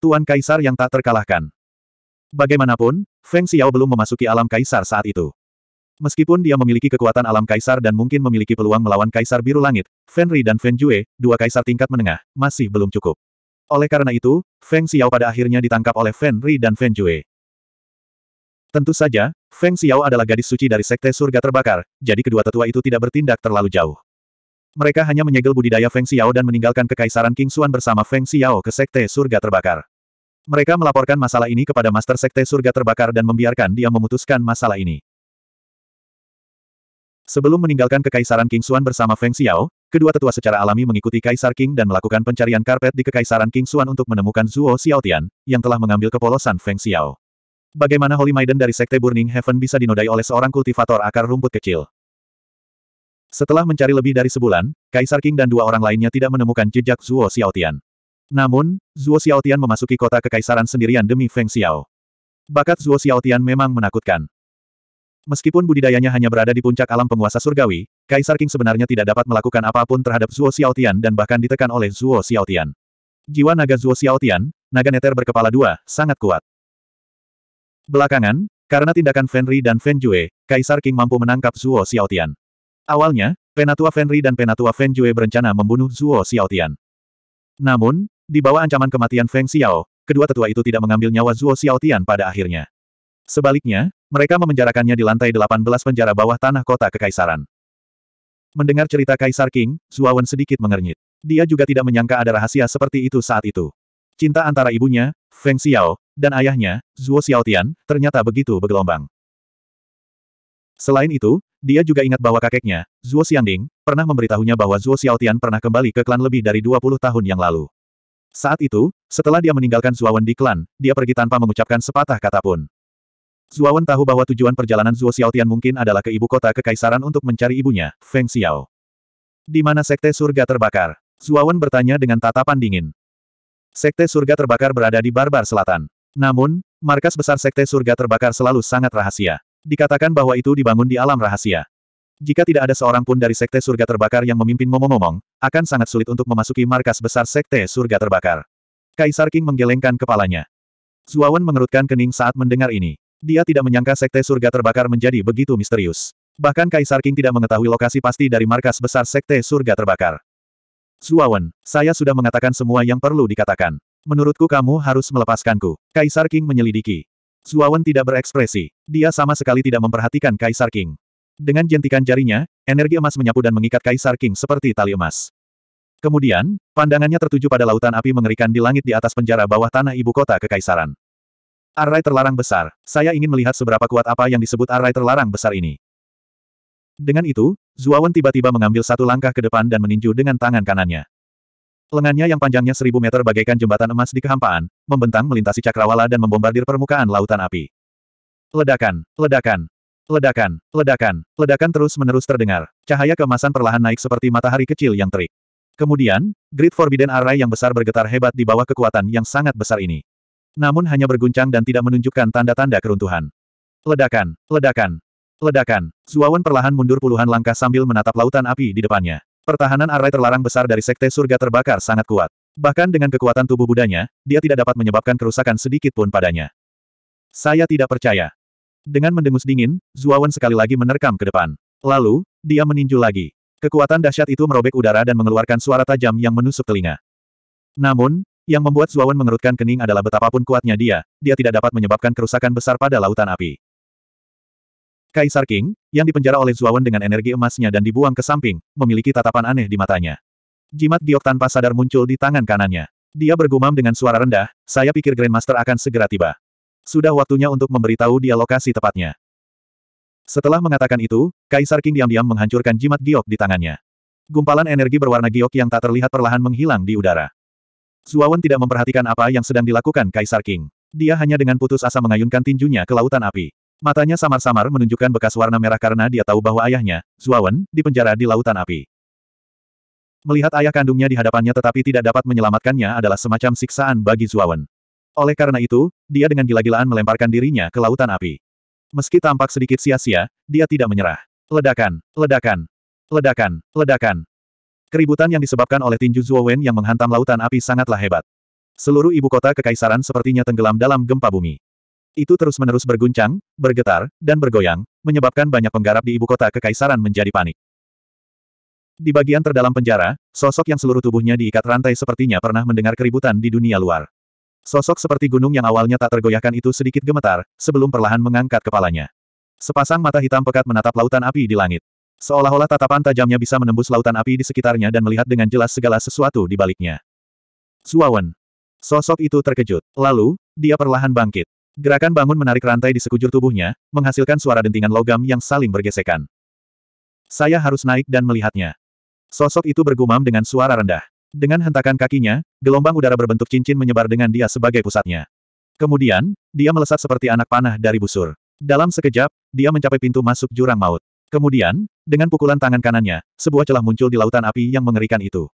Tuan Kaisar yang tak terkalahkan. Bagaimanapun, Feng Xiao belum memasuki alam Kaisar saat itu. Meskipun dia memiliki kekuatan alam Kaisar dan mungkin memiliki peluang melawan Kaisar Biru Langit, Fenri dan Fen Jue, dua Kaisar tingkat menengah, masih belum cukup. Oleh karena itu, Feng Xiao pada akhirnya ditangkap oleh Fenri dan Fen Jue. Tentu saja, Feng Xiao adalah gadis suci dari Sekte Surga Terbakar, jadi kedua tetua itu tidak bertindak terlalu jauh. Mereka hanya menyegel budidaya Feng Xiao dan meninggalkan kekaisaran King Xuan bersama Feng Xiao ke Sekte Surga Terbakar. Mereka melaporkan masalah ini kepada Master Sekte Surga Terbakar dan membiarkan dia memutuskan masalah ini. Sebelum meninggalkan Kekaisaran King Xuan bersama Feng Xiao, kedua tetua secara alami mengikuti Kaisar King dan melakukan pencarian karpet di Kekaisaran King Xuan untuk menemukan Zhuo Xiaotian, yang telah mengambil kepolosan Feng Xiao. Bagaimana Holy Maiden dari Sekte Burning Heaven bisa dinodai oleh seorang kultivator akar rumput kecil? Setelah mencari lebih dari sebulan, Kaisar King dan dua orang lainnya tidak menemukan jejak Zhuo Xiaotian. Namun, Zuo Xiaotian memasuki kota kekaisaran sendirian demi Feng Xiao. Bakat Zuo Xiaotian memang menakutkan. Meskipun budidayanya hanya berada di puncak alam penguasa surgawi, Kaisar King sebenarnya tidak dapat melakukan apapun terhadap Zuo Xiaotian dan bahkan ditekan oleh Zuo Xiaotian. Jiwa naga Zuo Xiaotian, naga neter berkepala dua, sangat kuat. Belakangan, karena tindakan Fenri dan Fenjue, Kaisar King mampu menangkap Zuo Xiaotian. Awalnya, Penatua Fenri dan Penatua Fenjue berencana membunuh Zuo Xiaotian. Namun, di bawah ancaman kematian Feng Xiao, kedua tetua itu tidak mengambil nyawa Zuo Xiaotian pada akhirnya. Sebaliknya, mereka memenjarakannya di lantai 18 penjara bawah tanah kota Kekaisaran. Mendengar cerita Kaisar King, Zuo Wen sedikit mengernyit. Dia juga tidak menyangka ada rahasia seperti itu saat itu. Cinta antara ibunya, Feng Xiao, dan ayahnya, Zuo Xiaotian, ternyata begitu bergelombang. Selain itu, dia juga ingat bahwa kakeknya, Zuo Xiangding, pernah memberitahunya bahwa Zuo Xiaotian pernah kembali ke klan lebih dari 20 tahun yang lalu. Saat itu, setelah dia meninggalkan Zuawan di klan, dia pergi tanpa mengucapkan sepatah kata pun. Zuawan tahu bahwa tujuan perjalanan Zuo Xiaotian mungkin adalah ke ibu kota kekaisaran untuk mencari ibunya, Feng Xiao. Di mana sekte surga terbakar? Zuawan bertanya dengan tatapan dingin. Sekte surga terbakar berada di Barbar Selatan. Namun, markas besar sekte surga terbakar selalu sangat rahasia. Dikatakan bahwa itu dibangun di alam rahasia. Jika tidak ada seorang pun dari Sekte Surga Terbakar yang memimpin ngomong-ngomong, akan sangat sulit untuk memasuki markas besar Sekte Surga Terbakar. Kaisar King menggelengkan kepalanya. Zuawan mengerutkan kening saat mendengar ini. Dia tidak menyangka Sekte Surga Terbakar menjadi begitu misterius. Bahkan Kaisar King tidak mengetahui lokasi pasti dari markas besar Sekte Surga Terbakar. Zuawan, saya sudah mengatakan semua yang perlu dikatakan. Menurutku kamu harus melepaskanku. Kaisar King menyelidiki. Zuawan tidak berekspresi. Dia sama sekali tidak memperhatikan Kaisar King. Dengan jentikan jarinya, energi emas menyapu dan mengikat Kaisar King seperti tali emas. Kemudian, pandangannya tertuju pada lautan api mengerikan di langit di atas penjara bawah tanah ibu kota kekaisaran. Arai terlarang besar, saya ingin melihat seberapa kuat apa yang disebut arai terlarang besar ini. Dengan itu, Zuawan tiba-tiba mengambil satu langkah ke depan dan meninju dengan tangan kanannya. Lengannya yang panjangnya seribu meter bagaikan jembatan emas di kehampaan, membentang melintasi cakrawala dan membombardir permukaan lautan api. Ledakan, ledakan, Ledakan, ledakan, ledakan terus-menerus terdengar. Cahaya kemasan perlahan naik seperti matahari kecil yang terik. Kemudian, grid Forbidden Array yang besar bergetar hebat di bawah kekuatan yang sangat besar ini. Namun hanya berguncang dan tidak menunjukkan tanda-tanda keruntuhan. Ledakan, ledakan, ledakan. Zuawan perlahan mundur puluhan langkah sambil menatap lautan api di depannya. Pertahanan Array terlarang besar dari sekte surga terbakar sangat kuat. Bahkan dengan kekuatan tubuh budanya, dia tidak dapat menyebabkan kerusakan sedikit pun padanya. Saya tidak percaya. Dengan mendengus dingin, Zuawan sekali lagi menerkam ke depan. Lalu, dia meninju lagi. Kekuatan dahsyat itu merobek udara dan mengeluarkan suara tajam yang menusuk telinga. Namun, yang membuat Zuawan mengerutkan kening adalah betapapun kuatnya dia, dia tidak dapat menyebabkan kerusakan besar pada lautan api. Kaisar King, yang dipenjara oleh Zuawan dengan energi emasnya dan dibuang ke samping, memiliki tatapan aneh di matanya. Jimat giok tanpa sadar muncul di tangan kanannya. Dia bergumam dengan suara rendah, saya pikir Grandmaster akan segera tiba. Sudah waktunya untuk memberitahu dia lokasi tepatnya. Setelah mengatakan itu, Kaisar King diam-diam menghancurkan jimat giok di tangannya. Gumpalan energi berwarna giok yang tak terlihat perlahan menghilang di udara. Zuawan tidak memperhatikan apa yang sedang dilakukan Kaisar King. Dia hanya dengan putus asa mengayunkan tinjunya ke lautan api. Matanya samar-samar menunjukkan bekas warna merah karena dia tahu bahwa ayahnya, Zuawan, dipenjara di lautan api. Melihat ayah kandungnya di hadapannya tetapi tidak dapat menyelamatkannya adalah semacam siksaan bagi Zuawan. Oleh karena itu, dia dengan gila-gilaan melemparkan dirinya ke lautan api. Meski tampak sedikit sia-sia, dia tidak menyerah. Ledakan, ledakan, ledakan, ledakan. Keributan yang disebabkan oleh tinju Wen yang menghantam lautan api sangatlah hebat. Seluruh ibu kota kekaisaran sepertinya tenggelam dalam gempa bumi. Itu terus-menerus berguncang, bergetar, dan bergoyang, menyebabkan banyak penggarap di ibu kota kekaisaran menjadi panik. Di bagian terdalam penjara, sosok yang seluruh tubuhnya diikat rantai sepertinya pernah mendengar keributan di dunia luar. Sosok seperti gunung yang awalnya tak tergoyahkan itu sedikit gemetar, sebelum perlahan mengangkat kepalanya. Sepasang mata hitam pekat menatap lautan api di langit. Seolah-olah tatapan tajamnya bisa menembus lautan api di sekitarnya dan melihat dengan jelas segala sesuatu di baliknya. Suawan. Sosok itu terkejut. Lalu, dia perlahan bangkit. Gerakan bangun menarik rantai di sekujur tubuhnya, menghasilkan suara dentingan logam yang saling bergesekan. Saya harus naik dan melihatnya. Sosok itu bergumam dengan suara rendah. Dengan hentakan kakinya, gelombang udara berbentuk cincin menyebar dengan dia sebagai pusatnya. Kemudian, dia melesat seperti anak panah dari busur. Dalam sekejap, dia mencapai pintu masuk jurang maut. Kemudian, dengan pukulan tangan kanannya, sebuah celah muncul di lautan api yang mengerikan itu.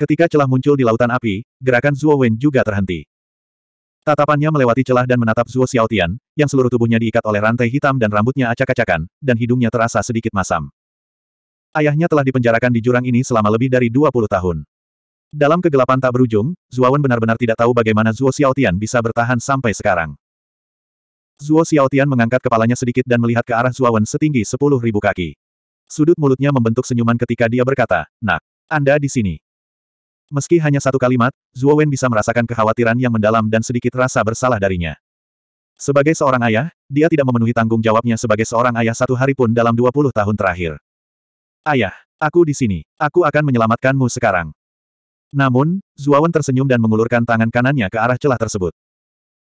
Ketika celah muncul di lautan api, gerakan Zhuo Wen juga terhenti. Tatapannya melewati celah dan menatap Zhuo Xiaotian, yang seluruh tubuhnya diikat oleh rantai hitam dan rambutnya acak-acakan, dan hidungnya terasa sedikit masam. Ayahnya telah dipenjarakan di jurang ini selama lebih dari 20 tahun. Dalam kegelapan tak berujung, Zuawan benar-benar tidak tahu bagaimana Zuo Xiaotian bisa bertahan sampai sekarang. Zuo Xiaotian mengangkat kepalanya sedikit dan melihat ke arah Zuawan setinggi sepuluh ribu kaki. Sudut mulutnya membentuk senyuman ketika dia berkata, Nak, Anda di sini. Meski hanya satu kalimat, Zuo Wen bisa merasakan kekhawatiran yang mendalam dan sedikit rasa bersalah darinya. Sebagai seorang ayah, dia tidak memenuhi tanggung jawabnya sebagai seorang ayah satu hari pun dalam 20 tahun terakhir. Ayah, aku di sini. Aku akan menyelamatkanmu sekarang. Namun, Zuawan tersenyum dan mengulurkan tangan kanannya ke arah celah tersebut.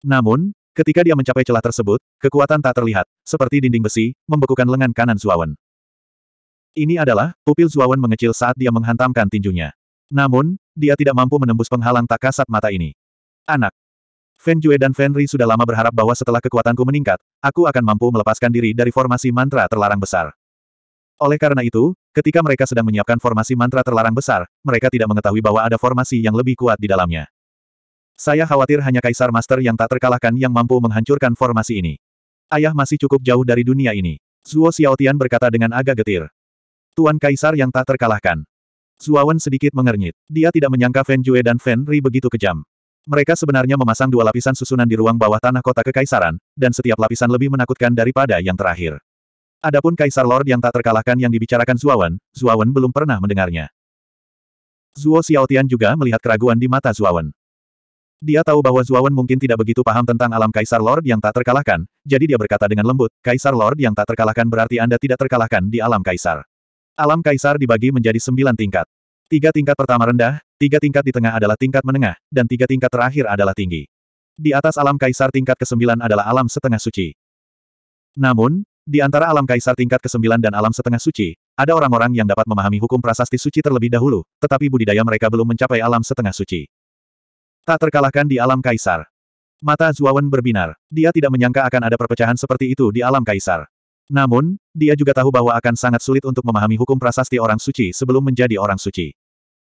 Namun, ketika dia mencapai celah tersebut, kekuatan tak terlihat, seperti dinding besi, membekukan lengan kanan Zuawan. Ini adalah, pupil Zuawan mengecil saat dia menghantamkan tinjunya. Namun, dia tidak mampu menembus penghalang tak kasat mata ini. Anak. Feng Jue dan Fenri Ri sudah lama berharap bahwa setelah kekuatanku meningkat, aku akan mampu melepaskan diri dari formasi mantra terlarang besar. Oleh karena itu, Ketika mereka sedang menyiapkan formasi mantra terlarang besar, mereka tidak mengetahui bahwa ada formasi yang lebih kuat di dalamnya. Saya khawatir hanya Kaisar Master yang tak terkalahkan yang mampu menghancurkan formasi ini. Ayah masih cukup jauh dari dunia ini. Zuo Xiaotian berkata dengan agak getir. Tuan Kaisar yang tak terkalahkan. Zuawan sedikit mengernyit. Dia tidak menyangka Fen Jue dan Fen Ri begitu kejam. Mereka sebenarnya memasang dua lapisan susunan di ruang bawah tanah kota kekaisaran, dan setiap lapisan lebih menakutkan daripada yang terakhir. Adapun Kaisar Lord yang tak terkalahkan yang dibicarakan Zuawan, Zuawan belum pernah mendengarnya. Zuo Xiaotian juga melihat keraguan di mata Zuawan. Dia tahu bahwa Zuawan mungkin tidak begitu paham tentang alam Kaisar Lord yang tak terkalahkan, jadi dia berkata dengan lembut, Kaisar Lord yang tak terkalahkan berarti Anda tidak terkalahkan di alam Kaisar. Alam Kaisar dibagi menjadi sembilan tingkat. Tiga tingkat pertama rendah, tiga tingkat di tengah adalah tingkat menengah, dan tiga tingkat terakhir adalah tinggi. Di atas alam Kaisar tingkat ke-9 adalah alam setengah suci. Namun, di antara alam kaisar tingkat ke-9 dan alam setengah suci, ada orang-orang yang dapat memahami hukum prasasti suci terlebih dahulu, tetapi budidaya mereka belum mencapai alam setengah suci. Tak terkalahkan di alam kaisar. Mata Zuawan berbinar. Dia tidak menyangka akan ada perpecahan seperti itu di alam kaisar. Namun, dia juga tahu bahwa akan sangat sulit untuk memahami hukum prasasti orang suci sebelum menjadi orang suci.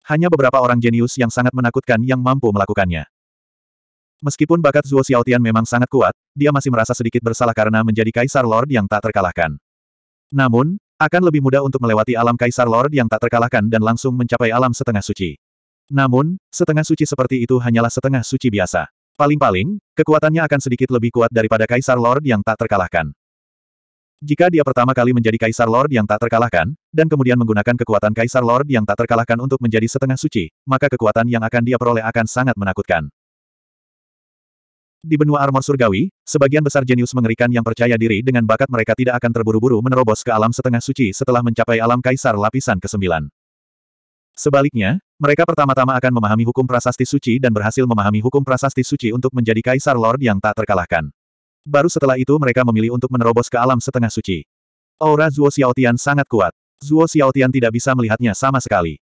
Hanya beberapa orang jenius yang sangat menakutkan yang mampu melakukannya. Meskipun bakat Zuo Xiaotian memang sangat kuat, dia masih merasa sedikit bersalah karena menjadi Kaisar Lord yang tak terkalahkan. Namun, akan lebih mudah untuk melewati alam Kaisar Lord yang tak terkalahkan dan langsung mencapai alam setengah suci. Namun, setengah suci seperti itu hanyalah setengah suci biasa. Paling-paling, kekuatannya akan sedikit lebih kuat daripada Kaisar Lord yang tak terkalahkan. Jika dia pertama kali menjadi Kaisar Lord yang tak terkalahkan, dan kemudian menggunakan kekuatan Kaisar Lord yang tak terkalahkan untuk menjadi setengah suci, maka kekuatan yang akan dia peroleh akan sangat menakutkan. Di benua armor surgawi, sebagian besar jenius mengerikan yang percaya diri dengan bakat mereka tidak akan terburu-buru menerobos ke alam setengah suci setelah mencapai alam kaisar lapisan ke-9. Sebaliknya, mereka pertama-tama akan memahami hukum prasasti suci dan berhasil memahami hukum prasasti suci untuk menjadi kaisar lord yang tak terkalahkan. Baru setelah itu mereka memilih untuk menerobos ke alam setengah suci. Aura Zuo Xiaotian sangat kuat. Zuo Xiaotian tidak bisa melihatnya sama sekali.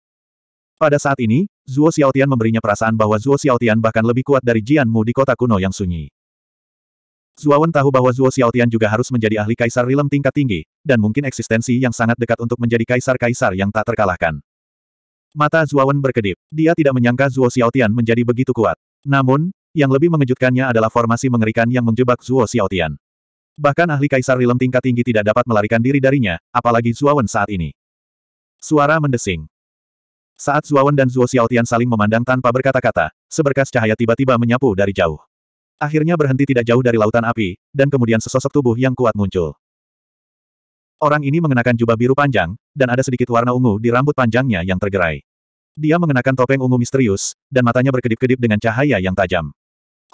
Pada saat ini, Zuo Xiaotian memberinya perasaan bahwa Zuo Xiaotian bahkan lebih kuat dari Jianmu di kota kuno yang sunyi. Zuo Zuawan tahu bahwa Zuo Xiaotian juga harus menjadi ahli kaisar rilem tingkat tinggi, dan mungkin eksistensi yang sangat dekat untuk menjadi kaisar-kaisar yang tak terkalahkan. Mata Zuo Zuawan berkedip. Dia tidak menyangka Zuo Xiaotian menjadi begitu kuat. Namun, yang lebih mengejutkannya adalah formasi mengerikan yang menjebak Zuo Xiaotian. Bahkan ahli kaisar rilem tingkat tinggi tidak dapat melarikan diri darinya, apalagi Zuo Zuawan saat ini. Suara mendesing. Saat Zuawan dan Zuo Xiaotian saling memandang tanpa berkata-kata, seberkas cahaya tiba-tiba menyapu dari jauh. Akhirnya berhenti tidak jauh dari lautan api, dan kemudian sesosok tubuh yang kuat muncul. Orang ini mengenakan jubah biru panjang, dan ada sedikit warna ungu di rambut panjangnya yang tergerai. Dia mengenakan topeng ungu misterius, dan matanya berkedip-kedip dengan cahaya yang tajam.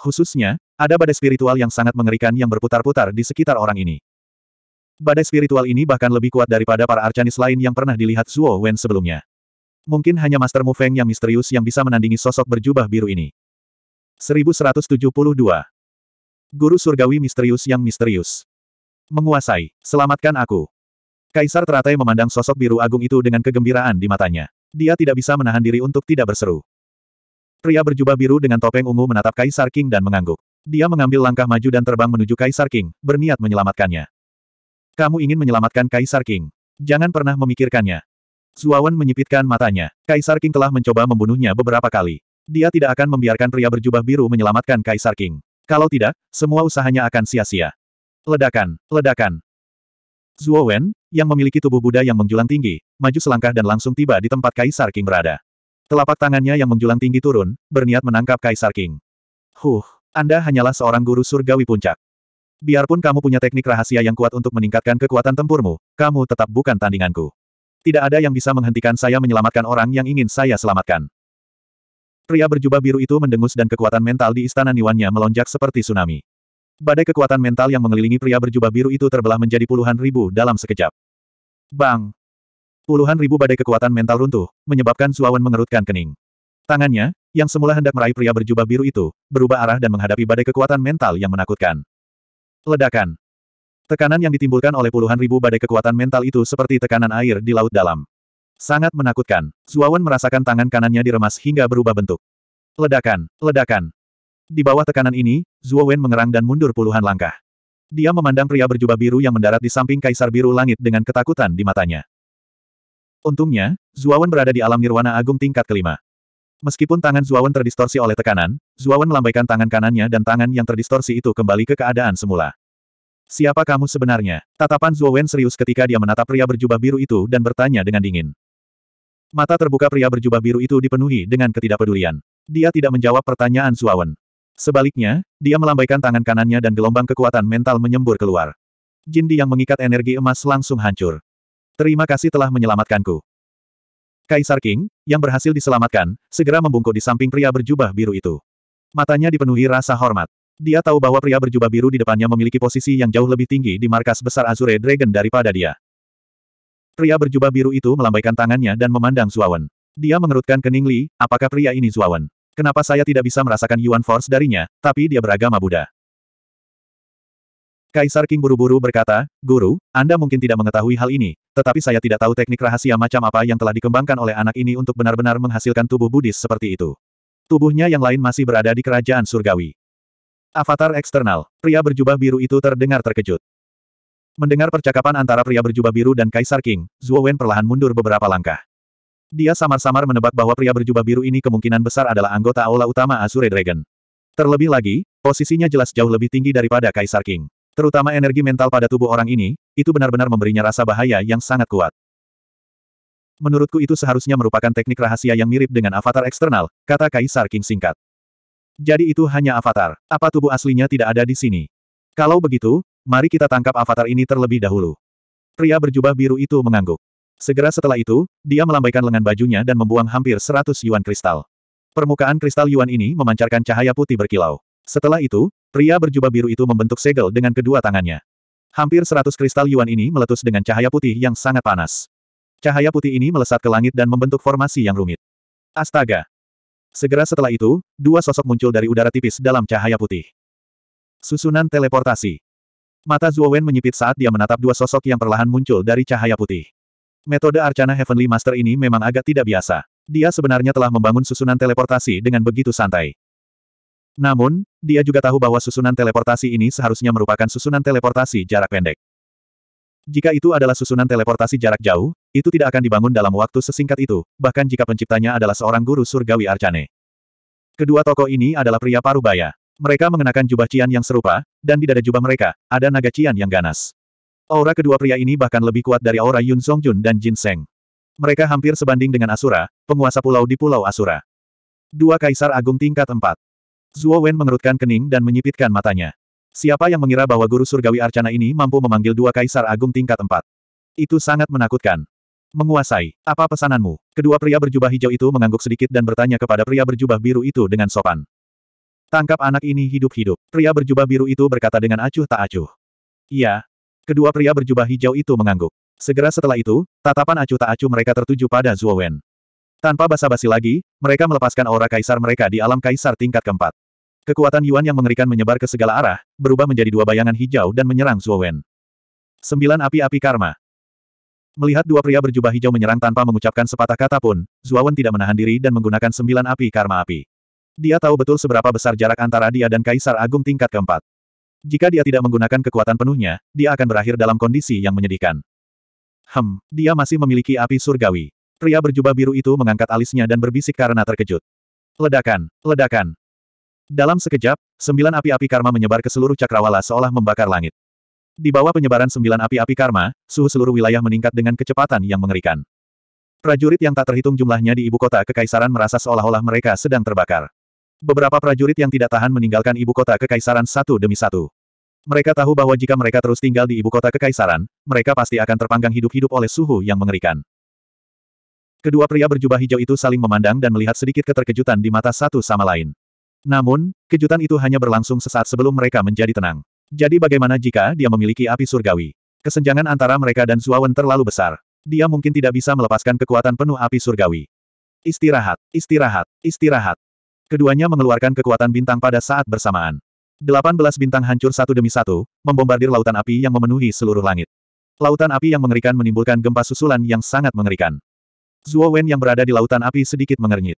Khususnya, ada badai spiritual yang sangat mengerikan yang berputar-putar di sekitar orang ini. Badai spiritual ini bahkan lebih kuat daripada para arcanis lain yang pernah dilihat Zuo Wen sebelumnya. Mungkin hanya Master Mu Feng yang misterius yang bisa menandingi sosok berjubah biru ini. 1172. Guru Surgawi Misterius yang Misterius. Menguasai, selamatkan aku. Kaisar teratai memandang sosok biru agung itu dengan kegembiraan di matanya. Dia tidak bisa menahan diri untuk tidak berseru. Pria berjubah biru dengan topeng ungu menatap Kaisar King dan mengangguk. Dia mengambil langkah maju dan terbang menuju Kaisar King, berniat menyelamatkannya. Kamu ingin menyelamatkan Kaisar King. Jangan pernah memikirkannya. Zuawan menyipitkan matanya. Kaisar King telah mencoba membunuhnya beberapa kali. Dia tidak akan membiarkan pria berjubah biru menyelamatkan Kaisar King. Kalau tidak, semua usahanya akan sia-sia. Ledakan, ledakan. Zuo yang memiliki tubuh Buddha yang menjulang tinggi, maju selangkah dan langsung tiba di tempat Kaisar King berada. Telapak tangannya yang menjulang tinggi turun, berniat menangkap Kaisar King. Huh, Anda hanyalah seorang guru surgawi puncak. Biarpun kamu punya teknik rahasia yang kuat untuk meningkatkan kekuatan tempurmu, kamu tetap bukan tandinganku. Tidak ada yang bisa menghentikan saya menyelamatkan orang yang ingin saya selamatkan. Pria berjubah biru itu mendengus dan kekuatan mental di istana Niwannya melonjak seperti tsunami. Badai kekuatan mental yang mengelilingi pria berjubah biru itu terbelah menjadi puluhan ribu dalam sekejap. Bang! Puluhan ribu badai kekuatan mental runtuh, menyebabkan Suawan mengerutkan kening. Tangannya, yang semula hendak meraih pria berjubah biru itu, berubah arah dan menghadapi badai kekuatan mental yang menakutkan. Ledakan! Tekanan yang ditimbulkan oleh puluhan ribu badai kekuatan mental itu seperti tekanan air di laut dalam. Sangat menakutkan. Zuawan merasakan tangan kanannya diremas hingga berubah bentuk. Ledakan, ledakan. Di bawah tekanan ini, Zuawan mengerang dan mundur puluhan langkah. Dia memandang pria berjubah biru yang mendarat di samping kaisar biru langit dengan ketakutan di matanya. Untungnya, Zuawan berada di alam nirwana agung tingkat kelima. Meskipun tangan Zuawan terdistorsi oleh tekanan, Zuawan melambaikan tangan kanannya dan tangan yang terdistorsi itu kembali ke keadaan semula. Siapa kamu sebenarnya? Tatapan Zuo Wen serius ketika dia menatap pria berjubah biru itu dan bertanya dengan dingin. Mata terbuka pria berjubah biru itu dipenuhi dengan ketidakpedulian. Dia tidak menjawab pertanyaan Zuo Wen. Sebaliknya, dia melambaikan tangan kanannya dan gelombang kekuatan mental menyembur keluar. Jindi yang mengikat energi emas langsung hancur. Terima kasih telah menyelamatkanku. Kaisar King, yang berhasil diselamatkan, segera membungkuk di samping pria berjubah biru itu. Matanya dipenuhi rasa hormat. Dia tahu bahwa pria berjubah biru di depannya memiliki posisi yang jauh lebih tinggi di markas besar Azure Dragon daripada dia. Pria berjubah biru itu melambaikan tangannya dan memandang Zuawan. Dia mengerutkan kening Li, apakah pria ini Zuawan? Kenapa saya tidak bisa merasakan Yuan Force darinya, tapi dia beragama Buddha? Kaisar King buru-buru berkata, Guru, Anda mungkin tidak mengetahui hal ini, tetapi saya tidak tahu teknik rahasia macam apa yang telah dikembangkan oleh anak ini untuk benar-benar menghasilkan tubuh Buddhis seperti itu. Tubuhnya yang lain masih berada di kerajaan surgawi. Avatar eksternal, pria berjubah biru itu terdengar terkejut. Mendengar percakapan antara pria berjubah biru dan Kaisar King, Zhuo Wen perlahan mundur beberapa langkah. Dia samar-samar menebak bahwa pria berjubah biru ini kemungkinan besar adalah anggota aula utama Azure Dragon. Terlebih lagi, posisinya jelas jauh lebih tinggi daripada Kaisar King. Terutama energi mental pada tubuh orang ini, itu benar-benar memberinya rasa bahaya yang sangat kuat. Menurutku itu seharusnya merupakan teknik rahasia yang mirip dengan avatar eksternal, kata Kaisar King singkat. Jadi itu hanya avatar. Apa tubuh aslinya tidak ada di sini? Kalau begitu, mari kita tangkap avatar ini terlebih dahulu. Pria berjubah biru itu mengangguk. Segera setelah itu, dia melambaikan lengan bajunya dan membuang hampir seratus yuan kristal. Permukaan kristal yuan ini memancarkan cahaya putih berkilau. Setelah itu, pria berjubah biru itu membentuk segel dengan kedua tangannya. Hampir seratus kristal yuan ini meletus dengan cahaya putih yang sangat panas. Cahaya putih ini melesat ke langit dan membentuk formasi yang rumit. Astaga! Segera setelah itu, dua sosok muncul dari udara tipis dalam cahaya putih. Susunan teleportasi. Mata Wen menyipit saat dia menatap dua sosok yang perlahan muncul dari cahaya putih. Metode Arcana Heavenly Master ini memang agak tidak biasa. Dia sebenarnya telah membangun susunan teleportasi dengan begitu santai. Namun, dia juga tahu bahwa susunan teleportasi ini seharusnya merupakan susunan teleportasi jarak pendek. Jika itu adalah susunan teleportasi jarak jauh, itu tidak akan dibangun dalam waktu sesingkat itu, bahkan jika penciptanya adalah seorang guru surgawi Arcane. Kedua tokoh ini adalah pria parubaya. Mereka mengenakan jubah cian yang serupa, dan di dada jubah mereka, ada naga cian yang ganas. Aura kedua pria ini bahkan lebih kuat dari aura Yun Songjun dan Jin Seng. Mereka hampir sebanding dengan Asura, penguasa pulau di Pulau Asura. Dua Kaisar Agung tingkat empat. Zuo Wen mengerutkan kening dan menyipitkan matanya. Siapa yang mengira bahwa guru surgawi Arcana ini mampu memanggil dua Kaisar Agung tingkat empat? Itu sangat menakutkan. Menguasai. Apa pesananmu? Kedua pria berjubah hijau itu mengangguk sedikit dan bertanya kepada pria berjubah biru itu dengan sopan. Tangkap anak ini hidup-hidup. Pria berjubah biru itu berkata dengan acuh tak acuh. Iya. Kedua pria berjubah hijau itu mengangguk. Segera setelah itu, tatapan acuh tak acuh mereka tertuju pada Zhuo Wen. Tanpa basa-basi lagi, mereka melepaskan aura kaisar mereka di alam kaisar tingkat keempat. Kekuatan Yuan yang mengerikan menyebar ke segala arah, berubah menjadi dua bayangan hijau dan menyerang Zhuo Wen. Sembilan api-api karma. Melihat dua pria berjubah hijau menyerang tanpa mengucapkan sepatah kata pun, Zuawan tidak menahan diri dan menggunakan sembilan api karma api. Dia tahu betul seberapa besar jarak antara dia dan Kaisar Agung tingkat keempat. Jika dia tidak menggunakan kekuatan penuhnya, dia akan berakhir dalam kondisi yang menyedihkan. Hem, dia masih memiliki api surgawi. Pria berjubah biru itu mengangkat alisnya dan berbisik karena terkejut. Ledakan, ledakan. Dalam sekejap, sembilan api-api karma menyebar ke seluruh cakrawala seolah membakar langit. Di bawah penyebaran sembilan api-api karma, suhu seluruh wilayah meningkat dengan kecepatan yang mengerikan. Prajurit yang tak terhitung jumlahnya di ibu kota kekaisaran merasa seolah-olah mereka sedang terbakar. Beberapa prajurit yang tidak tahan meninggalkan ibu kota kekaisaran satu demi satu. Mereka tahu bahwa jika mereka terus tinggal di ibu kota kekaisaran, mereka pasti akan terpanggang hidup-hidup oleh suhu yang mengerikan. Kedua pria berjubah hijau itu saling memandang dan melihat sedikit keterkejutan di mata satu sama lain. Namun, kejutan itu hanya berlangsung sesaat sebelum mereka menjadi tenang. Jadi bagaimana jika dia memiliki api surgawi? Kesenjangan antara mereka dan Zuawan terlalu besar. Dia mungkin tidak bisa melepaskan kekuatan penuh api surgawi. Istirahat, istirahat, istirahat. Keduanya mengeluarkan kekuatan bintang pada saat bersamaan. 18 bintang hancur satu demi satu, membombardir lautan api yang memenuhi seluruh langit. Lautan api yang mengerikan menimbulkan gempa susulan yang sangat mengerikan. Zuo Wen yang berada di lautan api sedikit mengernyit.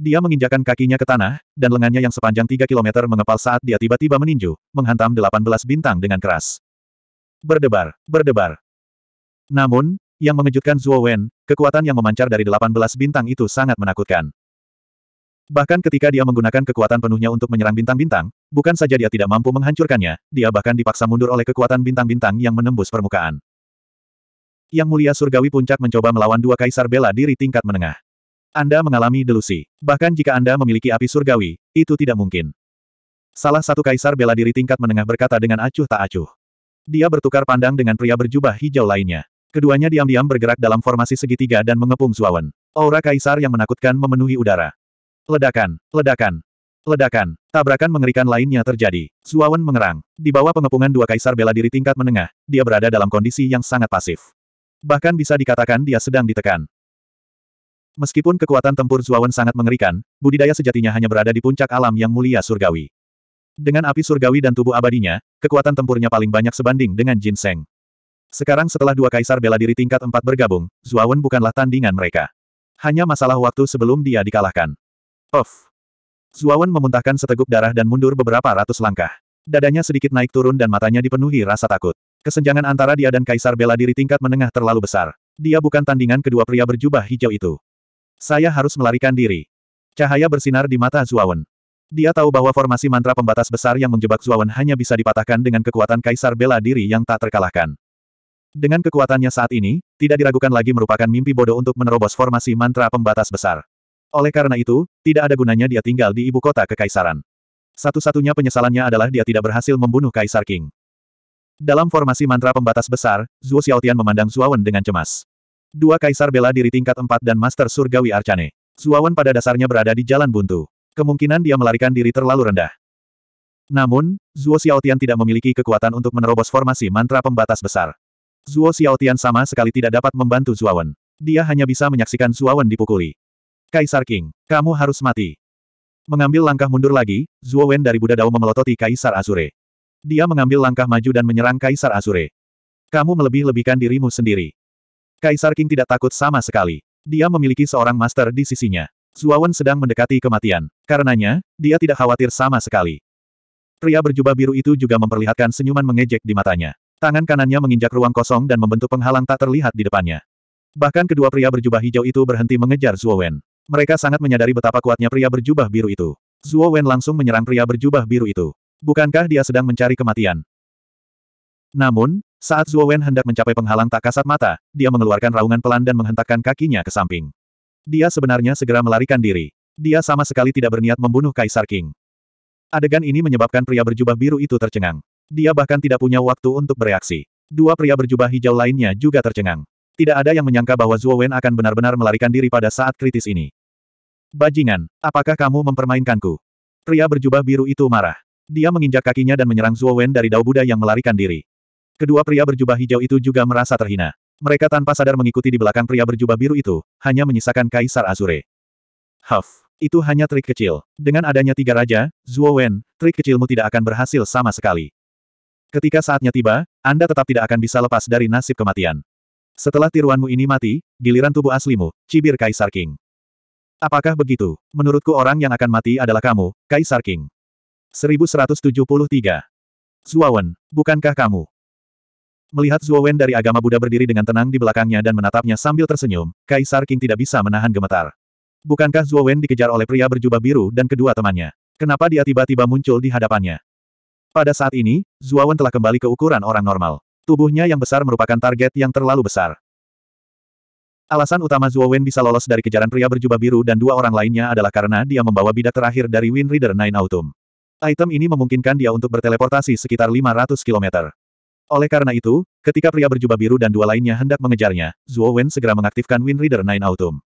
Dia menginjakan kakinya ke tanah, dan lengannya yang sepanjang 3 km mengepal saat dia tiba-tiba meninju, menghantam 18 bintang dengan keras. Berdebar, berdebar. Namun, yang mengejutkan Zuo Wen, kekuatan yang memancar dari 18 bintang itu sangat menakutkan. Bahkan ketika dia menggunakan kekuatan penuhnya untuk menyerang bintang-bintang, bukan saja dia tidak mampu menghancurkannya, dia bahkan dipaksa mundur oleh kekuatan bintang-bintang yang menembus permukaan. Yang Mulia Surgawi Puncak mencoba melawan dua kaisar bela diri tingkat menengah. Anda mengalami delusi. Bahkan jika Anda memiliki api surgawi, itu tidak mungkin. Salah satu kaisar bela diri tingkat menengah berkata dengan acuh tak acuh. Dia bertukar pandang dengan pria berjubah hijau lainnya. Keduanya diam-diam bergerak dalam formasi segitiga dan mengepung Zuawan. Aura kaisar yang menakutkan memenuhi udara. Ledakan, ledakan, ledakan. Tabrakan mengerikan lainnya terjadi. Zuawan mengerang. Di bawah pengepungan dua kaisar bela diri tingkat menengah, dia berada dalam kondisi yang sangat pasif. Bahkan bisa dikatakan dia sedang ditekan. Meskipun kekuatan tempur Zuawan sangat mengerikan, budidaya sejatinya hanya berada di puncak alam yang mulia surgawi. Dengan api surgawi dan tubuh abadinya, kekuatan tempurnya paling banyak sebanding dengan Jin Seng. Sekarang setelah dua kaisar bela diri tingkat empat bergabung, Zuawan bukanlah tandingan mereka. Hanya masalah waktu sebelum dia dikalahkan. Of! Zuawan memuntahkan seteguk darah dan mundur beberapa ratus langkah. Dadanya sedikit naik turun dan matanya dipenuhi rasa takut. Kesenjangan antara dia dan kaisar bela diri tingkat menengah terlalu besar. Dia bukan tandingan kedua pria berjubah hijau itu. Saya harus melarikan diri. Cahaya bersinar di mata Zuawan. Dia tahu bahwa formasi mantra pembatas besar yang menjebak Zuawan hanya bisa dipatahkan dengan kekuatan kaisar bela diri yang tak terkalahkan. Dengan kekuatannya saat ini, tidak diragukan lagi merupakan mimpi bodoh untuk menerobos formasi mantra pembatas besar. Oleh karena itu, tidak ada gunanya dia tinggal di ibu kota kekaisaran. Satu-satunya penyesalannya adalah dia tidak berhasil membunuh Kaisar King. Dalam formasi mantra pembatas besar, Zhuo Xiaotian memandang Zuawan dengan cemas. Dua kaisar bela diri tingkat 4 dan master surgawi Arcane. Zuawan pada dasarnya berada di jalan buntu. Kemungkinan dia melarikan diri terlalu rendah. Namun, Zuo Xiaotian tidak memiliki kekuatan untuk menerobos formasi mantra pembatas besar. Zuo Xiaotian sama sekali tidak dapat membantu Zuawan. Dia hanya bisa menyaksikan Zuawan dipukuli. Kaisar King, kamu harus mati. Mengambil langkah mundur lagi, Zuo Wen dari Buddha Dao memelototi Kaisar Azure. Dia mengambil langkah maju dan menyerang Kaisar Azure. Kamu melebih-lebihkan dirimu sendiri. Kaisar King tidak takut sama sekali. Dia memiliki seorang master di sisinya. Zuawan sedang mendekati kematian. Karenanya, dia tidak khawatir sama sekali. Pria berjubah biru itu juga memperlihatkan senyuman mengejek di matanya. Tangan kanannya menginjak ruang kosong dan membentuk penghalang tak terlihat di depannya. Bahkan kedua pria berjubah hijau itu berhenti mengejar Zuowen. Mereka sangat menyadari betapa kuatnya pria berjubah biru itu. Zuowen langsung menyerang pria berjubah biru itu. Bukankah dia sedang mencari kematian? Namun, saat Zhuo Wen hendak mencapai penghalang tak kasat mata, dia mengeluarkan raungan pelan dan menghentakkan kakinya ke samping. Dia sebenarnya segera melarikan diri. Dia sama sekali tidak berniat membunuh Kaisar King. Adegan ini menyebabkan pria berjubah biru itu tercengang. Dia bahkan tidak punya waktu untuk bereaksi. Dua pria berjubah hijau lainnya juga tercengang. Tidak ada yang menyangka bahwa Zhuo Wen akan benar-benar melarikan diri pada saat kritis ini. Bajingan, apakah kamu mempermainkanku? Pria berjubah biru itu marah. Dia menginjak kakinya dan menyerang Zhuo Wen dari Dao Buddha yang melarikan diri. Kedua pria berjubah hijau itu juga merasa terhina. Mereka tanpa sadar mengikuti di belakang pria berjubah biru itu, hanya menyisakan Kaisar Azure. Huff, itu hanya trik kecil. Dengan adanya tiga raja, Zuo Wen, trik kecilmu tidak akan berhasil sama sekali. Ketika saatnya tiba, Anda tetap tidak akan bisa lepas dari nasib kematian. Setelah tiruanmu ini mati, giliran tubuh aslimu, cibir Kaisar King. Apakah begitu? Menurutku orang yang akan mati adalah kamu, Kaisar King. 1173. Wen, bukankah kamu? Melihat Zuo Wen dari agama Buddha berdiri dengan tenang di belakangnya dan menatapnya sambil tersenyum, Kaisar King tidak bisa menahan gemetar. Bukankah Zuo Wen dikejar oleh pria berjubah biru dan kedua temannya? Kenapa dia tiba-tiba muncul di hadapannya? Pada saat ini, Zuo Wen telah kembali ke ukuran orang normal. Tubuhnya yang besar merupakan target yang terlalu besar. Alasan utama Zuo Wen bisa lolos dari kejaran pria berjubah biru dan dua orang lainnya adalah karena dia membawa bidak terakhir dari Wind Reader Nine Autumn. Item ini memungkinkan dia untuk berteleportasi sekitar 500 km. Oleh karena itu, ketika pria berjubah biru dan dua lainnya hendak mengejarnya, Zhuo Wen segera mengaktifkan Wind Reader Nine Autumn.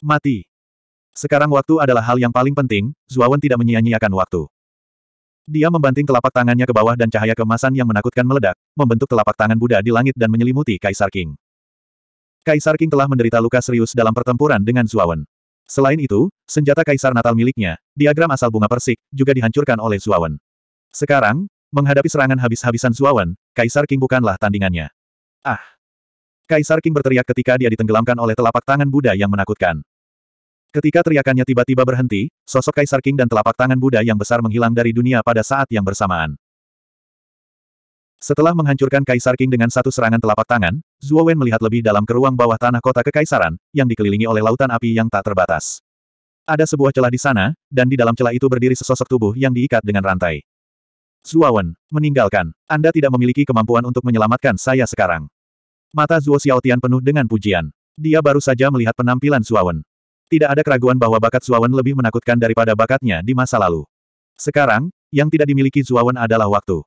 Mati. Sekarang waktu adalah hal yang paling penting, Zhuo Wen tidak menyia-nyiakan waktu. Dia membanting telapak tangannya ke bawah dan cahaya kemasan yang menakutkan meledak, membentuk telapak tangan Buddha di langit dan menyelimuti Kaisar King. Kaisar King telah menderita luka serius dalam pertempuran dengan Zhuo Wen. Selain itu, senjata Kaisar Natal miliknya, diagram asal bunga persik, juga dihancurkan oleh Zhuo Wen. Sekarang, Menghadapi serangan habis-habisan Zuawan, Kaisar King bukanlah tandingannya. Ah! Kaisar King berteriak ketika dia ditenggelamkan oleh telapak tangan Buddha yang menakutkan. Ketika teriakannya tiba-tiba berhenti, sosok Kaisar King dan telapak tangan Buddha yang besar menghilang dari dunia pada saat yang bersamaan. Setelah menghancurkan Kaisar King dengan satu serangan telapak tangan, Zuo Wen melihat lebih dalam ke ruang bawah tanah kota kekaisaran, yang dikelilingi oleh lautan api yang tak terbatas. Ada sebuah celah di sana, dan di dalam celah itu berdiri sesosok tubuh yang diikat dengan rantai. Zuawan, meninggalkan. Anda tidak memiliki kemampuan untuk menyelamatkan saya sekarang. Mata Zuo Xiaotian penuh dengan pujian. Dia baru saja melihat penampilan Zuawan. Tidak ada keraguan bahwa bakat Zuawan lebih menakutkan daripada bakatnya di masa lalu. Sekarang, yang tidak dimiliki Zuawan adalah waktu.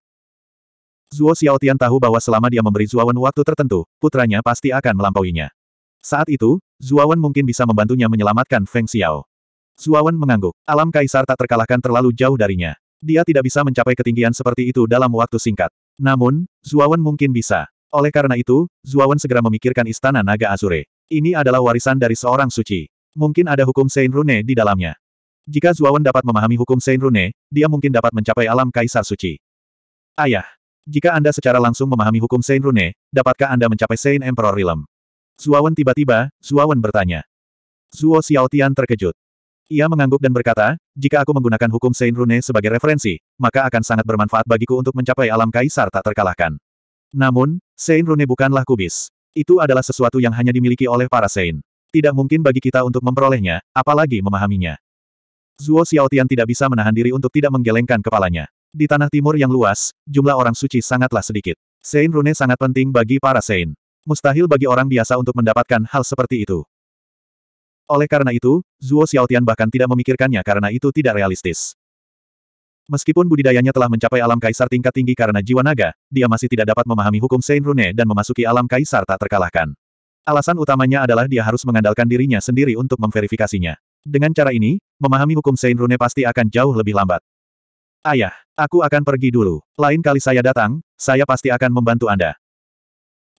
Zuo Xiaotian tahu bahwa selama dia memberi Zuawan waktu tertentu, putranya pasti akan melampauinya. Saat itu, Zuawan mungkin bisa membantunya menyelamatkan Feng Xiao. Zuawan mengangguk. Alam kaisar tak terkalahkan terlalu jauh darinya. Dia tidak bisa mencapai ketinggian seperti itu dalam waktu singkat. Namun, Zuawan mungkin bisa. Oleh karena itu, Zuawan segera memikirkan istana naga Azure. Ini adalah warisan dari seorang suci. Mungkin ada hukum Saint Rune di dalamnya. Jika Zuawan dapat memahami hukum Saint Rune, dia mungkin dapat mencapai alam kaisar suci. Ayah, jika Anda secara langsung memahami hukum Saint Rune, dapatkah Anda mencapai Saint Emperor Realm? Zuawan tiba-tiba, Zuawan bertanya. Zuo Xiaotian terkejut. Ia mengangguk dan berkata, jika aku menggunakan hukum Sein Rune sebagai referensi, maka akan sangat bermanfaat bagiku untuk mencapai alam kaisar tak terkalahkan. Namun, Sein Rune bukanlah kubis. Itu adalah sesuatu yang hanya dimiliki oleh para Sein. Tidak mungkin bagi kita untuk memperolehnya, apalagi memahaminya. Zuo Xiaotian tidak bisa menahan diri untuk tidak menggelengkan kepalanya. Di tanah timur yang luas, jumlah orang suci sangatlah sedikit. Sein Rune sangat penting bagi para Sein. Mustahil bagi orang biasa untuk mendapatkan hal seperti itu. Oleh karena itu, Zuo Xiaotian bahkan tidak memikirkannya karena itu tidak realistis. Meskipun budidayanya telah mencapai alam kaisar tingkat tinggi karena jiwa naga, dia masih tidak dapat memahami hukum Saint Rune dan memasuki alam kaisar tak terkalahkan. Alasan utamanya adalah dia harus mengandalkan dirinya sendiri untuk memverifikasinya. Dengan cara ini, memahami hukum Saint Rune pasti akan jauh lebih lambat. Ayah, aku akan pergi dulu. Lain kali saya datang, saya pasti akan membantu Anda.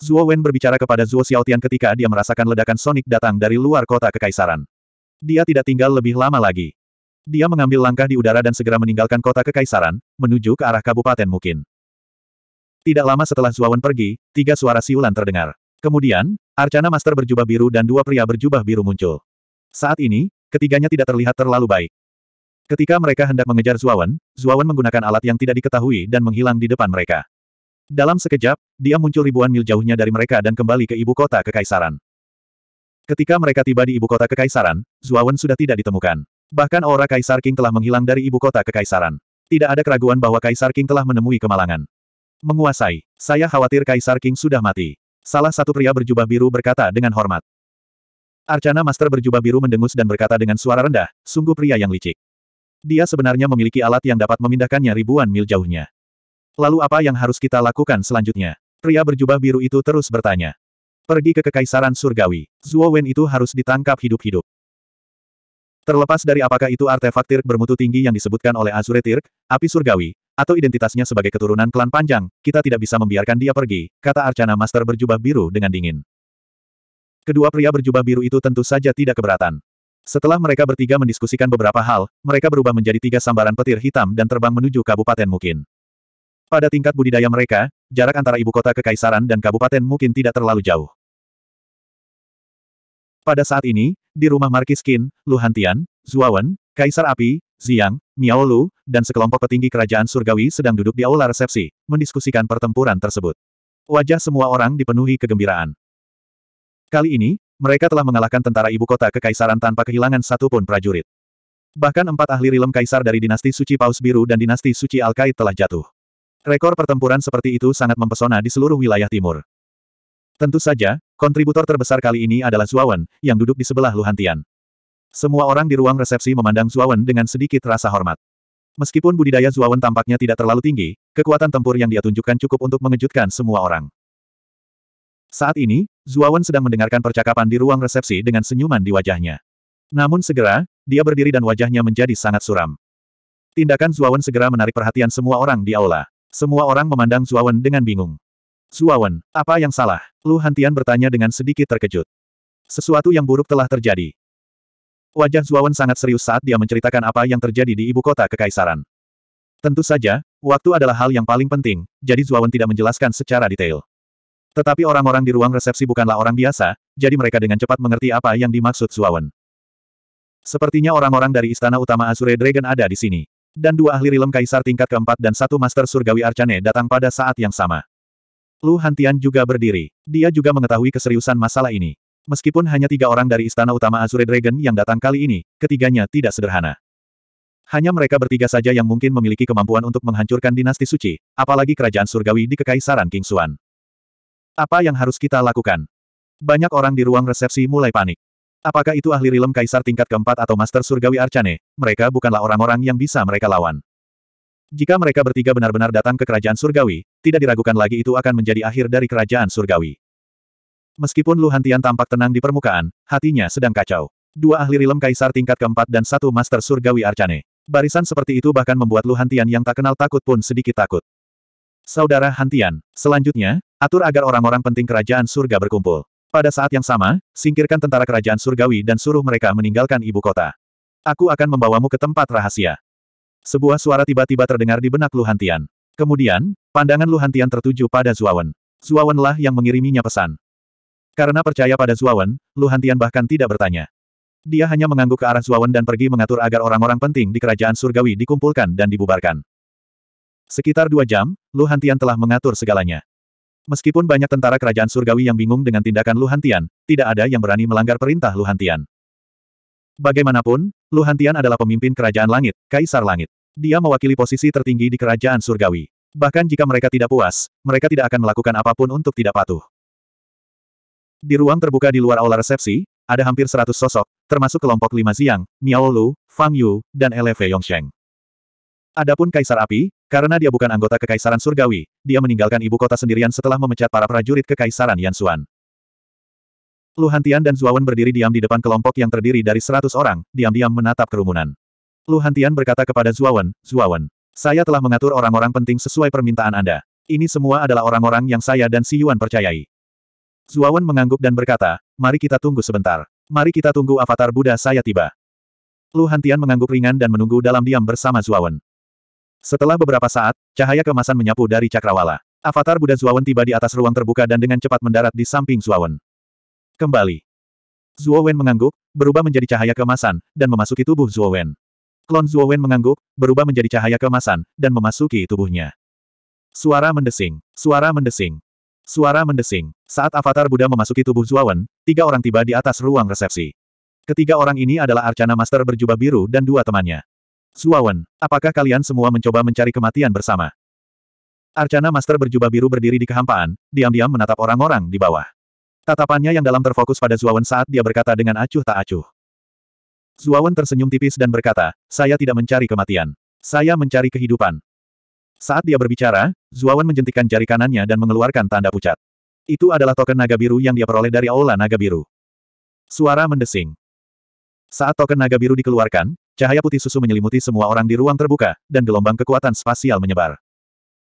Zuo Wen berbicara kepada Zhuo Xiaotian ketika dia merasakan ledakan sonik datang dari luar kota kekaisaran. Dia tidak tinggal lebih lama lagi. Dia mengambil langkah di udara dan segera meninggalkan kota kekaisaran, menuju ke arah kabupaten mungkin. Tidak lama setelah Wen pergi, tiga suara siulan terdengar. Kemudian, Arcana Master berjubah biru dan dua pria berjubah biru muncul. Saat ini, ketiganya tidak terlihat terlalu baik. Ketika mereka hendak mengejar Zuawan, Zuawan menggunakan alat yang tidak diketahui dan menghilang di depan mereka. Dalam sekejap, dia muncul ribuan mil jauhnya dari mereka dan kembali ke ibu kota kekaisaran. Ketika mereka tiba di ibu kota kekaisaran, Zuawan sudah tidak ditemukan. Bahkan aura Kaisar King telah menghilang dari ibu kota kekaisaran. Tidak ada keraguan bahwa Kaisar King telah menemui kemalangan. Menguasai, saya khawatir Kaisar King sudah mati. Salah satu pria berjubah biru berkata dengan hormat. Arcana Master berjubah biru mendengus dan berkata dengan suara rendah, sungguh pria yang licik. Dia sebenarnya memiliki alat yang dapat memindahkannya ribuan mil jauhnya. Lalu apa yang harus kita lakukan selanjutnya? Pria berjubah biru itu terus bertanya. Pergi ke Kekaisaran Surgawi. Zuo Wen itu harus ditangkap hidup-hidup. Terlepas dari apakah itu artefak tirk bermutu tinggi yang disebutkan oleh Azure Tirk, api surgawi, atau identitasnya sebagai keturunan klan panjang, kita tidak bisa membiarkan dia pergi, kata Arcana Master berjubah biru dengan dingin. Kedua pria berjubah biru itu tentu saja tidak keberatan. Setelah mereka bertiga mendiskusikan beberapa hal, mereka berubah menjadi tiga sambaran petir hitam dan terbang menuju Kabupaten Mungkin. Pada tingkat budidaya mereka, jarak antara ibu kota kekaisaran dan kabupaten mungkin tidak terlalu jauh. Pada saat ini, di rumah Marquis Qin, Lu Hantian, Zuawan, Kaisar Api, Ziyang, Miao dan sekelompok petinggi kerajaan surgawi sedang duduk di aula resepsi, mendiskusikan pertempuran tersebut. Wajah semua orang dipenuhi kegembiraan. Kali ini, mereka telah mengalahkan tentara ibu kota kekaisaran tanpa kehilangan satupun prajurit. Bahkan empat ahli rilem kaisar dari dinasti suci Paus Biru dan dinasti suci Alkait telah jatuh. Rekor pertempuran seperti itu sangat mempesona di seluruh wilayah timur. Tentu saja, kontributor terbesar kali ini adalah Zuawan, yang duduk di sebelah Luhantian. Semua orang di ruang resepsi memandang Zuawan dengan sedikit rasa hormat. Meskipun budidaya Zuawan tampaknya tidak terlalu tinggi, kekuatan tempur yang dia tunjukkan cukup untuk mengejutkan semua orang. Saat ini, Zuawan sedang mendengarkan percakapan di ruang resepsi dengan senyuman di wajahnya. Namun segera, dia berdiri dan wajahnya menjadi sangat suram. Tindakan Zuawan segera menarik perhatian semua orang di aula. Semua orang memandang Zuawan dengan bingung. Zuawan, apa yang salah? Lu Hantian bertanya dengan sedikit terkejut. Sesuatu yang buruk telah terjadi. Wajah Zuawan sangat serius saat dia menceritakan apa yang terjadi di ibu kota kekaisaran. Tentu saja, waktu adalah hal yang paling penting, jadi Zuawan tidak menjelaskan secara detail. Tetapi orang-orang di ruang resepsi bukanlah orang biasa, jadi mereka dengan cepat mengerti apa yang dimaksud Zuawan. Sepertinya orang-orang dari istana utama Azure Dragon ada di sini. Dan dua ahli rilem kaisar tingkat keempat dan satu master surgawi Arcane datang pada saat yang sama. Lu Hantian juga berdiri. Dia juga mengetahui keseriusan masalah ini. Meskipun hanya tiga orang dari istana utama Azure Dragon yang datang kali ini, ketiganya tidak sederhana. Hanya mereka bertiga saja yang mungkin memiliki kemampuan untuk menghancurkan dinasti suci, apalagi kerajaan surgawi di kekaisaran King Suan. Apa yang harus kita lakukan? Banyak orang di ruang resepsi mulai panik. Apakah itu ahli rilem kaisar tingkat keempat atau master surgawi Arcane, mereka bukanlah orang-orang yang bisa mereka lawan. Jika mereka bertiga benar-benar datang ke kerajaan surgawi, tidak diragukan lagi itu akan menjadi akhir dari kerajaan surgawi. Meskipun Lu Hantian tampak tenang di permukaan, hatinya sedang kacau. Dua ahli rilem kaisar tingkat keempat dan satu master surgawi Arcane. Barisan seperti itu bahkan membuat Lu Hantian yang tak kenal takut pun sedikit takut. Saudara Hantian, selanjutnya, atur agar orang-orang penting kerajaan surga berkumpul. Pada saat yang sama, singkirkan tentara kerajaan surgawi dan suruh mereka meninggalkan ibu kota. Aku akan membawamu ke tempat rahasia. Sebuah suara tiba-tiba terdengar di benak Luhantian. Kemudian, pandangan Luhantian tertuju pada Zuawan. Zuawanlah yang mengiriminya pesan. Karena percaya pada Zuawan, Luhantian bahkan tidak bertanya. Dia hanya mengangguk ke arah Zuawan dan pergi mengatur agar orang-orang penting di kerajaan surgawi dikumpulkan dan dibubarkan. Sekitar dua jam, Luhantian telah mengatur segalanya. Meskipun banyak tentara kerajaan surgawi yang bingung dengan tindakan Luhantian, tidak ada yang berani melanggar perintah Luhantian. Bagaimanapun, Luhantian adalah pemimpin kerajaan langit, kaisar langit. Dia mewakili posisi tertinggi di kerajaan surgawi. Bahkan jika mereka tidak puas, mereka tidak akan melakukan apapun untuk tidak patuh. Di ruang terbuka di luar aula resepsi, ada hampir seratus sosok, termasuk kelompok lima Ziyang, Miao Lu, Fang Yu, dan Eleve Yongsheng. Adapun Kaisar Api, karena dia bukan anggota Kekaisaran Surgawi, dia meninggalkan ibu kota sendirian setelah memecat para prajurit Kekaisaran Yansuan. Lu Hantian dan Zuawan berdiri diam di depan kelompok yang terdiri dari seratus orang, diam-diam menatap kerumunan. Luhantian berkata kepada Zuawan, Zuawan, saya telah mengatur orang-orang penting sesuai permintaan Anda. Ini semua adalah orang-orang yang saya dan Si Yuan percayai. Zuawan mengangguk dan berkata, mari kita tunggu sebentar. Mari kita tunggu avatar Buddha saya tiba. Luhantian mengangguk ringan dan menunggu dalam diam bersama Zuawan. Setelah beberapa saat, cahaya kemasan menyapu dari cakrawala. Avatar Buddha Zuawan tiba di atas ruang terbuka dan dengan cepat mendarat di samping Zuawan. Kembali. Zuowen mengangguk, berubah menjadi cahaya kemasan, dan memasuki tubuh Zuowen. Klon Zuowen mengangguk, berubah menjadi cahaya kemasan, dan memasuki tubuhnya. Suara mendesing, suara mendesing, suara mendesing. Saat avatar Buddha memasuki tubuh Zuowen, tiga orang tiba di atas ruang resepsi. Ketiga orang ini adalah Arcana Master berjubah biru dan dua temannya. Suawan, apakah kalian semua mencoba mencari kematian bersama? Arcana Master berjubah biru berdiri di kehampaan, diam-diam menatap orang-orang di bawah. Tatapannya yang dalam terfokus pada Zuawan saat dia berkata dengan acuh tak acuh. Zuawan tersenyum tipis dan berkata, saya tidak mencari kematian. Saya mencari kehidupan. Saat dia berbicara, Zuawan menjentikkan jari kanannya dan mengeluarkan tanda pucat. Itu adalah token naga biru yang dia peroleh dari Aula Naga Biru. Suara mendesing. Saat token naga biru dikeluarkan, cahaya putih susu menyelimuti semua orang di ruang terbuka, dan gelombang kekuatan spasial menyebar.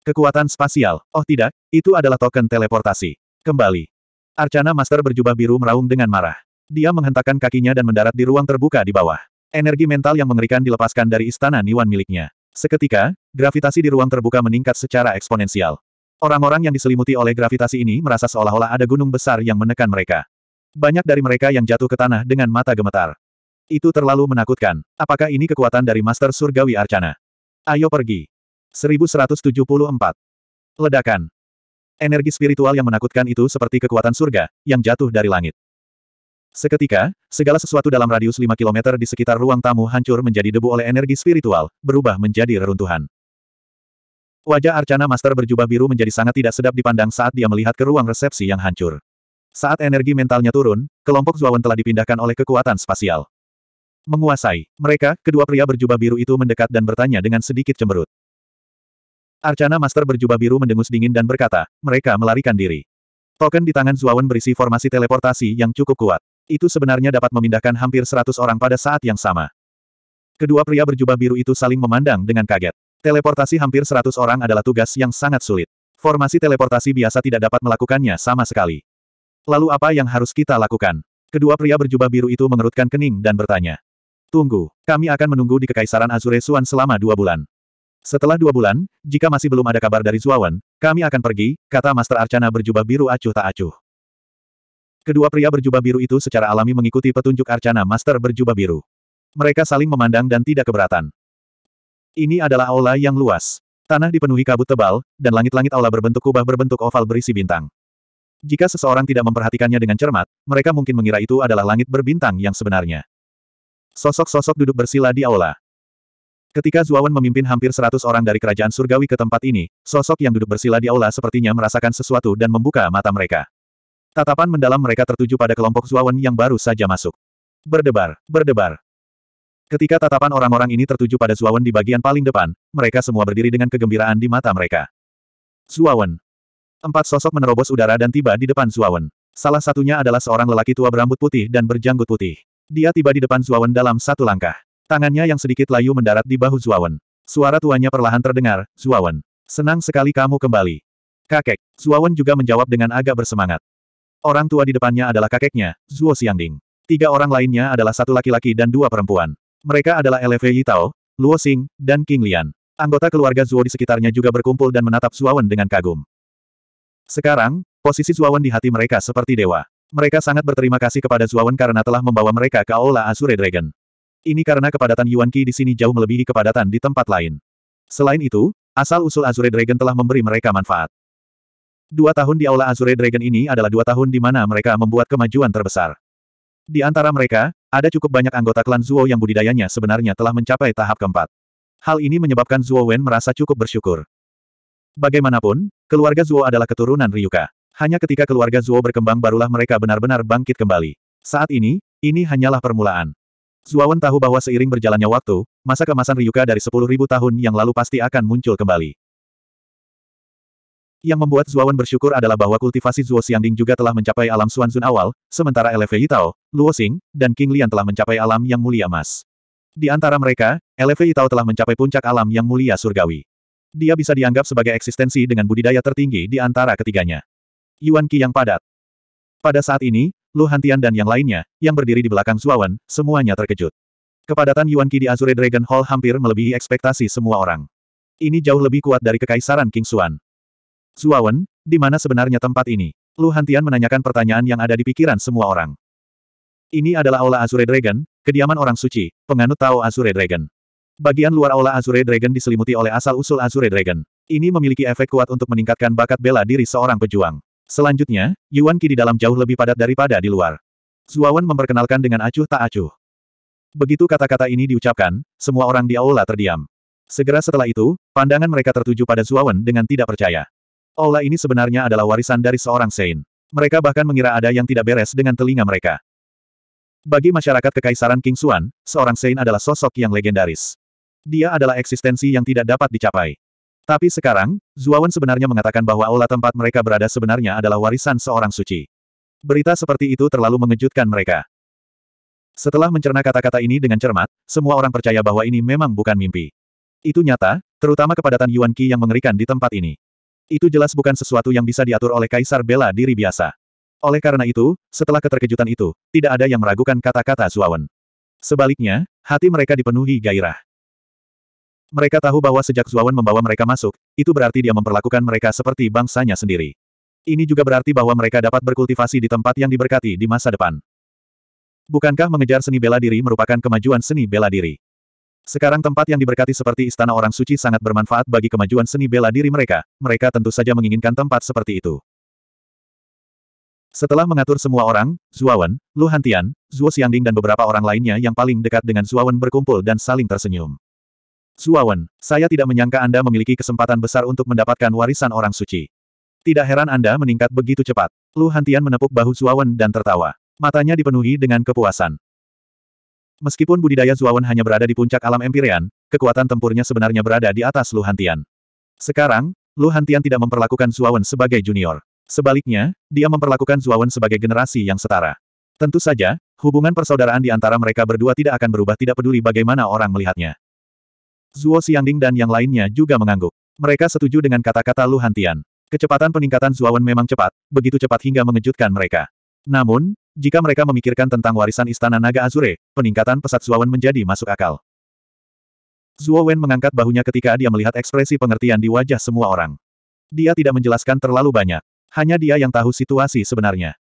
Kekuatan spasial, oh tidak, itu adalah token teleportasi. Kembali. Arcana Master berjubah biru meraung dengan marah. Dia menghentakkan kakinya dan mendarat di ruang terbuka di bawah. Energi mental yang mengerikan dilepaskan dari istana Niwan miliknya. Seketika, gravitasi di ruang terbuka meningkat secara eksponensial. Orang-orang yang diselimuti oleh gravitasi ini merasa seolah-olah ada gunung besar yang menekan mereka. Banyak dari mereka yang jatuh ke tanah dengan mata gemetar. Itu terlalu menakutkan. Apakah ini kekuatan dari Master Surgawi Arcana? Ayo pergi. 1174. Ledakan. Energi spiritual yang menakutkan itu seperti kekuatan surga, yang jatuh dari langit. Seketika, segala sesuatu dalam radius 5 km di sekitar ruang tamu hancur menjadi debu oleh energi spiritual, berubah menjadi reruntuhan. Wajah Arcana Master berjubah biru menjadi sangat tidak sedap dipandang saat dia melihat ke ruang resepsi yang hancur. Saat energi mentalnya turun, kelompok Zuawan telah dipindahkan oleh kekuatan spasial. Menguasai. Mereka, kedua pria berjubah biru itu mendekat dan bertanya dengan sedikit cemberut. Arcana Master berjubah biru mendengus dingin dan berkata, mereka melarikan diri. Token di tangan Zuawan berisi formasi teleportasi yang cukup kuat. Itu sebenarnya dapat memindahkan hampir seratus orang pada saat yang sama. Kedua pria berjubah biru itu saling memandang dengan kaget. Teleportasi hampir seratus orang adalah tugas yang sangat sulit. Formasi teleportasi biasa tidak dapat melakukannya sama sekali. Lalu apa yang harus kita lakukan? Kedua pria berjubah biru itu mengerutkan kening dan bertanya. Tunggu, kami akan menunggu di Kekaisaran Azure Suan selama dua bulan. Setelah dua bulan, jika masih belum ada kabar dari Zuawan, kami akan pergi, kata Master Arcana berjubah biru acuh tak acuh. Kedua pria berjubah biru itu secara alami mengikuti petunjuk Arcana Master berjubah biru. Mereka saling memandang dan tidak keberatan. Ini adalah aula yang luas. Tanah dipenuhi kabut tebal, dan langit-langit aula berbentuk kubah berbentuk oval berisi bintang. Jika seseorang tidak memperhatikannya dengan cermat, mereka mungkin mengira itu adalah langit berbintang yang sebenarnya. Sosok-sosok duduk bersila di aula. Ketika Zuawan memimpin hampir seratus orang dari kerajaan surgawi ke tempat ini, sosok yang duduk bersila di aula sepertinya merasakan sesuatu dan membuka mata mereka. Tatapan mendalam mereka tertuju pada kelompok Zuawan yang baru saja masuk. Berdebar, berdebar. Ketika tatapan orang-orang ini tertuju pada Zuawan di bagian paling depan, mereka semua berdiri dengan kegembiraan di mata mereka. Zuawan. Empat sosok menerobos udara dan tiba di depan Zuawan. Salah satunya adalah seorang lelaki tua berambut putih dan berjanggut putih. Dia tiba di depan Zuawan dalam satu langkah. Tangannya yang sedikit layu mendarat di bahu Zuawan. Suara tuanya perlahan terdengar, Zuawan. Senang sekali kamu kembali. Kakek, Zuawan juga menjawab dengan agak bersemangat. Orang tua di depannya adalah kakeknya, Zuo Xiangding. Tiga orang lainnya adalah satu laki-laki dan dua perempuan. Mereka adalah LV Yitao, Luo Xing, dan King Lian. Anggota keluarga Zuo di sekitarnya juga berkumpul dan menatap Zuawan dengan kagum. Sekarang, posisi Zuawan di hati mereka seperti dewa. Mereka sangat berterima kasih kepada Zuawan karena telah membawa mereka ke Aula Azure Dragon. Ini karena kepadatan Yuan Qi di sini jauh melebihi kepadatan di tempat lain. Selain itu, asal-usul Azure Dragon telah memberi mereka manfaat. Dua tahun di Aula Azure Dragon ini adalah dua tahun di mana mereka membuat kemajuan terbesar. Di antara mereka, ada cukup banyak anggota klan Zuo yang budidayanya sebenarnya telah mencapai tahap keempat. Hal ini menyebabkan Zuo Wen merasa cukup bersyukur. Bagaimanapun, keluarga Zuo adalah keturunan Ryuka. Hanya ketika keluarga Zuo berkembang barulah mereka benar-benar bangkit kembali. Saat ini, ini hanyalah permulaan. Zuawan tahu bahwa seiring berjalannya waktu, masa kemasan Ryuka dari 10.000 tahun yang lalu pasti akan muncul kembali. Yang membuat Zuawan bersyukur adalah bahwa kultivasi Zuo Xiangding juga telah mencapai alam Suan Zun awal, sementara Eleve Yitao, Luo Xing, dan King Lian telah mencapai alam yang mulia emas. Di antara mereka, Eleve Yitao telah mencapai puncak alam yang mulia surgawi. Dia bisa dianggap sebagai eksistensi dengan budidaya tertinggi di antara ketiganya. Yuan Qi yang padat. Pada saat ini, Lu Hantian dan yang lainnya, yang berdiri di belakang Zuawan, semuanya terkejut. Kepadatan Yuan Qi di Azure Dragon Hall hampir melebihi ekspektasi semua orang. Ini jauh lebih kuat dari kekaisaran King Xuan. Zuawan, di mana sebenarnya tempat ini? Lu Hantian menanyakan pertanyaan yang ada di pikiran semua orang. Ini adalah Aula Azure Dragon, kediaman orang suci, penganut Tao Azure Dragon. Bagian luar Aula Azure Dragon diselimuti oleh asal-usul Azure Dragon. Ini memiliki efek kuat untuk meningkatkan bakat bela diri seorang pejuang. Selanjutnya, Yuan Qi di dalam jauh lebih padat daripada di luar. Zuawan memperkenalkan dengan acuh tak acuh. Begitu kata-kata ini diucapkan, semua orang di aula terdiam. Segera setelah itu, pandangan mereka tertuju pada Zuawan dengan tidak percaya. Aula ini sebenarnya adalah warisan dari seorang Sein. Mereka bahkan mengira ada yang tidak beres dengan telinga mereka. Bagi masyarakat Kekaisaran King Xuan, seorang Sein adalah sosok yang legendaris. Dia adalah eksistensi yang tidak dapat dicapai. Tapi sekarang, Zuawan sebenarnya mengatakan bahwa aula tempat mereka berada sebenarnya adalah warisan seorang suci. Berita seperti itu terlalu mengejutkan mereka. Setelah mencerna kata-kata ini dengan cermat, semua orang percaya bahwa ini memang bukan mimpi. Itu nyata, terutama kepadatan Yuan Qi yang mengerikan di tempat ini. Itu jelas bukan sesuatu yang bisa diatur oleh Kaisar Bela diri biasa. Oleh karena itu, setelah keterkejutan itu, tidak ada yang meragukan kata-kata Zuawan. Sebaliknya, hati mereka dipenuhi gairah. Mereka tahu bahwa sejak Zuawan membawa mereka masuk, itu berarti dia memperlakukan mereka seperti bangsanya sendiri. Ini juga berarti bahwa mereka dapat berkultivasi di tempat yang diberkati di masa depan. Bukankah mengejar seni bela diri merupakan kemajuan seni bela diri? Sekarang tempat yang diberkati seperti istana orang suci sangat bermanfaat bagi kemajuan seni bela diri mereka, mereka tentu saja menginginkan tempat seperti itu. Setelah mengatur semua orang, Zuawan, Lu Hantian, Zuo Xiangding dan beberapa orang lainnya yang paling dekat dengan Zuawan berkumpul dan saling tersenyum. Suawan, saya tidak menyangka Anda memiliki kesempatan besar untuk mendapatkan warisan orang suci. Tidak heran Anda meningkat begitu cepat. Lu Hantian menepuk bahu Suawan dan tertawa. Matanya dipenuhi dengan kepuasan. Meskipun budidaya Zuawan hanya berada di puncak alam Empyrean, kekuatan tempurnya sebenarnya berada di atas Lu Hantian. Sekarang, Lu Hantian tidak memperlakukan Zuawan sebagai junior. Sebaliknya, dia memperlakukan Zuawan sebagai generasi yang setara. Tentu saja, hubungan persaudaraan di antara mereka berdua tidak akan berubah tidak peduli bagaimana orang melihatnya. Zuo Xiangding dan yang lainnya juga mengangguk. Mereka setuju dengan kata-kata Lu Hantian. Kecepatan peningkatan Zuawan memang cepat, begitu cepat hingga mengejutkan mereka. Namun, jika mereka memikirkan tentang warisan Istana Naga Azure, peningkatan pesat Zuawan menjadi masuk akal. Zuo Wen mengangkat bahunya ketika dia melihat ekspresi pengertian di wajah semua orang. Dia tidak menjelaskan terlalu banyak. Hanya dia yang tahu situasi sebenarnya.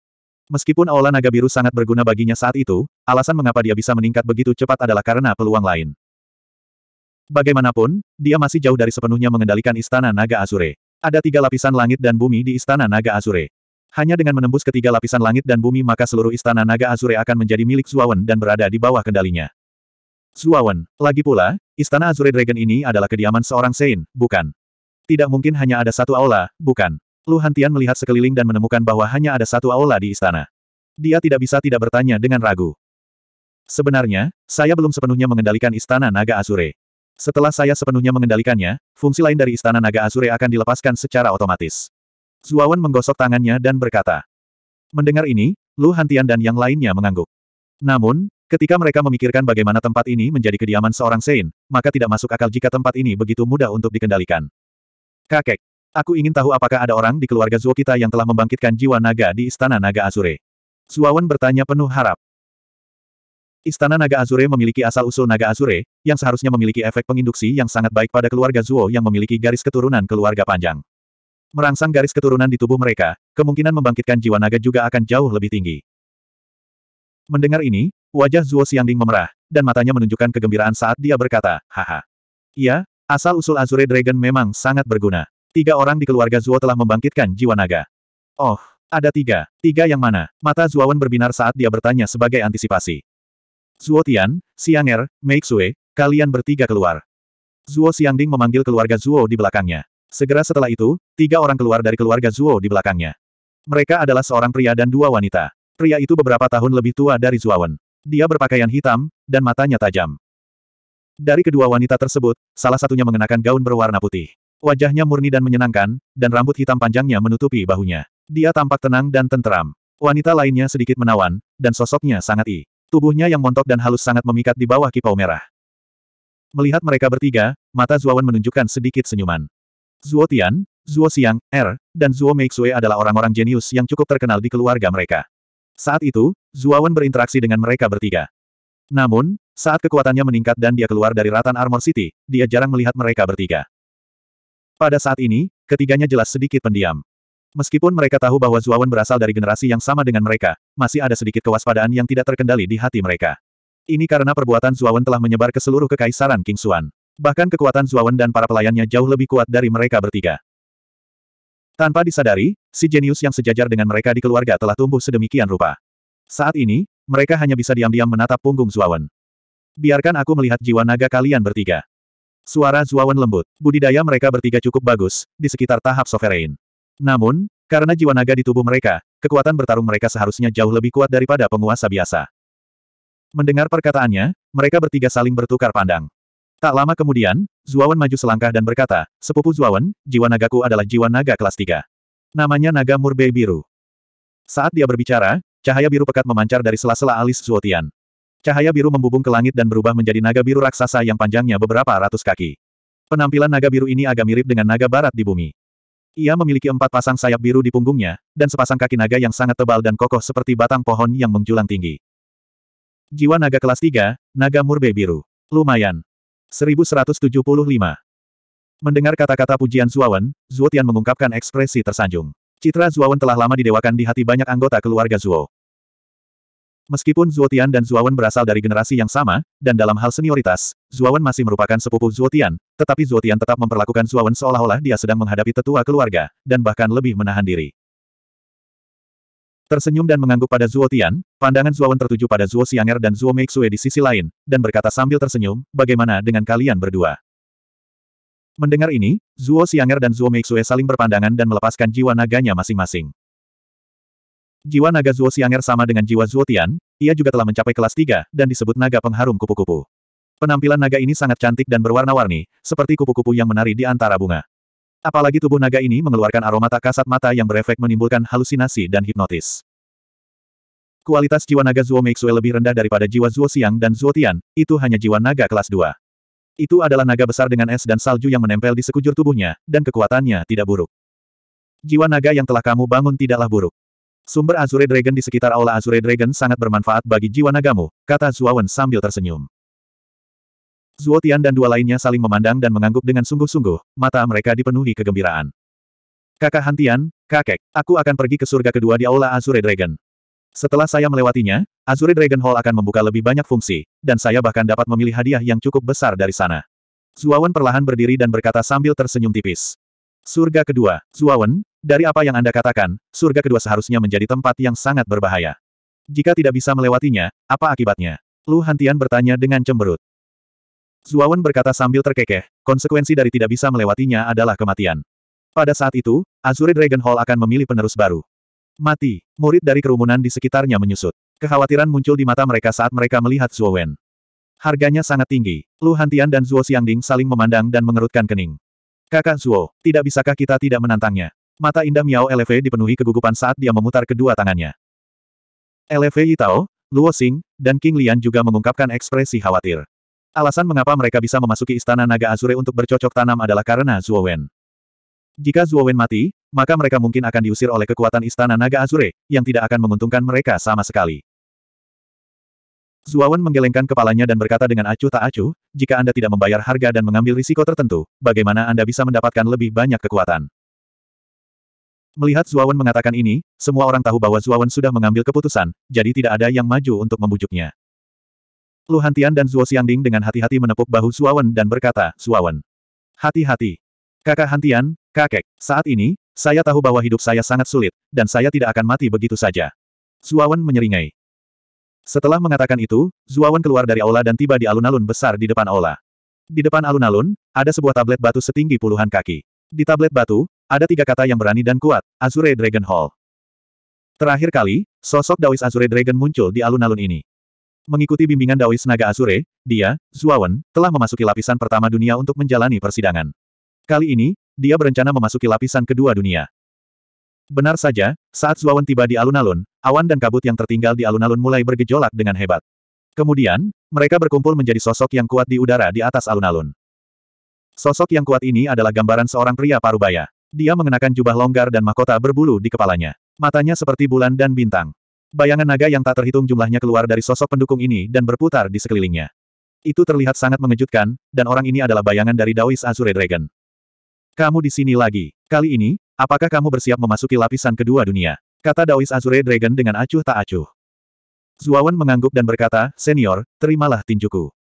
Meskipun aula naga biru sangat berguna baginya saat itu, alasan mengapa dia bisa meningkat begitu cepat adalah karena peluang lain. Bagaimanapun, dia masih jauh dari sepenuhnya mengendalikan Istana Naga Azure. Ada tiga lapisan langit dan bumi di Istana Naga Azure. Hanya dengan menembus ketiga lapisan langit dan bumi maka seluruh Istana Naga Azure akan menjadi milik Zuawan dan berada di bawah kendalinya. Zuawan, lagi pula, Istana Azure Dragon ini adalah kediaman seorang Sein, bukan? Tidak mungkin hanya ada satu aula, bukan? Lu Hantian melihat sekeliling dan menemukan bahwa hanya ada satu aula di istana. Dia tidak bisa tidak bertanya dengan ragu. Sebenarnya, saya belum sepenuhnya mengendalikan istana naga Azure. Setelah saya sepenuhnya mengendalikannya, fungsi lain dari Istana Naga Azure akan dilepaskan secara otomatis. Zuawan menggosok tangannya dan berkata. Mendengar ini, Lu Hantian dan yang lainnya mengangguk. Namun, ketika mereka memikirkan bagaimana tempat ini menjadi kediaman seorang Sein, maka tidak masuk akal jika tempat ini begitu mudah untuk dikendalikan. Kakek, aku ingin tahu apakah ada orang di keluarga Zuo kita yang telah membangkitkan jiwa naga di Istana Naga Azure. Zuawan bertanya penuh harap. Istana Naga Azure memiliki asal-usul Naga Azure, yang seharusnya memiliki efek penginduksi yang sangat baik pada keluarga Zuo yang memiliki garis keturunan keluarga panjang. Merangsang garis keturunan di tubuh mereka, kemungkinan membangkitkan jiwa naga juga akan jauh lebih tinggi. Mendengar ini, wajah Zuo siangding memerah, dan matanya menunjukkan kegembiraan saat dia berkata, Haha. Iya, asal-usul Azure Dragon memang sangat berguna. Tiga orang di keluarga Zuo telah membangkitkan jiwa naga. Oh, ada tiga. Tiga yang mana? Mata Zuo Wen berbinar saat dia bertanya sebagai antisipasi. Zuo Tian, Xianger, Mei Xue, kalian bertiga keluar. Zuo Xiangding memanggil keluarga Zuo di belakangnya. Segera setelah itu, tiga orang keluar dari keluarga Zuo di belakangnya. Mereka adalah seorang pria dan dua wanita. Pria itu beberapa tahun lebih tua dari Wen. Dia berpakaian hitam, dan matanya tajam. Dari kedua wanita tersebut, salah satunya mengenakan gaun berwarna putih. Wajahnya murni dan menyenangkan, dan rambut hitam panjangnya menutupi bahunya. Dia tampak tenang dan tentram. Wanita lainnya sedikit menawan, dan sosoknya sangat i. Tubuhnya yang montok dan halus sangat memikat di bawah kipau merah. Melihat mereka bertiga, mata Zuowen menunjukkan sedikit senyuman. Zuo Tian, Zuo Xiang, Er, dan Zuo Meixue adalah orang-orang jenius yang cukup terkenal di keluarga mereka. Saat itu, Zuowen berinteraksi dengan mereka bertiga. Namun, saat kekuatannya meningkat dan dia keluar dari ratan Armor City, dia jarang melihat mereka bertiga. Pada saat ini, ketiganya jelas sedikit pendiam. Meskipun mereka tahu bahwa Zuawan berasal dari generasi yang sama dengan mereka, masih ada sedikit kewaspadaan yang tidak terkendali di hati mereka. Ini karena perbuatan Zuawan telah menyebar ke seluruh kekaisaran King Xuan. Bahkan kekuatan Zuawan dan para pelayannya jauh lebih kuat dari mereka bertiga. Tanpa disadari, si jenius yang sejajar dengan mereka di keluarga telah tumbuh sedemikian rupa. Saat ini, mereka hanya bisa diam-diam menatap punggung Zuawan. Biarkan aku melihat jiwa naga kalian bertiga. Suara Zuawan lembut. Budidaya mereka bertiga cukup bagus, di sekitar tahap sovereign. Namun, karena jiwa naga di tubuh mereka, kekuatan bertarung mereka seharusnya jauh lebih kuat daripada penguasa biasa. Mendengar perkataannya, mereka bertiga saling bertukar pandang. Tak lama kemudian, Zuawan maju selangkah dan berkata, Sepupu Zuawan, jiwa nagaku adalah jiwa naga kelas 3. Namanya naga murbe biru. Saat dia berbicara, cahaya biru pekat memancar dari sela-sela alis Zuotian. Cahaya biru membubung ke langit dan berubah menjadi naga biru raksasa yang panjangnya beberapa ratus kaki. Penampilan naga biru ini agak mirip dengan naga barat di bumi. Ia memiliki empat pasang sayap biru di punggungnya, dan sepasang kaki naga yang sangat tebal dan kokoh seperti batang pohon yang menjulang tinggi. Jiwa naga kelas 3, naga murbe biru. Lumayan. 1175. Mendengar kata-kata pujian Zuowen, Zuo Tian mengungkapkan ekspresi tersanjung. Citra Zuowen telah lama didewakan di hati banyak anggota keluarga Zuo. Meskipun Zuotian dan Zuawan berasal dari generasi yang sama, dan dalam hal senioritas, Zuawan masih merupakan sepupu Zuotian, tetapi Zuotian tetap memperlakukan Zuawan seolah-olah dia sedang menghadapi tetua keluarga, dan bahkan lebih menahan diri. Tersenyum dan mengangguk pada Zuotian, pandangan Zuawan tertuju pada Zuo Xianger dan Zuo Meixue di sisi lain, dan berkata sambil tersenyum, bagaimana dengan kalian berdua? Mendengar ini, Zuo Xianger dan Zuo Meixue saling berpandangan dan melepaskan jiwa naganya masing-masing. Jiwa naga Zuo Xianger sama dengan jiwa Zuo Tian, ia juga telah mencapai kelas 3, dan disebut naga pengharum kupu-kupu. Penampilan naga ini sangat cantik dan berwarna-warni, seperti kupu-kupu yang menari di antara bunga. Apalagi tubuh naga ini mengeluarkan aroma tak kasat mata yang berefek menimbulkan halusinasi dan hipnotis. Kualitas jiwa naga Zuo Meixue lebih rendah daripada jiwa Zuo Xiang dan Zuo Tian, itu hanya jiwa naga kelas 2. Itu adalah naga besar dengan es dan salju yang menempel di sekujur tubuhnya, dan kekuatannya tidak buruk. Jiwa naga yang telah kamu bangun tidaklah buruk. Sumber Azure Dragon di sekitar aula Azure Dragon sangat bermanfaat bagi jiwa nagamu, kata Zuowen sambil tersenyum. Zuotian dan dua lainnya saling memandang dan mengangguk dengan sungguh-sungguh, mata mereka dipenuhi kegembiraan. Kakak Hantian, kakek, aku akan pergi ke surga kedua di aula Azure Dragon. Setelah saya melewatinya, Azure Dragon Hall akan membuka lebih banyak fungsi, dan saya bahkan dapat memilih hadiah yang cukup besar dari sana. Zuawan perlahan berdiri dan berkata sambil tersenyum tipis. Surga kedua, Zuawan, dari apa yang Anda katakan, surga kedua seharusnya menjadi tempat yang sangat berbahaya. Jika tidak bisa melewatinya, apa akibatnya? Lu Hantian bertanya dengan cemberut. Zuawan berkata sambil terkekeh, konsekuensi dari tidak bisa melewatinya adalah kematian. Pada saat itu, Azure Dragon Hall akan memilih penerus baru. Mati, murid dari kerumunan di sekitarnya menyusut. Kekhawatiran muncul di mata mereka saat mereka melihat Zuowen. Harganya sangat tinggi. Lu Hantian dan Zuo Xiangding saling memandang dan mengerutkan kening. Kakak Zuo, tidak bisakah kita tidak menantangnya? Mata indah Miao Leve dipenuhi kegugupan saat dia memutar kedua tangannya. Leve, Yitao, Luo Xing, dan King Lian juga mengungkapkan ekspresi khawatir. Alasan mengapa mereka bisa memasuki istana naga Azure untuk bercocok tanam adalah karena Zuo Wen. Jika Zuo Wen mati, maka mereka mungkin akan diusir oleh kekuatan istana naga Azure, yang tidak akan menguntungkan mereka sama sekali. Zuo Wen menggelengkan kepalanya dan berkata dengan acuh tak acuh, jika Anda tidak membayar harga dan mengambil risiko tertentu, bagaimana Anda bisa mendapatkan lebih banyak kekuatan? Melihat Zuawan mengatakan ini, semua orang tahu bahwa Zuawan sudah mengambil keputusan, jadi tidak ada yang maju untuk membujuknya. Lu Hantian dan Zuo Xiangding dengan hati-hati menepuk bahu Zuawan dan berkata, Zuawan, hati-hati. Kakak Hantian, kakek, saat ini, saya tahu bahwa hidup saya sangat sulit, dan saya tidak akan mati begitu saja. Zuawan menyeringai. Setelah mengatakan itu, Zuawan keluar dari aula dan tiba di alun-alun besar di depan aula. Di depan alun-alun, ada sebuah tablet batu setinggi puluhan kaki. Di tablet batu, ada tiga kata yang berani dan kuat, Azure Dragon Hall. Terakhir kali, sosok Daois Azure Dragon muncul di alun-alun ini. Mengikuti bimbingan Daois Naga Azure, dia, Zuawan, telah memasuki lapisan pertama dunia untuk menjalani persidangan. Kali ini, dia berencana memasuki lapisan kedua dunia. Benar saja, saat Zuawan tiba di alun-alun, awan dan kabut yang tertinggal di alun-alun mulai bergejolak dengan hebat. Kemudian, mereka berkumpul menjadi sosok yang kuat di udara di atas alun-alun. Sosok yang kuat ini adalah gambaran seorang pria parubaya. Dia mengenakan jubah longgar dan mahkota berbulu di kepalanya. Matanya seperti bulan dan bintang. Bayangan naga yang tak terhitung jumlahnya keluar dari sosok pendukung ini dan berputar di sekelilingnya. Itu terlihat sangat mengejutkan, dan orang ini adalah bayangan dari Daois Azure Dragon. Kamu di sini lagi. Kali ini, apakah kamu bersiap memasuki lapisan kedua dunia? Kata Daois Azure Dragon dengan acuh tak acuh. Zuawan mengangguk dan berkata, Senior, terimalah tinjuku.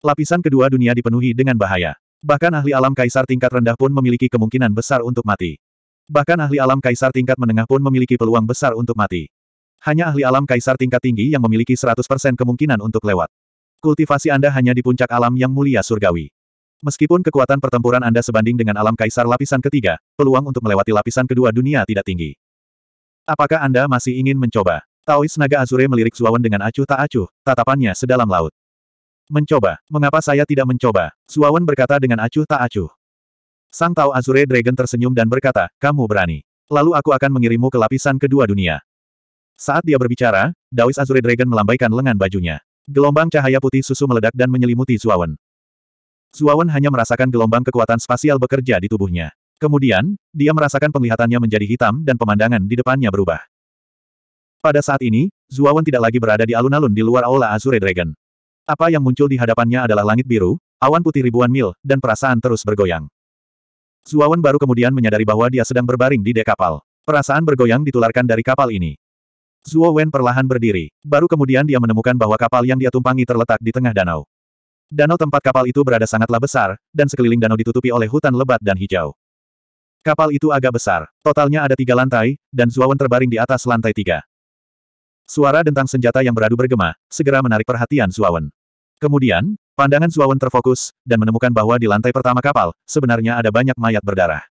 Lapisan kedua dunia dipenuhi dengan bahaya. Bahkan ahli alam kaisar tingkat rendah pun memiliki kemungkinan besar untuk mati. Bahkan ahli alam kaisar tingkat menengah pun memiliki peluang besar untuk mati. Hanya ahli alam kaisar tingkat tinggi yang memiliki 100% kemungkinan untuk lewat. Kultivasi Anda hanya di puncak alam yang mulia surgawi. Meskipun kekuatan pertempuran Anda sebanding dengan alam kaisar lapisan ketiga, peluang untuk melewati lapisan kedua dunia tidak tinggi. Apakah Anda masih ingin mencoba? Taois naga Azure melirik Zuawan dengan acuh tak acuh, tatapannya sedalam laut. Mencoba. Mengapa saya tidak mencoba? Suawan berkata dengan acuh tak acuh. Sang Tao Azure Dragon tersenyum dan berkata, kamu berani. Lalu aku akan mengirimmu ke lapisan kedua dunia. Saat dia berbicara, Dawis Azure Dragon melambaikan lengan bajunya. Gelombang cahaya putih susu meledak dan menyelimuti Zuawan. Zuawan hanya merasakan gelombang kekuatan spasial bekerja di tubuhnya. Kemudian, dia merasakan penglihatannya menjadi hitam dan pemandangan di depannya berubah. Pada saat ini, Zuawan tidak lagi berada di alun-alun di luar Aula Azure Dragon. Apa yang muncul di hadapannya adalah langit biru, awan putih ribuan mil, dan perasaan terus bergoyang. Zuawan baru kemudian menyadari bahwa dia sedang berbaring di dek kapal. Perasaan bergoyang ditularkan dari kapal ini. Zuo Wen perlahan berdiri. Baru kemudian dia menemukan bahwa kapal yang dia tumpangi terletak di tengah danau. Danau tempat kapal itu berada sangatlah besar, dan sekeliling danau ditutupi oleh hutan lebat dan hijau. Kapal itu agak besar. Totalnya ada tiga lantai, dan Zuawan terbaring di atas lantai tiga. Suara dentang senjata yang beradu bergema, segera menarik perhatian Suawen. Kemudian, pandangan Suawen terfokus, dan menemukan bahwa di lantai pertama kapal, sebenarnya ada banyak mayat berdarah.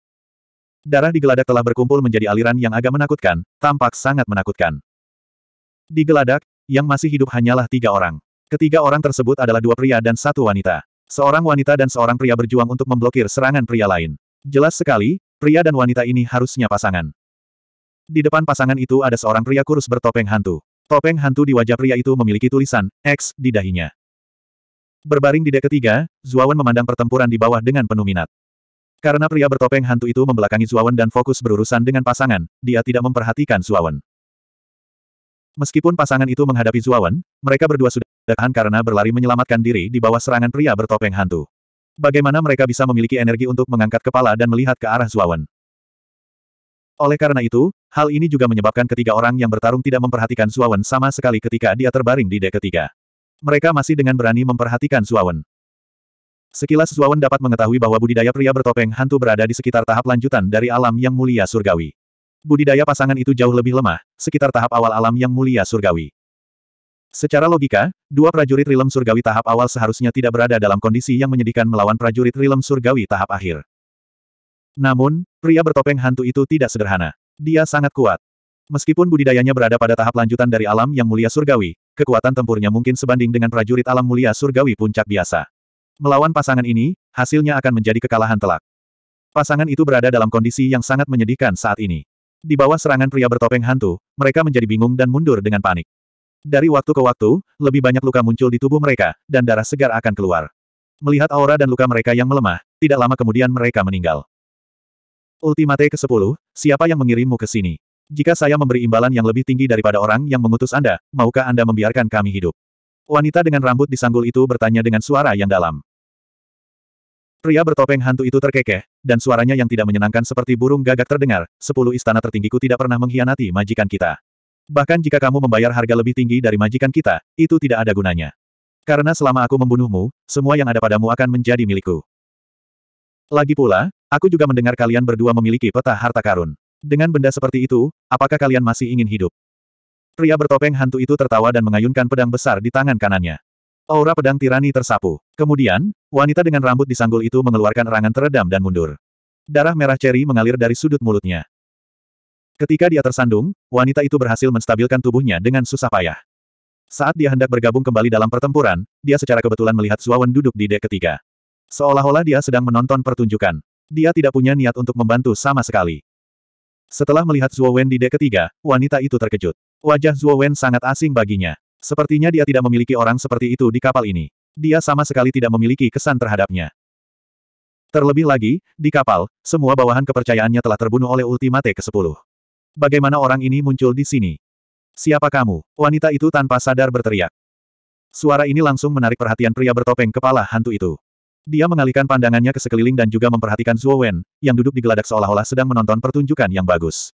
Darah di geladak telah berkumpul menjadi aliran yang agak menakutkan, tampak sangat menakutkan. Di geladak, yang masih hidup hanyalah tiga orang. Ketiga orang tersebut adalah dua pria dan satu wanita. Seorang wanita dan seorang pria berjuang untuk memblokir serangan pria lain. Jelas sekali, pria dan wanita ini harusnya pasangan. Di depan pasangan itu ada seorang pria kurus bertopeng hantu. Topeng hantu di wajah pria itu memiliki tulisan, X, di dahinya. Berbaring di dek ketiga, Zuawan memandang pertempuran di bawah dengan penuh minat. Karena pria bertopeng hantu itu membelakangi Zuawan dan fokus berurusan dengan pasangan, dia tidak memperhatikan Zuawan. Meskipun pasangan itu menghadapi Zuawan, mereka berdua sudah tahan karena berlari menyelamatkan diri di bawah serangan pria bertopeng hantu. Bagaimana mereka bisa memiliki energi untuk mengangkat kepala dan melihat ke arah Zuawan? Oleh karena itu, hal ini juga menyebabkan ketiga orang yang bertarung tidak memperhatikan Suawen sama sekali ketika dia terbaring di dek ketiga. Mereka masih dengan berani memperhatikan Suawen. Sekilas Suawen dapat mengetahui bahwa budidaya pria bertopeng hantu berada di sekitar tahap lanjutan dari alam yang mulia surgawi. Budidaya pasangan itu jauh lebih lemah, sekitar tahap awal alam yang mulia surgawi. Secara logika, dua prajurit Rilem Surgawi tahap awal seharusnya tidak berada dalam kondisi yang menyedihkan melawan prajurit Rilem Surgawi tahap akhir. Namun, Pria bertopeng hantu itu tidak sederhana. Dia sangat kuat. Meskipun budidayanya berada pada tahap lanjutan dari alam yang mulia surgawi, kekuatan tempurnya mungkin sebanding dengan prajurit alam mulia surgawi puncak biasa. Melawan pasangan ini, hasilnya akan menjadi kekalahan telak. Pasangan itu berada dalam kondisi yang sangat menyedihkan saat ini. Di bawah serangan pria bertopeng hantu, mereka menjadi bingung dan mundur dengan panik. Dari waktu ke waktu, lebih banyak luka muncul di tubuh mereka, dan darah segar akan keluar. Melihat aura dan luka mereka yang melemah, tidak lama kemudian mereka meninggal. Ultimate ke-10, siapa yang mengirimmu ke sini? Jika saya memberi imbalan yang lebih tinggi daripada orang yang mengutus Anda, maukah Anda membiarkan kami hidup? Wanita dengan rambut disanggul itu bertanya dengan suara yang dalam. Pria bertopeng hantu itu terkekeh, dan suaranya yang tidak menyenangkan seperti burung gagak terdengar, sepuluh istana tertinggiku tidak pernah mengkhianati majikan kita. Bahkan jika kamu membayar harga lebih tinggi dari majikan kita, itu tidak ada gunanya. Karena selama aku membunuhmu, semua yang ada padamu akan menjadi milikku. Lagi pula, Aku juga mendengar kalian berdua memiliki peta harta karun. Dengan benda seperti itu, apakah kalian masih ingin hidup? Pria bertopeng hantu itu tertawa dan mengayunkan pedang besar di tangan kanannya. Aura pedang tirani tersapu. Kemudian, wanita dengan rambut disanggul itu mengeluarkan erangan teredam dan mundur. Darah merah ceri mengalir dari sudut mulutnya. Ketika dia tersandung, wanita itu berhasil menstabilkan tubuhnya dengan susah payah. Saat dia hendak bergabung kembali dalam pertempuran, dia secara kebetulan melihat Suawan duduk di dek ketiga. Seolah-olah dia sedang menonton pertunjukan. Dia tidak punya niat untuk membantu sama sekali. Setelah melihat Zuo Wen di dek ketiga, wanita itu terkejut. Wajah Zuo Wen sangat asing baginya. Sepertinya dia tidak memiliki orang seperti itu di kapal ini. Dia sama sekali tidak memiliki kesan terhadapnya. Terlebih lagi, di kapal, semua bawahan kepercayaannya telah terbunuh oleh Ultimate ke-10. Bagaimana orang ini muncul di sini? Siapa kamu? Wanita itu tanpa sadar berteriak. Suara ini langsung menarik perhatian pria bertopeng kepala hantu itu. Dia mengalihkan pandangannya ke sekeliling dan juga memperhatikan Zuo Wen, yang duduk di geladak seolah-olah sedang menonton pertunjukan yang bagus.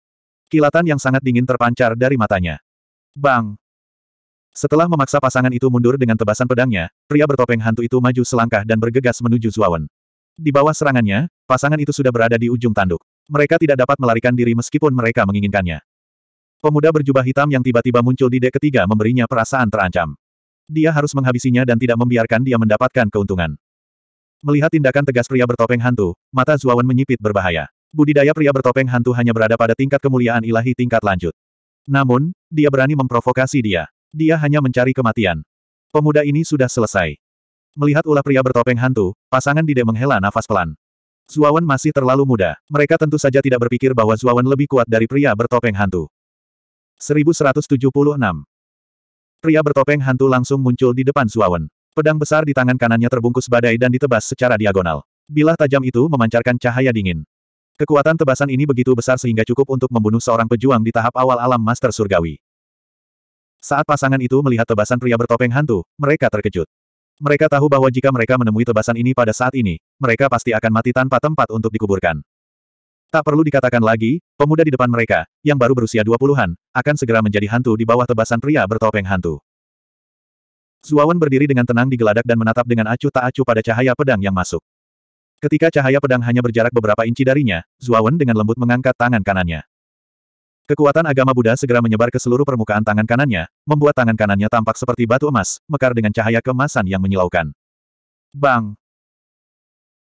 Kilatan yang sangat dingin terpancar dari matanya. Bang! Setelah memaksa pasangan itu mundur dengan tebasan pedangnya, pria bertopeng hantu itu maju selangkah dan bergegas menuju Zuo Wen. Di bawah serangannya, pasangan itu sudah berada di ujung tanduk. Mereka tidak dapat melarikan diri meskipun mereka menginginkannya. Pemuda berjubah hitam yang tiba-tiba muncul di dek ketiga memberinya perasaan terancam. Dia harus menghabisinya dan tidak membiarkan dia mendapatkan keuntungan. Melihat tindakan tegas pria bertopeng hantu, mata Zuawan menyipit berbahaya. Budidaya pria bertopeng hantu hanya berada pada tingkat kemuliaan ilahi tingkat lanjut. Namun, dia berani memprovokasi dia. Dia hanya mencari kematian. Pemuda ini sudah selesai. Melihat ulah pria bertopeng hantu, pasangan Dide menghela nafas pelan. Zuawan masih terlalu muda. Mereka tentu saja tidak berpikir bahwa Zuawan lebih kuat dari pria bertopeng hantu. 1176 Pria bertopeng hantu langsung muncul di depan Zuawan. Pedang besar di tangan kanannya terbungkus badai dan ditebas secara diagonal. Bilah tajam itu memancarkan cahaya dingin. Kekuatan tebasan ini begitu besar sehingga cukup untuk membunuh seorang pejuang di tahap awal alam Master Surgawi. Saat pasangan itu melihat tebasan pria bertopeng hantu, mereka terkejut. Mereka tahu bahwa jika mereka menemui tebasan ini pada saat ini, mereka pasti akan mati tanpa tempat untuk dikuburkan. Tak perlu dikatakan lagi, pemuda di depan mereka, yang baru berusia 20-an, akan segera menjadi hantu di bawah tebasan pria bertopeng hantu. Zuawan berdiri dengan tenang di geladak dan menatap dengan acuh tak acuh pada cahaya pedang yang masuk. Ketika cahaya pedang hanya berjarak beberapa inci darinya, Zuawan dengan lembut mengangkat tangan kanannya. Kekuatan agama Buddha segera menyebar ke seluruh permukaan tangan kanannya, membuat tangan kanannya tampak seperti batu emas, mekar dengan cahaya kemasan yang menyilaukan. Bang!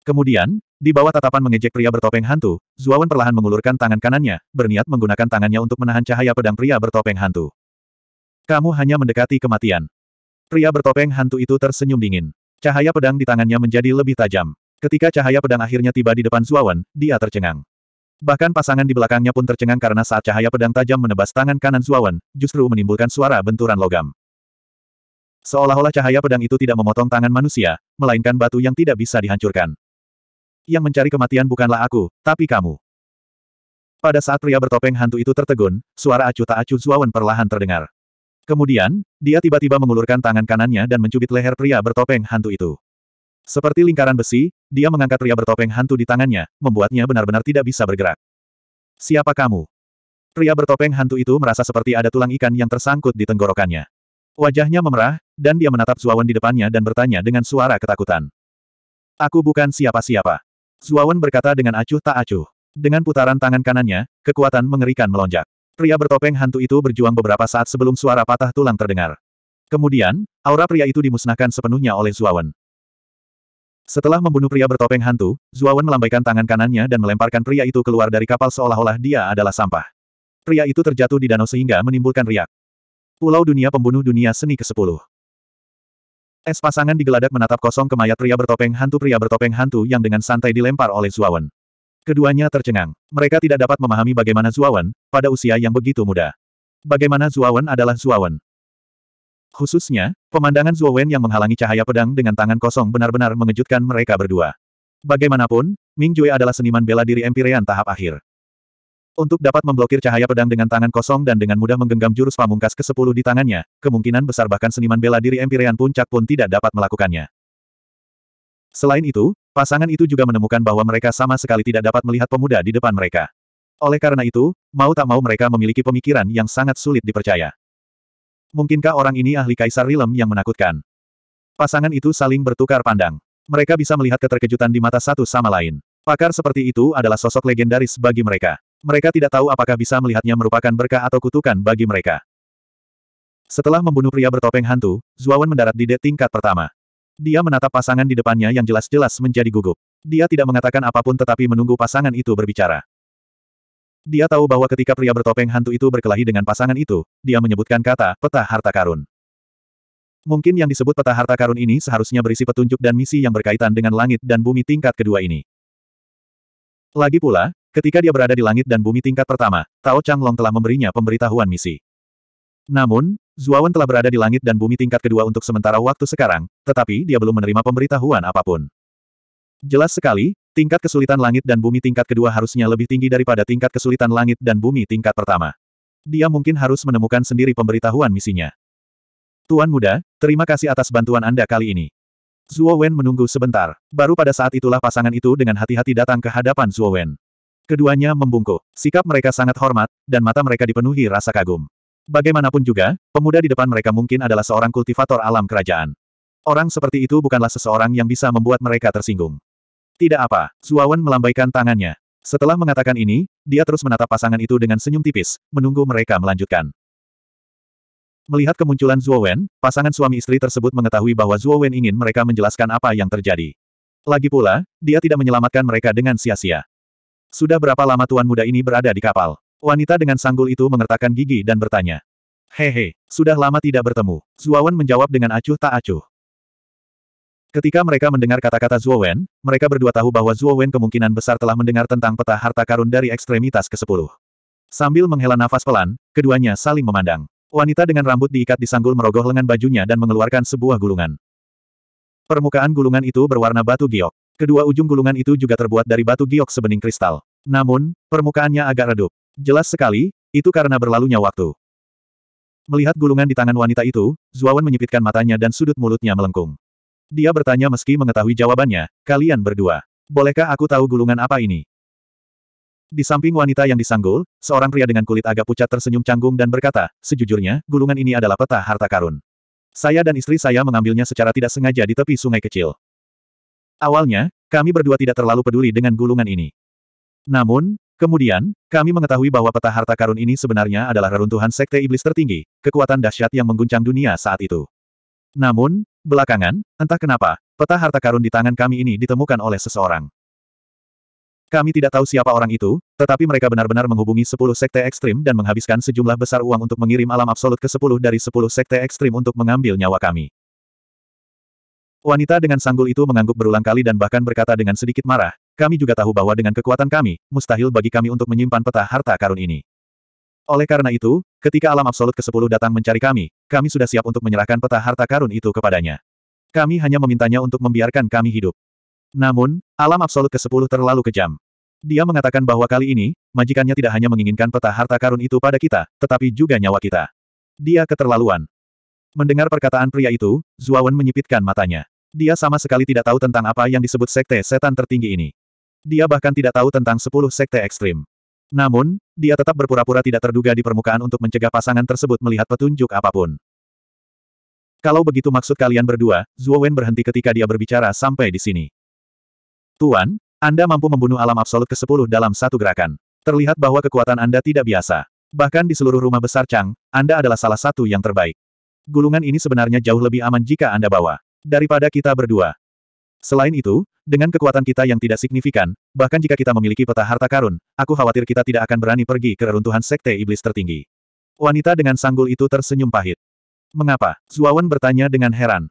Kemudian, di bawah tatapan mengejek pria bertopeng hantu, Zuawan perlahan mengulurkan tangan kanannya, berniat menggunakan tangannya untuk menahan cahaya pedang pria bertopeng hantu. Kamu hanya mendekati kematian. Pria bertopeng hantu itu tersenyum dingin. Cahaya pedang di tangannya menjadi lebih tajam. Ketika cahaya pedang akhirnya tiba di depan Zuawan, dia tercengang. Bahkan pasangan di belakangnya pun tercengang karena saat cahaya pedang tajam menebas tangan kanan Zuawan, justru menimbulkan suara benturan logam. Seolah-olah cahaya pedang itu tidak memotong tangan manusia, melainkan batu yang tidak bisa dihancurkan. Yang mencari kematian bukanlah aku, tapi kamu. Pada saat pria bertopeng hantu itu tertegun, suara acuh tak acuh Zuawan perlahan terdengar. Kemudian, dia tiba-tiba mengulurkan tangan kanannya dan mencubit leher pria bertopeng hantu itu. Seperti lingkaran besi, dia mengangkat pria bertopeng hantu di tangannya, membuatnya benar-benar tidak bisa bergerak. Siapa kamu? Pria bertopeng hantu itu merasa seperti ada tulang ikan yang tersangkut di tenggorokannya. Wajahnya memerah, dan dia menatap Zuawan di depannya dan bertanya dengan suara ketakutan. Aku bukan siapa-siapa. Zuawan berkata dengan acuh tak acuh. Dengan putaran tangan kanannya, kekuatan mengerikan melonjak pria bertopeng hantu itu berjuang beberapa saat sebelum suara patah tulang terdengar. Kemudian, aura pria itu dimusnahkan sepenuhnya oleh Zuawan. Setelah membunuh pria bertopeng hantu, Zuawan melambaikan tangan kanannya dan melemparkan pria itu keluar dari kapal seolah-olah dia adalah sampah. Pria itu terjatuh di danau sehingga menimbulkan riak. Pulau Dunia Pembunuh Dunia Seni ke-10 Es pasangan digeladak menatap kosong ke mayat pria bertopeng hantu pria bertopeng hantu yang dengan santai dilempar oleh Zuawan. Keduanya tercengang. Mereka tidak dapat memahami bagaimana Zuawan, pada usia yang begitu muda. Bagaimana Zuawan adalah Zuawan. Khususnya, pemandangan Zuawan yang menghalangi cahaya pedang dengan tangan kosong benar-benar mengejutkan mereka berdua. Bagaimanapun, Ming Jue adalah seniman bela diri Empyrean tahap akhir. Untuk dapat memblokir cahaya pedang dengan tangan kosong dan dengan mudah menggenggam jurus pamungkas ke-10 di tangannya, kemungkinan besar bahkan seniman bela diri Empyrean puncak pun tidak dapat melakukannya. Selain itu, Pasangan itu juga menemukan bahwa mereka sama sekali tidak dapat melihat pemuda di depan mereka. Oleh karena itu, mau tak mau mereka memiliki pemikiran yang sangat sulit dipercaya. Mungkinkah orang ini ahli Kaisar Rilem yang menakutkan? Pasangan itu saling bertukar pandang. Mereka bisa melihat keterkejutan di mata satu sama lain. Pakar seperti itu adalah sosok legendaris bagi mereka. Mereka tidak tahu apakah bisa melihatnya merupakan berkah atau kutukan bagi mereka. Setelah membunuh pria bertopeng hantu, Zuawan mendarat di dek tingkat pertama. Dia menatap pasangan di depannya yang jelas-jelas menjadi gugup. Dia tidak mengatakan apapun tetapi menunggu pasangan itu berbicara. Dia tahu bahwa ketika pria bertopeng hantu itu berkelahi dengan pasangan itu, dia menyebutkan kata, peta harta karun. Mungkin yang disebut peta harta karun ini seharusnya berisi petunjuk dan misi yang berkaitan dengan langit dan bumi tingkat kedua ini. Lagi pula, ketika dia berada di langit dan bumi tingkat pertama, Tao Chang Long telah memberinya pemberitahuan misi. Namun, Zuawan telah berada di langit dan bumi tingkat kedua untuk sementara waktu sekarang, tetapi dia belum menerima pemberitahuan apapun. Jelas sekali, tingkat kesulitan langit dan bumi tingkat kedua harusnya lebih tinggi daripada tingkat kesulitan langit dan bumi tingkat pertama. Dia mungkin harus menemukan sendiri pemberitahuan misinya. Tuan muda, terima kasih atas bantuan Anda kali ini. Zuo Wen menunggu sebentar. Baru pada saat itulah pasangan itu dengan hati-hati datang ke hadapan Zuo Wen. Keduanya membungkuk. Sikap mereka sangat hormat, dan mata mereka dipenuhi rasa kagum. Bagaimanapun juga, pemuda di depan mereka mungkin adalah seorang kultivator alam kerajaan. Orang seperti itu bukanlah seseorang yang bisa membuat mereka tersinggung. Tidak apa, Zuawan melambaikan tangannya. Setelah mengatakan ini, dia terus menatap pasangan itu dengan senyum tipis, menunggu mereka melanjutkan. Melihat kemunculan Zuowen, pasangan suami istri tersebut mengetahui bahwa Zuowen ingin mereka menjelaskan apa yang terjadi. Lagi pula, dia tidak menyelamatkan mereka dengan sia-sia. Sudah berapa lama tuan muda ini berada di kapal? Wanita dengan sanggul itu mengertakkan gigi dan bertanya. Hehe, sudah lama tidak bertemu. Zuawan menjawab dengan acuh tak acuh. Ketika mereka mendengar kata-kata Zuowen, mereka berdua tahu bahwa Zuowen kemungkinan besar telah mendengar tentang peta harta karun dari ekstremitas ke-10. Sambil menghela nafas pelan, keduanya saling memandang. Wanita dengan rambut diikat di sanggul merogoh lengan bajunya dan mengeluarkan sebuah gulungan. Permukaan gulungan itu berwarna batu giok. Kedua ujung gulungan itu juga terbuat dari batu giok sebening kristal. Namun, permukaannya agak redup. Jelas sekali, itu karena berlalunya waktu. Melihat gulungan di tangan wanita itu, Zuawan menyipitkan matanya dan sudut mulutnya melengkung. Dia bertanya meski mengetahui jawabannya, kalian berdua. Bolehkah aku tahu gulungan apa ini? Di samping wanita yang disanggul, seorang pria dengan kulit agak pucat tersenyum canggung dan berkata, sejujurnya, gulungan ini adalah peta harta karun. Saya dan istri saya mengambilnya secara tidak sengaja di tepi sungai kecil. Awalnya, kami berdua tidak terlalu peduli dengan gulungan ini. Namun, Kemudian, kami mengetahui bahwa peta harta karun ini sebenarnya adalah reruntuhan sekte iblis tertinggi, kekuatan dahsyat yang mengguncang dunia saat itu. Namun, belakangan, entah kenapa, peta harta karun di tangan kami ini ditemukan oleh seseorang. Kami tidak tahu siapa orang itu, tetapi mereka benar-benar menghubungi 10 sekte ekstrim dan menghabiskan sejumlah besar uang untuk mengirim alam absolut ke 10 dari 10 sekte ekstrim untuk mengambil nyawa kami. Wanita dengan sanggul itu mengangguk berulang kali dan bahkan berkata dengan sedikit marah, kami juga tahu bahwa dengan kekuatan kami, mustahil bagi kami untuk menyimpan peta harta karun ini. Oleh karena itu, ketika alam absolut ke-10 datang mencari kami, kami sudah siap untuk menyerahkan peta harta karun itu kepadanya. Kami hanya memintanya untuk membiarkan kami hidup. Namun, alam absolut ke-10 terlalu kejam. Dia mengatakan bahwa kali ini, majikannya tidak hanya menginginkan peta harta karun itu pada kita, tetapi juga nyawa kita. Dia keterlaluan. Mendengar perkataan pria itu, Zuawan menyipitkan matanya. Dia sama sekali tidak tahu tentang apa yang disebut sekte setan tertinggi ini. Dia bahkan tidak tahu tentang sepuluh sekte ekstrim. Namun, dia tetap berpura-pura tidak terduga di permukaan untuk mencegah pasangan tersebut melihat petunjuk apapun. Kalau begitu maksud kalian berdua, Zhuo Wen berhenti ketika dia berbicara sampai di sini. Tuan, Anda mampu membunuh alam absolut ke-10 dalam satu gerakan. Terlihat bahwa kekuatan Anda tidak biasa. Bahkan di seluruh rumah besar Chang, Anda adalah salah satu yang terbaik. Gulungan ini sebenarnya jauh lebih aman jika Anda bawa. Daripada kita berdua, Selain itu, dengan kekuatan kita yang tidak signifikan, bahkan jika kita memiliki peta harta karun, aku khawatir kita tidak akan berani pergi ke reruntuhan sekte iblis tertinggi. Wanita dengan sanggul itu tersenyum pahit. Mengapa? Zuawan bertanya dengan heran.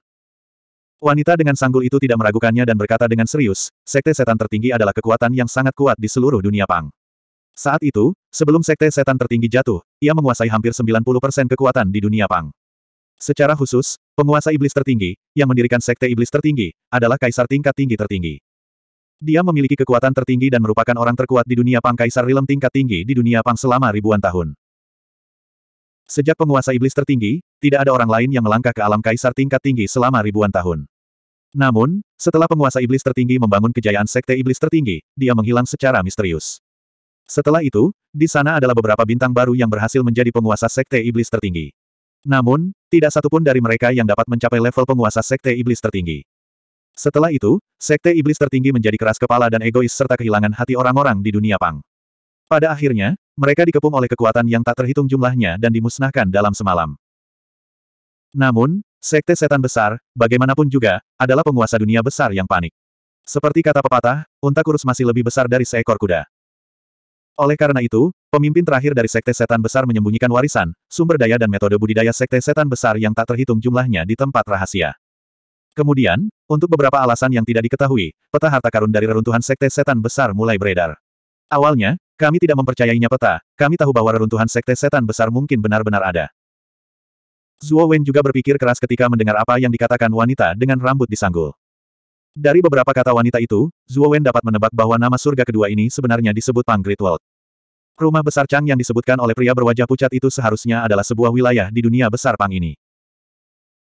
Wanita dengan sanggul itu tidak meragukannya dan berkata dengan serius, sekte setan tertinggi adalah kekuatan yang sangat kuat di seluruh dunia pang. Saat itu, sebelum sekte setan tertinggi jatuh, ia menguasai hampir 90% kekuatan di dunia pang. Secara khusus, penguasa iblis tertinggi, yang mendirikan sekte iblis tertinggi, adalah kaisar tingkat tinggi tertinggi. Dia memiliki kekuatan tertinggi dan merupakan orang terkuat di dunia pang kaisar rilem tingkat tinggi di dunia pang selama ribuan tahun. Sejak penguasa iblis tertinggi, tidak ada orang lain yang melangkah ke alam kaisar tingkat tinggi selama ribuan tahun. Namun, setelah penguasa iblis tertinggi membangun kejayaan sekte iblis tertinggi, dia menghilang secara misterius. Setelah itu, di sana adalah beberapa bintang baru yang berhasil menjadi penguasa sekte iblis tertinggi. Namun, tidak satupun dari mereka yang dapat mencapai level penguasa Sekte Iblis tertinggi. Setelah itu, Sekte Iblis tertinggi menjadi keras kepala dan egois serta kehilangan hati orang-orang di dunia Pang. Pada akhirnya, mereka dikepung oleh kekuatan yang tak terhitung jumlahnya dan dimusnahkan dalam semalam. Namun, Sekte Setan Besar, bagaimanapun juga, adalah penguasa dunia besar yang panik. Seperti kata pepatah, unta kurus masih lebih besar dari seekor kuda. Oleh karena itu, pemimpin terakhir dari Sekte Setan Besar menyembunyikan warisan, sumber daya dan metode budidaya Sekte Setan Besar yang tak terhitung jumlahnya di tempat rahasia. Kemudian, untuk beberapa alasan yang tidak diketahui, peta harta karun dari reruntuhan Sekte Setan Besar mulai beredar. Awalnya, kami tidak mempercayainya peta, kami tahu bahwa reruntuhan Sekte Setan Besar mungkin benar-benar ada. Zuo Wen juga berpikir keras ketika mendengar apa yang dikatakan wanita dengan rambut disanggul. Dari beberapa kata wanita itu, Zuo Wen dapat menebak bahwa nama surga kedua ini sebenarnya disebut Pang Great World. Rumah besar Chang yang disebutkan oleh pria berwajah pucat itu seharusnya adalah sebuah wilayah di dunia besar Pang ini.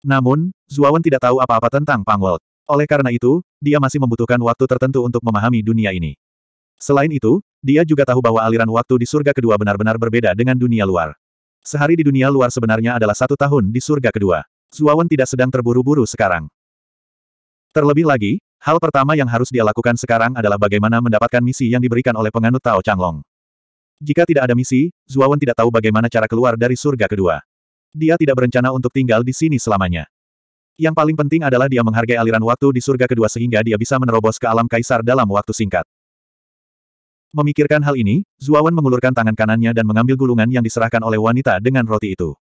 Namun, Zuawan tidak tahu apa-apa tentang Pang World. Oleh karena itu, dia masih membutuhkan waktu tertentu untuk memahami dunia ini. Selain itu, dia juga tahu bahwa aliran waktu di surga kedua benar-benar berbeda dengan dunia luar. Sehari di dunia luar sebenarnya adalah satu tahun di surga kedua. Zuawan tidak sedang terburu-buru sekarang. Terlebih lagi, hal pertama yang harus dia lakukan sekarang adalah bagaimana mendapatkan misi yang diberikan oleh penganut Tao Changlong. Jika tidak ada misi, Zuawan tidak tahu bagaimana cara keluar dari surga kedua. Dia tidak berencana untuk tinggal di sini selamanya. Yang paling penting adalah dia menghargai aliran waktu di surga kedua sehingga dia bisa menerobos ke alam kaisar dalam waktu singkat. Memikirkan hal ini, Zuawan mengulurkan tangan kanannya dan mengambil gulungan yang diserahkan oleh wanita dengan roti itu.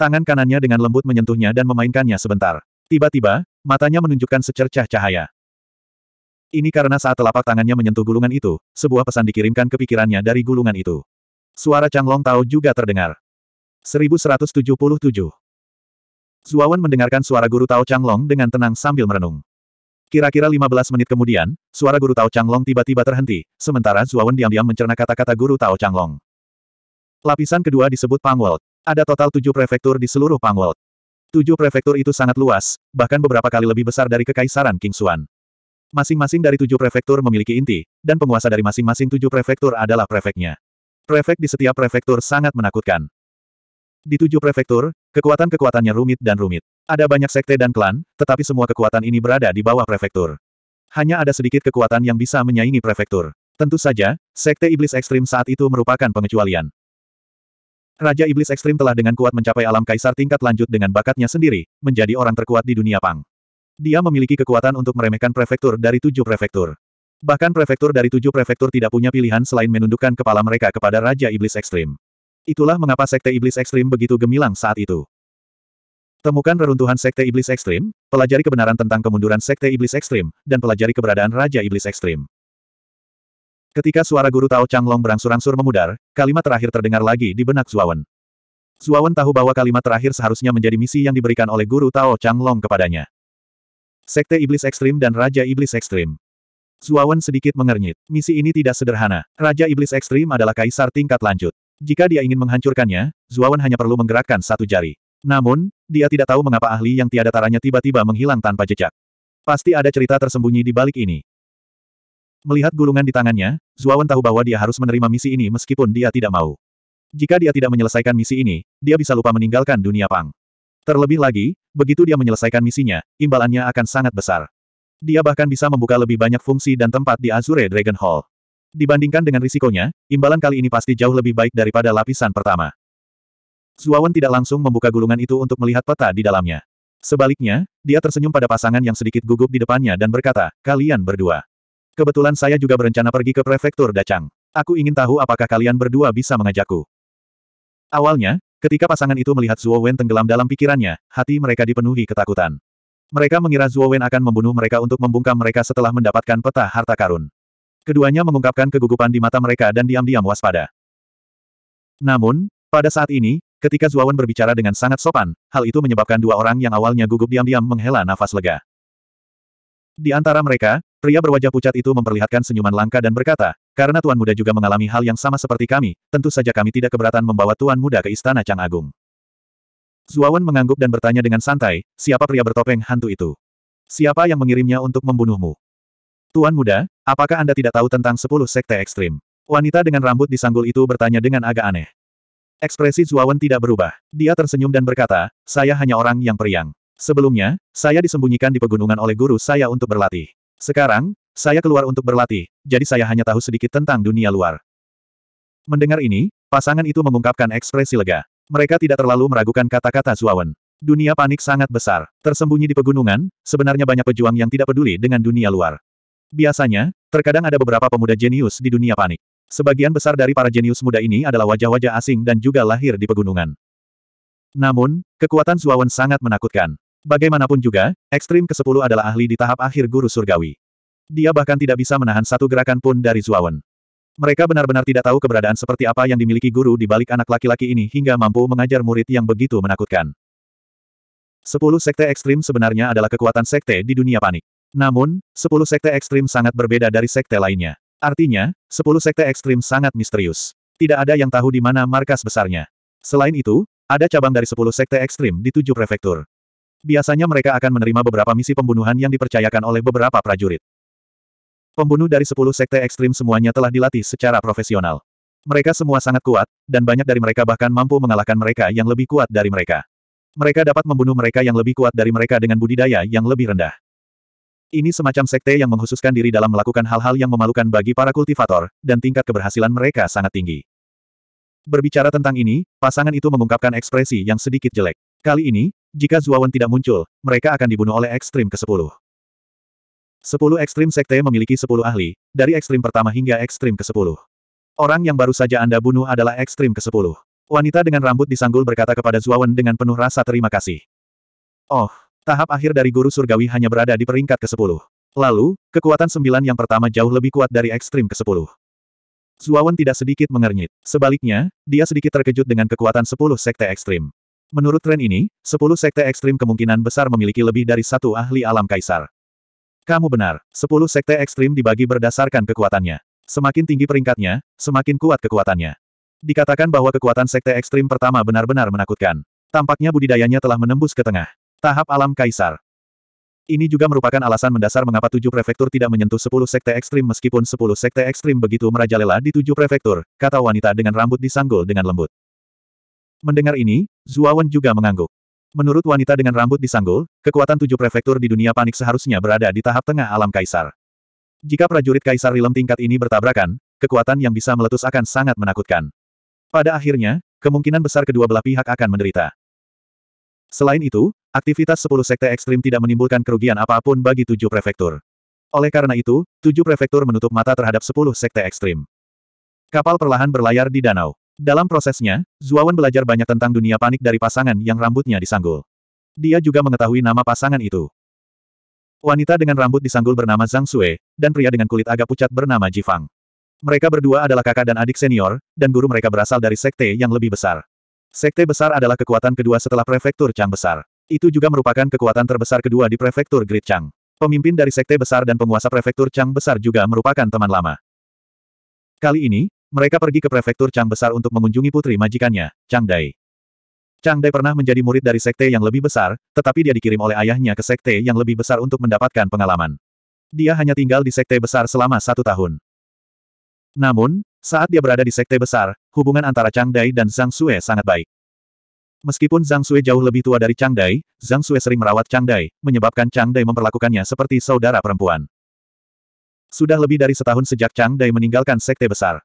Tangan kanannya dengan lembut menyentuhnya dan memainkannya sebentar. Tiba-tiba, matanya menunjukkan secercah cahaya. Ini karena saat telapak tangannya menyentuh gulungan itu, sebuah pesan dikirimkan ke pikirannya dari gulungan itu. Suara Changlong Tao juga terdengar. 1177 Zuawan mendengarkan suara guru Tao Changlong dengan tenang sambil merenung. Kira-kira 15 menit kemudian, suara guru Tao Changlong tiba-tiba terhenti, sementara Zuawan diam-diam mencerna kata-kata guru Tao Changlong. Lapisan kedua disebut Pangworld. Ada total tujuh prefektur di seluruh Pangworld. Tujuh prefektur itu sangat luas, bahkan beberapa kali lebih besar dari Kekaisaran King Suan. Masing-masing dari tujuh prefektur memiliki inti, dan penguasa dari masing-masing tujuh prefektur adalah prefeknya. Prefek di setiap prefektur sangat menakutkan. Di tujuh prefektur, kekuatan-kekuatannya rumit dan rumit. Ada banyak sekte dan klan, tetapi semua kekuatan ini berada di bawah prefektur. Hanya ada sedikit kekuatan yang bisa menyaingi prefektur. Tentu saja, sekte iblis ekstrim saat itu merupakan pengecualian. Raja Iblis Ekstrim telah dengan kuat mencapai alam kaisar tingkat lanjut dengan bakatnya sendiri, menjadi orang terkuat di dunia Pang. Dia memiliki kekuatan untuk meremehkan prefektur dari tujuh prefektur. Bahkan prefektur dari tujuh prefektur tidak punya pilihan selain menundukkan kepala mereka kepada Raja Iblis Ekstrim. Itulah mengapa Sekte Iblis Ekstrim begitu gemilang saat itu. Temukan reruntuhan Sekte Iblis Ekstrim, pelajari kebenaran tentang kemunduran Sekte Iblis Ekstrim, dan pelajari keberadaan Raja Iblis Ekstrim. Ketika suara guru Tao Changlong berangsur-angsur memudar, kalimat terakhir terdengar lagi di benak Zuawan. Zuawan tahu bahwa kalimat terakhir seharusnya menjadi misi yang diberikan oleh guru Tao Changlong kepadanya. Sekte Iblis Ekstrim dan Raja Iblis Ekstrim. Zuawan sedikit mengernyit. Misi ini tidak sederhana. Raja Iblis Ekstrim adalah kaisar tingkat lanjut. Jika dia ingin menghancurkannya, Zuawan hanya perlu menggerakkan satu jari. Namun, dia tidak tahu mengapa ahli yang tiada taranya tiba-tiba menghilang tanpa jejak. Pasti ada cerita tersembunyi di balik ini. Melihat gulungan di tangannya, Zuawan tahu bahwa dia harus menerima misi ini meskipun dia tidak mau. Jika dia tidak menyelesaikan misi ini, dia bisa lupa meninggalkan dunia Pang. Terlebih lagi, begitu dia menyelesaikan misinya, imbalannya akan sangat besar. Dia bahkan bisa membuka lebih banyak fungsi dan tempat di Azure Dragon Hall. Dibandingkan dengan risikonya, imbalan kali ini pasti jauh lebih baik daripada lapisan pertama. Zuawan tidak langsung membuka gulungan itu untuk melihat peta di dalamnya. Sebaliknya, dia tersenyum pada pasangan yang sedikit gugup di depannya dan berkata, kalian berdua. Kebetulan saya juga berencana pergi ke prefektur Dacang. Aku ingin tahu apakah kalian berdua bisa mengajakku. Awalnya, Ketika pasangan itu melihat Zuo Wen tenggelam dalam pikirannya, hati mereka dipenuhi ketakutan. Mereka mengira Zuo Wen akan membunuh mereka untuk membungkam mereka setelah mendapatkan peta harta karun. Keduanya mengungkapkan kegugupan di mata mereka dan diam-diam waspada. Namun, pada saat ini, ketika Zuo Wen berbicara dengan sangat sopan, hal itu menyebabkan dua orang yang awalnya gugup diam-diam menghela nafas lega. Di antara mereka, Pria berwajah pucat itu memperlihatkan senyuman langka dan berkata, karena Tuan Muda juga mengalami hal yang sama seperti kami, tentu saja kami tidak keberatan membawa Tuan Muda ke Istana Chang Agung. Zuawan mengangguk dan bertanya dengan santai, siapa pria bertopeng hantu itu? Siapa yang mengirimnya untuk membunuhmu? Tuan Muda, apakah Anda tidak tahu tentang sepuluh sekte ekstrim? Wanita dengan rambut disanggul itu bertanya dengan agak aneh. Ekspresi Zuawan tidak berubah. Dia tersenyum dan berkata, saya hanya orang yang periang. Sebelumnya, saya disembunyikan di pegunungan oleh guru saya untuk berlatih. Sekarang, saya keluar untuk berlatih, jadi saya hanya tahu sedikit tentang dunia luar. Mendengar ini, pasangan itu mengungkapkan ekspresi lega. Mereka tidak terlalu meragukan kata-kata Zuawan. Dunia panik sangat besar. Tersembunyi di pegunungan, sebenarnya banyak pejuang yang tidak peduli dengan dunia luar. Biasanya, terkadang ada beberapa pemuda jenius di dunia panik. Sebagian besar dari para jenius muda ini adalah wajah-wajah asing dan juga lahir di pegunungan. Namun, kekuatan Zuawan sangat menakutkan. Bagaimanapun juga, ekstrim ke-10 adalah ahli di tahap akhir guru surgawi. Dia bahkan tidak bisa menahan satu gerakan pun dari Zuawan. Mereka benar-benar tidak tahu keberadaan seperti apa yang dimiliki guru di balik anak laki-laki ini hingga mampu mengajar murid yang begitu menakutkan. Sepuluh sekte ekstrim sebenarnya adalah kekuatan sekte di dunia panik. Namun, sepuluh sekte ekstrim sangat berbeda dari sekte lainnya. Artinya, sepuluh sekte ekstrim sangat misterius. Tidak ada yang tahu di mana markas besarnya. Selain itu, ada cabang dari sepuluh sekte ekstrim di tujuh prefektur. Biasanya mereka akan menerima beberapa misi pembunuhan yang dipercayakan oleh beberapa prajurit. Pembunuh dari sepuluh sekte ekstrim semuanya telah dilatih secara profesional. Mereka semua sangat kuat, dan banyak dari mereka bahkan mampu mengalahkan mereka yang lebih kuat dari mereka. Mereka dapat membunuh mereka yang lebih kuat dari mereka dengan budidaya yang lebih rendah. Ini semacam sekte yang menghususkan diri dalam melakukan hal-hal yang memalukan bagi para kultivator, dan tingkat keberhasilan mereka sangat tinggi. Berbicara tentang ini, pasangan itu mengungkapkan ekspresi yang sedikit jelek. Kali ini, jika Zuawan tidak muncul, mereka akan dibunuh oleh ekstrim ke-10. 10 ekstrim sekte memiliki 10 ahli, dari ekstrim pertama hingga ekstrim ke-10. Orang yang baru saja Anda bunuh adalah ekstrim ke-10. Wanita dengan rambut disanggul berkata kepada Zuawan dengan penuh rasa terima kasih. Oh, tahap akhir dari guru surgawi hanya berada di peringkat ke-10. Lalu, kekuatan sembilan yang pertama jauh lebih kuat dari ekstrim ke-10. Zuawan tidak sedikit mengernyit. Sebaliknya, dia sedikit terkejut dengan kekuatan sepuluh sekte ekstrim. Menurut tren ini, 10 sekte ekstrim kemungkinan besar memiliki lebih dari satu ahli alam kaisar. Kamu benar, 10 sekte ekstrim dibagi berdasarkan kekuatannya. Semakin tinggi peringkatnya, semakin kuat kekuatannya. Dikatakan bahwa kekuatan sekte ekstrim pertama benar-benar menakutkan. Tampaknya budidayanya telah menembus ke tengah. Tahap alam kaisar. Ini juga merupakan alasan mendasar mengapa tujuh prefektur tidak menyentuh sepuluh sekte ekstrim meskipun sepuluh sekte ekstrim begitu merajalela di tujuh prefektur, kata wanita dengan rambut disanggul dengan lembut. Mendengar ini, Zuawan juga mengangguk. Menurut wanita dengan rambut disanggul, kekuatan tujuh prefektur di dunia panik seharusnya berada di tahap tengah alam kaisar. Jika prajurit kaisar rilem tingkat ini bertabrakan, kekuatan yang bisa meletus akan sangat menakutkan. Pada akhirnya, kemungkinan besar kedua belah pihak akan menderita. Selain itu, aktivitas sepuluh sekte ekstrim tidak menimbulkan kerugian apapun bagi tujuh prefektur. Oleh karena itu, tujuh prefektur menutup mata terhadap sepuluh sekte ekstrim. Kapal perlahan berlayar di danau. Dalam prosesnya, Zuawan belajar banyak tentang dunia panik dari pasangan yang rambutnya disanggul. Dia juga mengetahui nama pasangan itu. Wanita dengan rambut disanggul bernama Zhang Sue, dan pria dengan kulit agak pucat bernama Jifang. Mereka berdua adalah kakak dan adik senior, dan guru mereka berasal dari sekte yang lebih besar. Sekte besar adalah kekuatan kedua setelah prefektur Chang besar. Itu juga merupakan kekuatan terbesar kedua di prefektur Great Chang. Pemimpin dari sekte besar dan penguasa prefektur Chang besar juga merupakan teman lama. Kali ini, mereka pergi ke prefektur Chang Besar untuk mengunjungi putri majikannya, Chang Dai. Chang Dai pernah menjadi murid dari sekte yang lebih besar, tetapi dia dikirim oleh ayahnya ke sekte yang lebih besar untuk mendapatkan pengalaman. Dia hanya tinggal di sekte besar selama satu tahun. Namun, saat dia berada di sekte besar, hubungan antara Chang Dai dan Zhang Sue sangat baik. Meskipun Zhang Sue jauh lebih tua dari Chang Dai, Zhang Sue sering merawat Chang Dai, menyebabkan Chang Dai memperlakukannya seperti saudara perempuan. Sudah lebih dari setahun sejak Chang Dai meninggalkan sekte besar.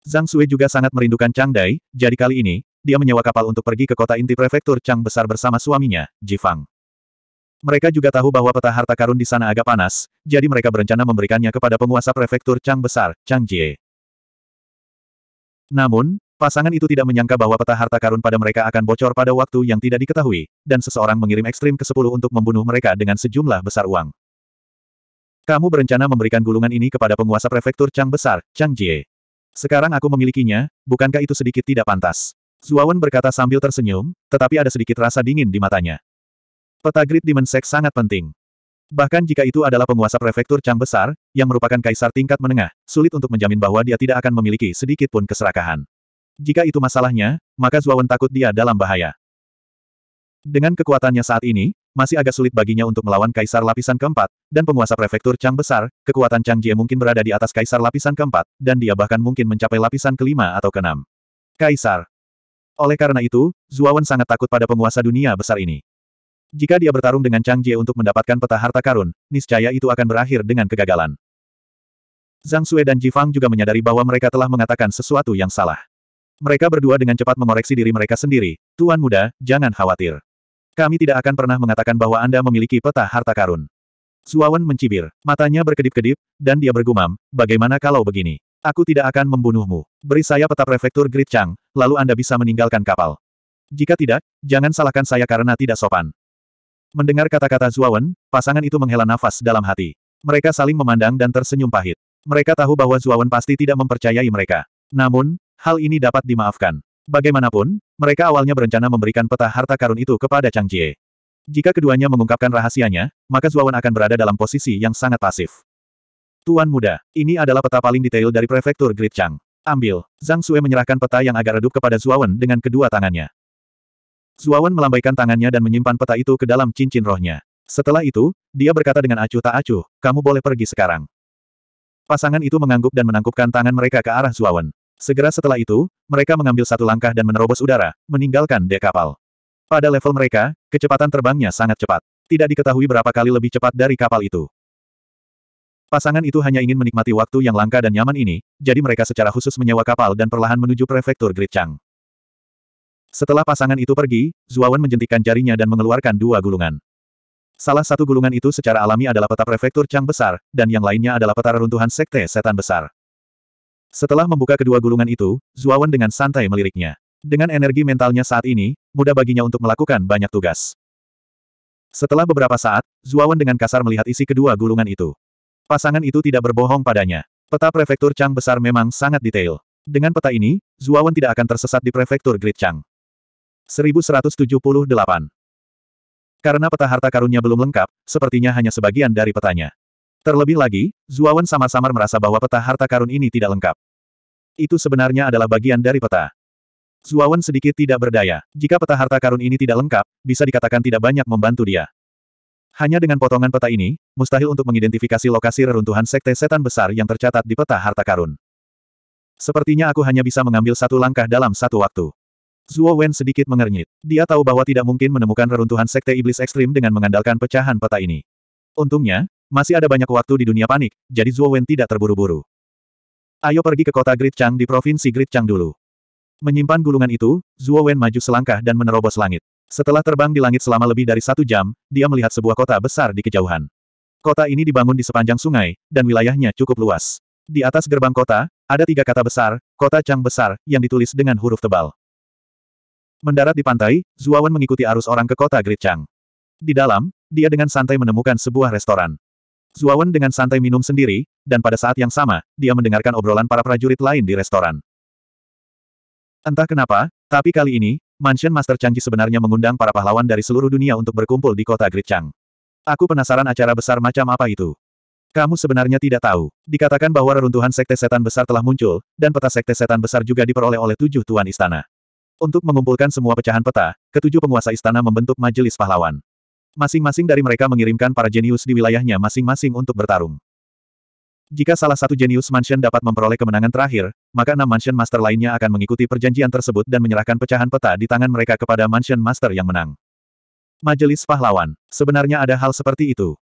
Zhang Sui juga sangat merindukan Chang Dai, jadi kali ini, dia menyewa kapal untuk pergi ke kota inti prefektur Chang besar bersama suaminya, Jifang. Mereka juga tahu bahwa peta harta karun di sana agak panas, jadi mereka berencana memberikannya kepada penguasa prefektur Chang Besar, Chang Jie. Namun, pasangan itu tidak menyangka bahwa peta harta karun pada mereka akan bocor pada waktu yang tidak diketahui, dan seseorang mengirim ekstrim ke-10 untuk membunuh mereka dengan sejumlah besar uang. Kamu berencana memberikan gulungan ini kepada penguasa prefektur Chang Besar, Chang Jie. Sekarang aku memilikinya, bukankah itu sedikit tidak pantas? Zuawan berkata sambil tersenyum, tetapi ada sedikit rasa dingin di matanya. Peta grid Demon Sect sangat penting. Bahkan jika itu adalah penguasa prefektur Chang Besar, yang merupakan kaisar tingkat menengah, sulit untuk menjamin bahwa dia tidak akan memiliki sedikit pun keserakahan. Jika itu masalahnya, maka Zuawan takut dia dalam bahaya. Dengan kekuatannya saat ini, masih agak sulit baginya untuk melawan Kaisar Lapisan keempat, dan penguasa prefektur Chang besar, kekuatan Chang Jie mungkin berada di atas Kaisar Lapisan keempat, dan dia bahkan mungkin mencapai lapisan kelima atau keenam. Kaisar. Oleh karena itu, Zuawan sangat takut pada penguasa dunia besar ini. Jika dia bertarung dengan Chang Jie untuk mendapatkan peta harta karun, niscaya itu akan berakhir dengan kegagalan. Zhang Sue dan Jifang juga menyadari bahwa mereka telah mengatakan sesuatu yang salah. Mereka berdua dengan cepat mengoreksi diri mereka sendiri, Tuan Muda, jangan khawatir. Kami tidak akan pernah mengatakan bahwa Anda memiliki peta harta karun. Suawan mencibir, matanya berkedip-kedip, dan dia bergumam, bagaimana kalau begini? Aku tidak akan membunuhmu. Beri saya peta prefektur Grid Chang, lalu Anda bisa meninggalkan kapal. Jika tidak, jangan salahkan saya karena tidak sopan. Mendengar kata-kata Zuawan, pasangan itu menghela nafas dalam hati. Mereka saling memandang dan tersenyum pahit. Mereka tahu bahwa Zuawan pasti tidak mempercayai mereka. Namun, hal ini dapat dimaafkan. Bagaimanapun, mereka awalnya berencana memberikan peta harta karun itu kepada Chang Jie. Jika keduanya mengungkapkan rahasianya, maka Zuawan akan berada dalam posisi yang sangat pasif. Tuan muda, ini adalah peta paling detail dari prefektur Great Chang. Ambil. Zhang Sue menyerahkan peta yang agak redup kepada Zuawan dengan kedua tangannya. Zuawan melambaikan tangannya dan menyimpan peta itu ke dalam cincin rohnya. Setelah itu, dia berkata dengan acuh tak acuh, kamu boleh pergi sekarang. Pasangan itu mengangguk dan menangkupkan tangan mereka ke arah Zuawan. Segera setelah itu, mereka mengambil satu langkah dan menerobos udara, meninggalkan dek kapal. Pada level mereka, kecepatan terbangnya sangat cepat. Tidak diketahui berapa kali lebih cepat dari kapal itu. Pasangan itu hanya ingin menikmati waktu yang langka dan nyaman ini, jadi mereka secara khusus menyewa kapal dan perlahan menuju prefektur Gritchang. Setelah pasangan itu pergi, Zuawan menjentikan jarinya dan mengeluarkan dua gulungan. Salah satu gulungan itu secara alami adalah peta prefektur Chang besar, dan yang lainnya adalah peta reruntuhan sekte setan besar. Setelah membuka kedua gulungan itu, Zuawan dengan santai meliriknya. Dengan energi mentalnya saat ini, mudah baginya untuk melakukan banyak tugas. Setelah beberapa saat, Zuawan dengan kasar melihat isi kedua gulungan itu. Pasangan itu tidak berbohong padanya. Peta prefektur Chang besar memang sangat detail. Dengan peta ini, Zuawan tidak akan tersesat di prefektur Great Chang. 1178 Karena peta harta karunnya belum lengkap, sepertinya hanya sebagian dari petanya. Terlebih lagi, Zuawan samar-samar merasa bahwa peta harta karun ini tidak lengkap. Itu sebenarnya adalah bagian dari peta. Zuawan sedikit tidak berdaya. Jika peta harta karun ini tidak lengkap, bisa dikatakan tidak banyak membantu dia. Hanya dengan potongan peta ini, mustahil untuk mengidentifikasi lokasi reruntuhan sekte setan besar yang tercatat di peta harta karun. Sepertinya aku hanya bisa mengambil satu langkah dalam satu waktu. Zuo Wen sedikit mengernyit. Dia tahu bahwa tidak mungkin menemukan reruntuhan sekte iblis ekstrim dengan mengandalkan pecahan peta ini. Untungnya, masih ada banyak waktu di dunia panik, jadi Zhuo Wen tidak terburu-buru. Ayo pergi ke kota Great Chang di provinsi Great Chang dulu. Menyimpan gulungan itu, Zhuo Wen maju selangkah dan menerobos langit. Setelah terbang di langit selama lebih dari satu jam, dia melihat sebuah kota besar di kejauhan. Kota ini dibangun di sepanjang sungai, dan wilayahnya cukup luas. Di atas gerbang kota, ada tiga kata besar, kota Chang besar, yang ditulis dengan huruf tebal. Mendarat di pantai, Wen mengikuti arus orang ke kota Great Chang. Di dalam, dia dengan santai menemukan sebuah restoran. Zuawan dengan santai minum sendiri, dan pada saat yang sama, dia mendengarkan obrolan para prajurit lain di restoran. Entah kenapa, tapi kali ini, Mansion Master Canggih sebenarnya mengundang para pahlawan dari seluruh dunia untuk berkumpul di kota Great Chang. Aku penasaran acara besar macam apa itu. Kamu sebenarnya tidak tahu. Dikatakan bahwa reruntuhan sekte setan besar telah muncul, dan peta sekte setan besar juga diperoleh oleh tujuh tuan istana. Untuk mengumpulkan semua pecahan peta, ketujuh penguasa istana membentuk majelis pahlawan. Masing-masing dari mereka mengirimkan para jenius di wilayahnya masing-masing untuk bertarung. Jika salah satu jenius mansion dapat memperoleh kemenangan terakhir, maka enam mansion master lainnya akan mengikuti perjanjian tersebut dan menyerahkan pecahan peta di tangan mereka kepada mansion master yang menang. Majelis Pahlawan. Sebenarnya ada hal seperti itu.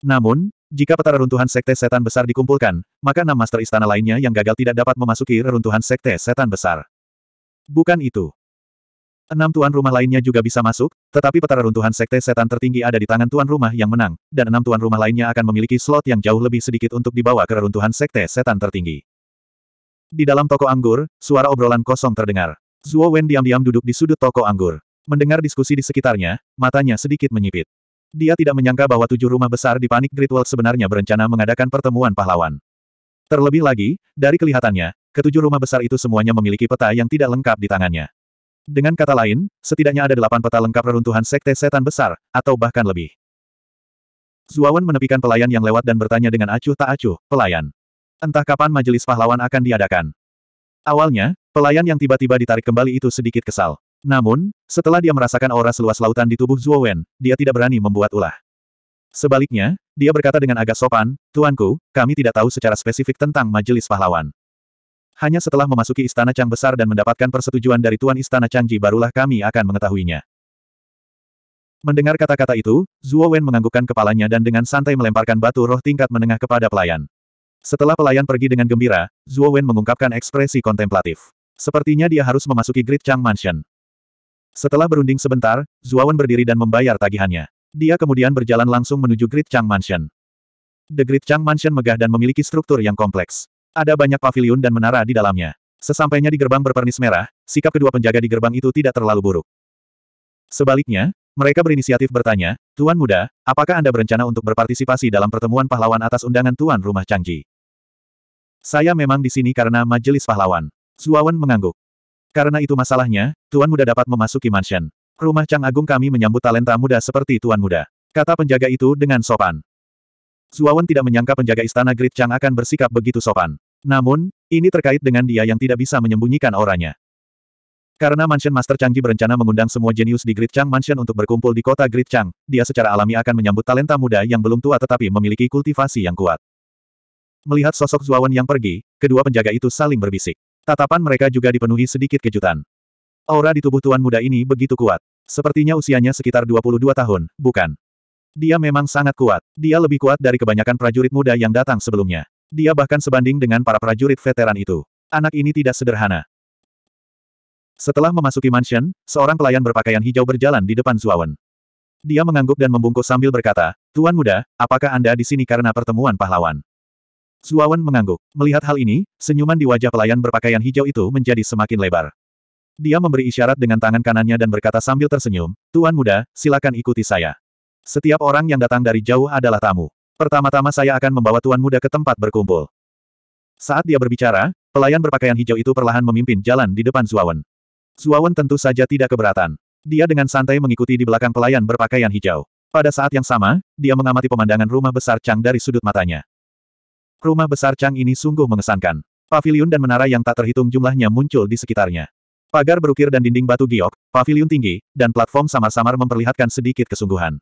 Namun, jika peta reruntuhan sekte setan besar dikumpulkan, maka enam master istana lainnya yang gagal tidak dapat memasuki reruntuhan sekte setan besar. Bukan itu. Enam tuan rumah lainnya juga bisa masuk, tetapi petara runtuhan sekte setan tertinggi ada di tangan tuan rumah yang menang, dan enam tuan rumah lainnya akan memiliki slot yang jauh lebih sedikit untuk dibawa ke reruntuhan sekte setan tertinggi. Di dalam toko anggur, suara obrolan kosong terdengar. Zuo Wen diam-diam duduk di sudut toko anggur. Mendengar diskusi di sekitarnya, matanya sedikit menyipit. Dia tidak menyangka bahwa tujuh rumah besar di Panik Great World sebenarnya berencana mengadakan pertemuan pahlawan. Terlebih lagi, dari kelihatannya, ketujuh rumah besar itu semuanya memiliki peta yang tidak lengkap di tangannya. Dengan kata lain, setidaknya ada delapan peta lengkap reruntuhan sekte setan besar, atau bahkan lebih. Zuawan menepikan pelayan yang lewat dan bertanya dengan acuh tak acuh, pelayan. Entah kapan majelis pahlawan akan diadakan. Awalnya, pelayan yang tiba-tiba ditarik kembali itu sedikit kesal. Namun, setelah dia merasakan aura seluas lautan di tubuh Zuowen, dia tidak berani membuat ulah. Sebaliknya, dia berkata dengan agak sopan, Tuanku, kami tidak tahu secara spesifik tentang majelis pahlawan. Hanya setelah memasuki Istana Chang Besar dan mendapatkan persetujuan dari Tuan Istana Changji barulah kami akan mengetahuinya. Mendengar kata-kata itu, Zuo Wen menganggukkan kepalanya dan dengan santai melemparkan batu roh tingkat menengah kepada pelayan. Setelah pelayan pergi dengan gembira, Zuo Wen mengungkapkan ekspresi kontemplatif. Sepertinya dia harus memasuki Great Chang Mansion. Setelah berunding sebentar, Zuo Wen berdiri dan membayar tagihannya. Dia kemudian berjalan langsung menuju Great Chang Mansion. The Great Chang Mansion megah dan memiliki struktur yang kompleks. Ada banyak pavilion dan menara di dalamnya. Sesampainya di gerbang berpernis merah, sikap kedua penjaga di gerbang itu tidak terlalu buruk. Sebaliknya, mereka berinisiatif bertanya, Tuan Muda, apakah Anda berencana untuk berpartisipasi dalam pertemuan pahlawan atas undangan Tuan Rumah Changji? Saya memang di sini karena majelis pahlawan. Zuawan mengangguk. Karena itu masalahnya, Tuan Muda dapat memasuki mansion. Rumah Chang Agung kami menyambut talenta muda seperti Tuan Muda. Kata penjaga itu dengan sopan. Zuawan tidak menyangka penjaga istana Great Chang akan bersikap begitu sopan. Namun, ini terkait dengan dia yang tidak bisa menyembunyikan auranya. Karena Mansion Master Canggih berencana mengundang semua jenius di Great Chang Mansion untuk berkumpul di kota Great Chang, dia secara alami akan menyambut talenta muda yang belum tua tetapi memiliki kultivasi yang kuat. Melihat sosok Zuawan yang pergi, kedua penjaga itu saling berbisik. Tatapan mereka juga dipenuhi sedikit kejutan. Aura di tubuh tuan muda ini begitu kuat. Sepertinya usianya sekitar 22 tahun, bukan? Dia memang sangat kuat. Dia lebih kuat dari kebanyakan prajurit muda yang datang sebelumnya. Dia bahkan sebanding dengan para prajurit veteran itu. Anak ini tidak sederhana. Setelah memasuki mansion, seorang pelayan berpakaian hijau berjalan di depan Zuawan. Dia mengangguk dan membungkuk sambil berkata, Tuan muda, apakah Anda di sini karena pertemuan pahlawan? Zuawan mengangguk. Melihat hal ini, senyuman di wajah pelayan berpakaian hijau itu menjadi semakin lebar. Dia memberi isyarat dengan tangan kanannya dan berkata sambil tersenyum, Tuan muda, silakan ikuti saya. Setiap orang yang datang dari jauh adalah tamu. Pertama-tama saya akan membawa tuan muda ke tempat berkumpul. Saat dia berbicara, pelayan berpakaian hijau itu perlahan memimpin jalan di depan Zuawan. Zuawan tentu saja tidak keberatan. Dia dengan santai mengikuti di belakang pelayan berpakaian hijau. Pada saat yang sama, dia mengamati pemandangan rumah besar Chang dari sudut matanya. Rumah besar Chang ini sungguh mengesankan. Paviliun dan menara yang tak terhitung jumlahnya muncul di sekitarnya. Pagar berukir dan dinding batu giok, paviliun tinggi, dan platform samar-samar memperlihatkan sedikit kesungguhan.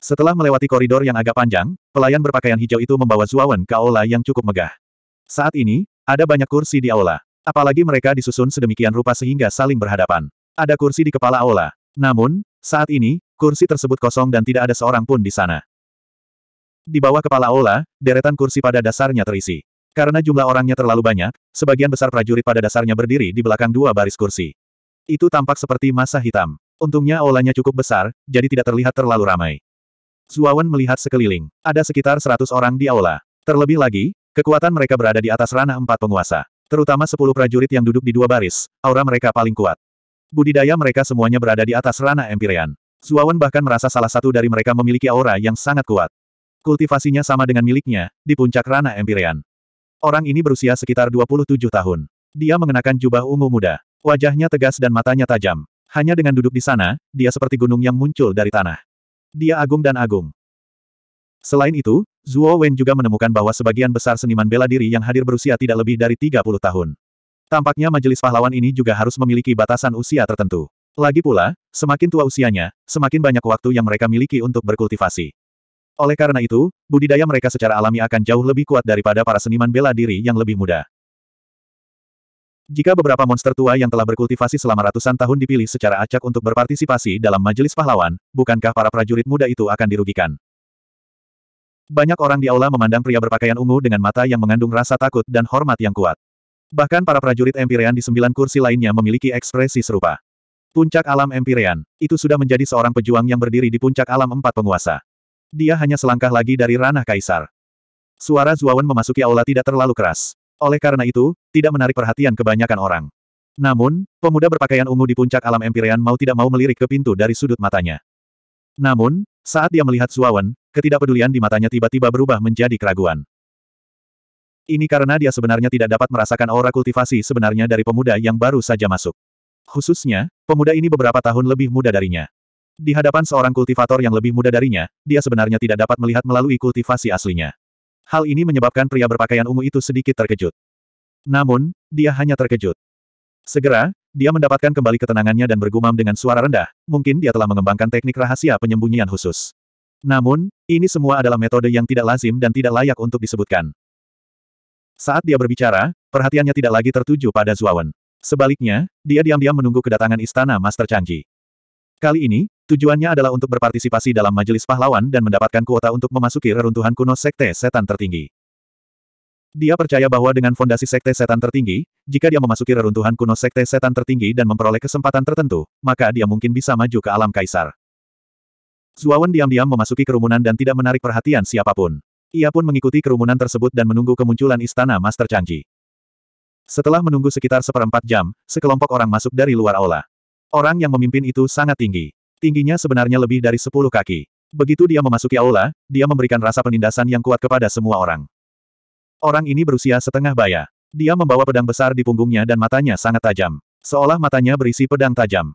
Setelah melewati koridor yang agak panjang, pelayan berpakaian hijau itu membawa Zuawan ke aula yang cukup megah. Saat ini, ada banyak kursi di aula. Apalagi mereka disusun sedemikian rupa sehingga saling berhadapan. Ada kursi di kepala aula. Namun, saat ini, kursi tersebut kosong dan tidak ada seorang pun di sana. Di bawah kepala aula, deretan kursi pada dasarnya terisi. Karena jumlah orangnya terlalu banyak, sebagian besar prajurit pada dasarnya berdiri di belakang dua baris kursi. Itu tampak seperti masa hitam. Untungnya aulanya cukup besar, jadi tidak terlihat terlalu ramai. Zuawan melihat sekeliling. Ada sekitar seratus orang di aula. Terlebih lagi, kekuatan mereka berada di atas ranah empat penguasa. Terutama sepuluh prajurit yang duduk di dua baris, aura mereka paling kuat. Budidaya mereka semuanya berada di atas ranah Empyrean. Zuawan bahkan merasa salah satu dari mereka memiliki aura yang sangat kuat. Kultivasinya sama dengan miliknya, di puncak ranah Empyrean. Orang ini berusia sekitar 27 tahun. Dia mengenakan jubah ungu muda. Wajahnya tegas dan matanya tajam. Hanya dengan duduk di sana, dia seperti gunung yang muncul dari tanah. Dia agung dan agung. Selain itu, Zhuo Wen juga menemukan bahwa sebagian besar seniman bela diri yang hadir berusia tidak lebih dari 30 tahun. Tampaknya majelis pahlawan ini juga harus memiliki batasan usia tertentu. Lagi pula, semakin tua usianya, semakin banyak waktu yang mereka miliki untuk berkultivasi. Oleh karena itu, budidaya mereka secara alami akan jauh lebih kuat daripada para seniman bela diri yang lebih muda. Jika beberapa monster tua yang telah berkultivasi selama ratusan tahun dipilih secara acak untuk berpartisipasi dalam majelis pahlawan, bukankah para prajurit muda itu akan dirugikan? Banyak orang di aula memandang pria berpakaian ungu dengan mata yang mengandung rasa takut dan hormat yang kuat. Bahkan para prajurit Empyrean di sembilan kursi lainnya memiliki ekspresi serupa. Puncak alam Empyrean, itu sudah menjadi seorang pejuang yang berdiri di puncak alam empat penguasa. Dia hanya selangkah lagi dari ranah kaisar. Suara Zuawan memasuki aula tidak terlalu keras. Oleh karena itu, tidak menarik perhatian kebanyakan orang. Namun, pemuda berpakaian ungu di puncak alam Empyrean mau tidak mau melirik ke pintu dari sudut matanya. Namun, saat dia melihat Suawan, ketidakpedulian di matanya tiba-tiba berubah menjadi keraguan. Ini karena dia sebenarnya tidak dapat merasakan aura kultivasi sebenarnya dari pemuda yang baru saja masuk. Khususnya, pemuda ini beberapa tahun lebih muda darinya. Di hadapan seorang kultivator yang lebih muda darinya, dia sebenarnya tidak dapat melihat melalui kultivasi aslinya. Hal ini menyebabkan pria berpakaian ungu itu sedikit terkejut. Namun, dia hanya terkejut. Segera, dia mendapatkan kembali ketenangannya dan bergumam dengan suara rendah, mungkin dia telah mengembangkan teknik rahasia penyembunyian khusus. Namun, ini semua adalah metode yang tidak lazim dan tidak layak untuk disebutkan. Saat dia berbicara, perhatiannya tidak lagi tertuju pada Zuawan. Sebaliknya, dia diam-diam menunggu kedatangan istana Master Canggih. Kali ini, tujuannya adalah untuk berpartisipasi dalam majelis pahlawan dan mendapatkan kuota untuk memasuki reruntuhan kuno sekte setan tertinggi. Dia percaya bahwa dengan fondasi sekte setan tertinggi, jika dia memasuki reruntuhan kuno sekte setan tertinggi dan memperoleh kesempatan tertentu, maka dia mungkin bisa maju ke alam kaisar. Zuawan diam-diam memasuki kerumunan dan tidak menarik perhatian siapapun. Ia pun mengikuti kerumunan tersebut dan menunggu kemunculan istana Master Changji. Setelah menunggu sekitar seperempat jam, sekelompok orang masuk dari luar aula. Orang yang memimpin itu sangat tinggi. Tingginya sebenarnya lebih dari sepuluh kaki. Begitu dia memasuki aula, dia memberikan rasa penindasan yang kuat kepada semua orang. Orang ini berusia setengah baya. Dia membawa pedang besar di punggungnya dan matanya sangat tajam. Seolah matanya berisi pedang tajam.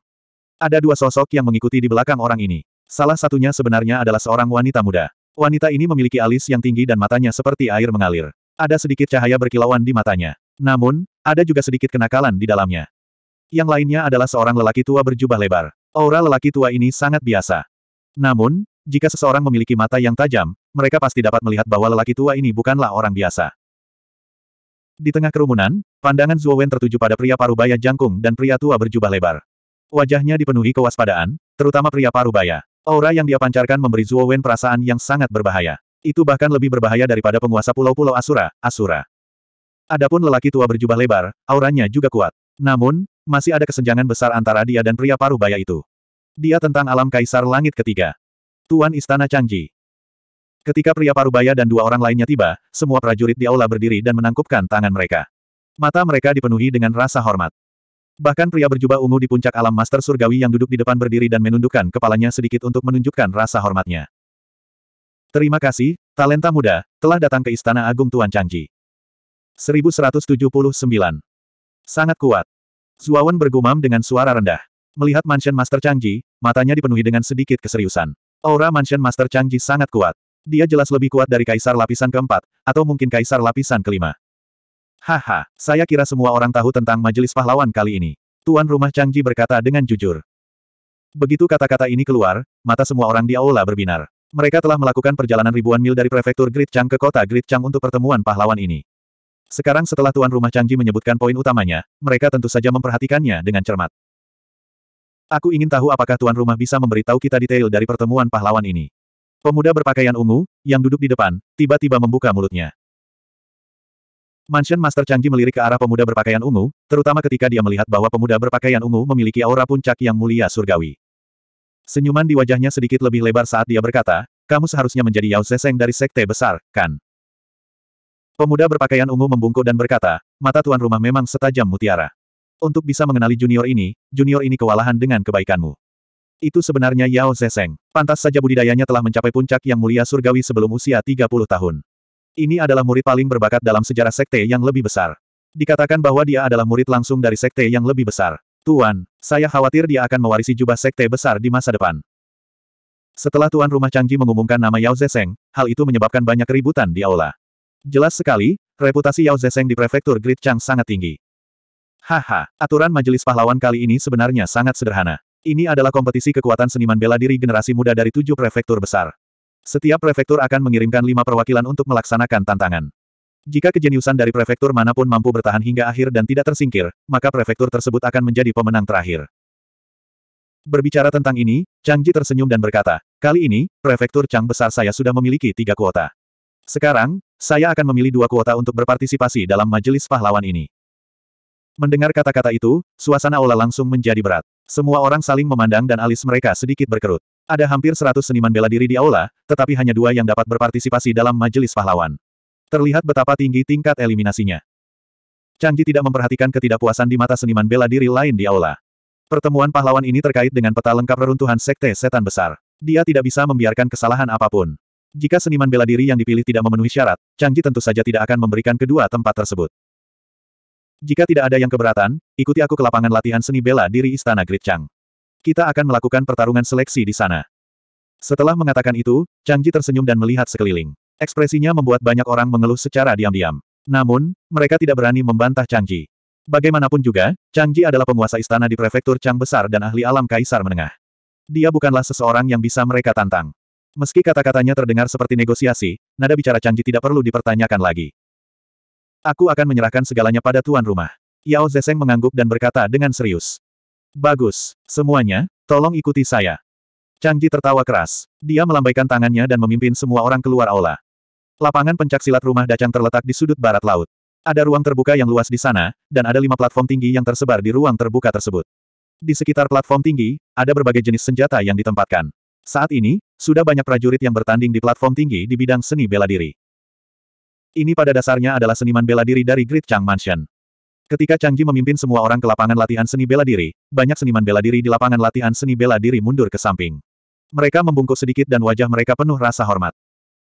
Ada dua sosok yang mengikuti di belakang orang ini. Salah satunya sebenarnya adalah seorang wanita muda. Wanita ini memiliki alis yang tinggi dan matanya seperti air mengalir. Ada sedikit cahaya berkilauan di matanya. Namun, ada juga sedikit kenakalan di dalamnya. Yang lainnya adalah seorang lelaki tua berjubah lebar. Aura lelaki tua ini sangat biasa. Namun, jika seseorang memiliki mata yang tajam, mereka pasti dapat melihat bahwa lelaki tua ini bukanlah orang biasa. Di tengah kerumunan, pandangan Zuo Wen tertuju pada pria parubaya jangkung dan pria tua berjubah lebar. Wajahnya dipenuhi kewaspadaan, terutama pria parubaya. Aura yang dia pancarkan memberi Zuo Wen perasaan yang sangat berbahaya. Itu bahkan lebih berbahaya daripada penguasa pulau-pulau Asura, Asura. Adapun lelaki tua berjubah lebar, auranya juga kuat. Namun, masih ada kesenjangan besar antara dia dan pria paruh baya itu. Dia tentang alam kaisar langit ketiga. Tuan Istana Changji. Ketika pria paruh baya dan dua orang lainnya tiba, semua prajurit di aula berdiri dan menangkupkan tangan mereka. Mata mereka dipenuhi dengan rasa hormat. Bahkan pria berjubah ungu di puncak alam master surgawi yang duduk di depan berdiri dan menundukkan kepalanya sedikit untuk menunjukkan rasa hormatnya. Terima kasih, talenta muda, telah datang ke Istana Agung Tuan Changji. 1179. Sangat kuat. Zuawan bergumam dengan suara rendah. Melihat Mansion Master Changji, matanya dipenuhi dengan sedikit keseriusan. Aura Mansion Master Changji sangat kuat. Dia jelas lebih kuat dari kaisar lapisan keempat, atau mungkin kaisar lapisan kelima. Haha, saya kira semua orang tahu tentang majelis pahlawan kali ini. Tuan rumah Changji berkata dengan jujur. Begitu kata-kata ini keluar, mata semua orang di aula berbinar. Mereka telah melakukan perjalanan ribuan mil dari prefektur Grit Chang ke kota Grit Chang untuk pertemuan pahlawan ini. Sekarang setelah tuan rumah Changji menyebutkan poin utamanya, mereka tentu saja memperhatikannya dengan cermat. Aku ingin tahu apakah tuan rumah bisa memberitahu kita detail dari pertemuan pahlawan ini. Pemuda berpakaian ungu, yang duduk di depan, tiba-tiba membuka mulutnya. Mansion Master Changji melirik ke arah pemuda berpakaian ungu, terutama ketika dia melihat bahwa pemuda berpakaian ungu memiliki aura puncak yang mulia surgawi. Senyuman di wajahnya sedikit lebih lebar saat dia berkata, kamu seharusnya menjadi Yao Zeseng dari Sekte Besar, kan? Pemuda berpakaian ungu membungkuk dan berkata, mata tuan rumah memang setajam mutiara. Untuk bisa mengenali junior ini, junior ini kewalahan dengan kebaikanmu. Itu sebenarnya Yao Zeseng. Pantas saja budidayanya telah mencapai puncak yang mulia surgawi sebelum usia 30 tahun. Ini adalah murid paling berbakat dalam sejarah sekte yang lebih besar. Dikatakan bahwa dia adalah murid langsung dari sekte yang lebih besar. Tuan, saya khawatir dia akan mewarisi jubah sekte besar di masa depan. Setelah tuan rumah Changji mengumumkan nama Yao Zeseng, hal itu menyebabkan banyak keributan di aula. Jelas sekali, reputasi Yao Zeseng di prefektur Great Chang sangat tinggi. Haha, aturan majelis pahlawan kali ini sebenarnya sangat sederhana. Ini adalah kompetisi kekuatan seniman bela diri generasi muda dari tujuh prefektur besar. Setiap prefektur akan mengirimkan lima perwakilan untuk melaksanakan tantangan. Jika kejeniusan dari prefektur manapun mampu bertahan hingga akhir dan tidak tersingkir, maka prefektur tersebut akan menjadi pemenang terakhir. Berbicara tentang ini, Chang Ji tersenyum dan berkata, kali ini, prefektur Chang besar saya sudah memiliki tiga kuota. Sekarang, saya akan memilih dua kuota untuk berpartisipasi dalam majelis pahlawan ini. Mendengar kata-kata itu, suasana aula langsung menjadi berat. Semua orang saling memandang dan alis mereka sedikit berkerut. Ada hampir seratus seniman bela diri di aula, tetapi hanya dua yang dapat berpartisipasi dalam majelis pahlawan. Terlihat betapa tinggi tingkat eliminasinya. Canggi tidak memperhatikan ketidakpuasan di mata seniman bela diri lain di aula. Pertemuan pahlawan ini terkait dengan peta lengkap reruntuhan Sekte Setan Besar. Dia tidak bisa membiarkan kesalahan apapun. Jika seniman bela diri yang dipilih tidak memenuhi syarat, Changji tentu saja tidak akan memberikan kedua tempat tersebut. Jika tidak ada yang keberatan, ikuti aku ke lapangan latihan seni bela diri Istana Great Chang. Kita akan melakukan pertarungan seleksi di sana. Setelah mengatakan itu, Changji tersenyum dan melihat sekeliling. Ekspresinya membuat banyak orang mengeluh secara diam-diam. Namun, mereka tidak berani membantah Changji. Bagaimanapun juga, Changji adalah penguasa istana di prefektur Chang Besar dan ahli alam Kaisar Menengah. Dia bukanlah seseorang yang bisa mereka tantang. Meski kata-katanya terdengar seperti negosiasi, nada bicara canggih tidak perlu dipertanyakan lagi. Aku akan menyerahkan segalanya pada tuan rumah. Yao Zeseng mengangguk dan berkata dengan serius. Bagus, semuanya, tolong ikuti saya. Canggih tertawa keras. Dia melambaikan tangannya dan memimpin semua orang keluar aula. Lapangan pencaksilat rumah Dacang terletak di sudut barat laut. Ada ruang terbuka yang luas di sana, dan ada lima platform tinggi yang tersebar di ruang terbuka tersebut. Di sekitar platform tinggi, ada berbagai jenis senjata yang ditempatkan. Saat ini, sudah banyak prajurit yang bertanding di platform tinggi di bidang seni bela diri. Ini pada dasarnya adalah seniman bela diri dari Great Chang Mansion. Ketika Chang Ji memimpin semua orang ke lapangan latihan seni bela diri, banyak seniman bela diri di lapangan latihan seni bela diri mundur ke samping. Mereka membungkuk sedikit dan wajah mereka penuh rasa hormat.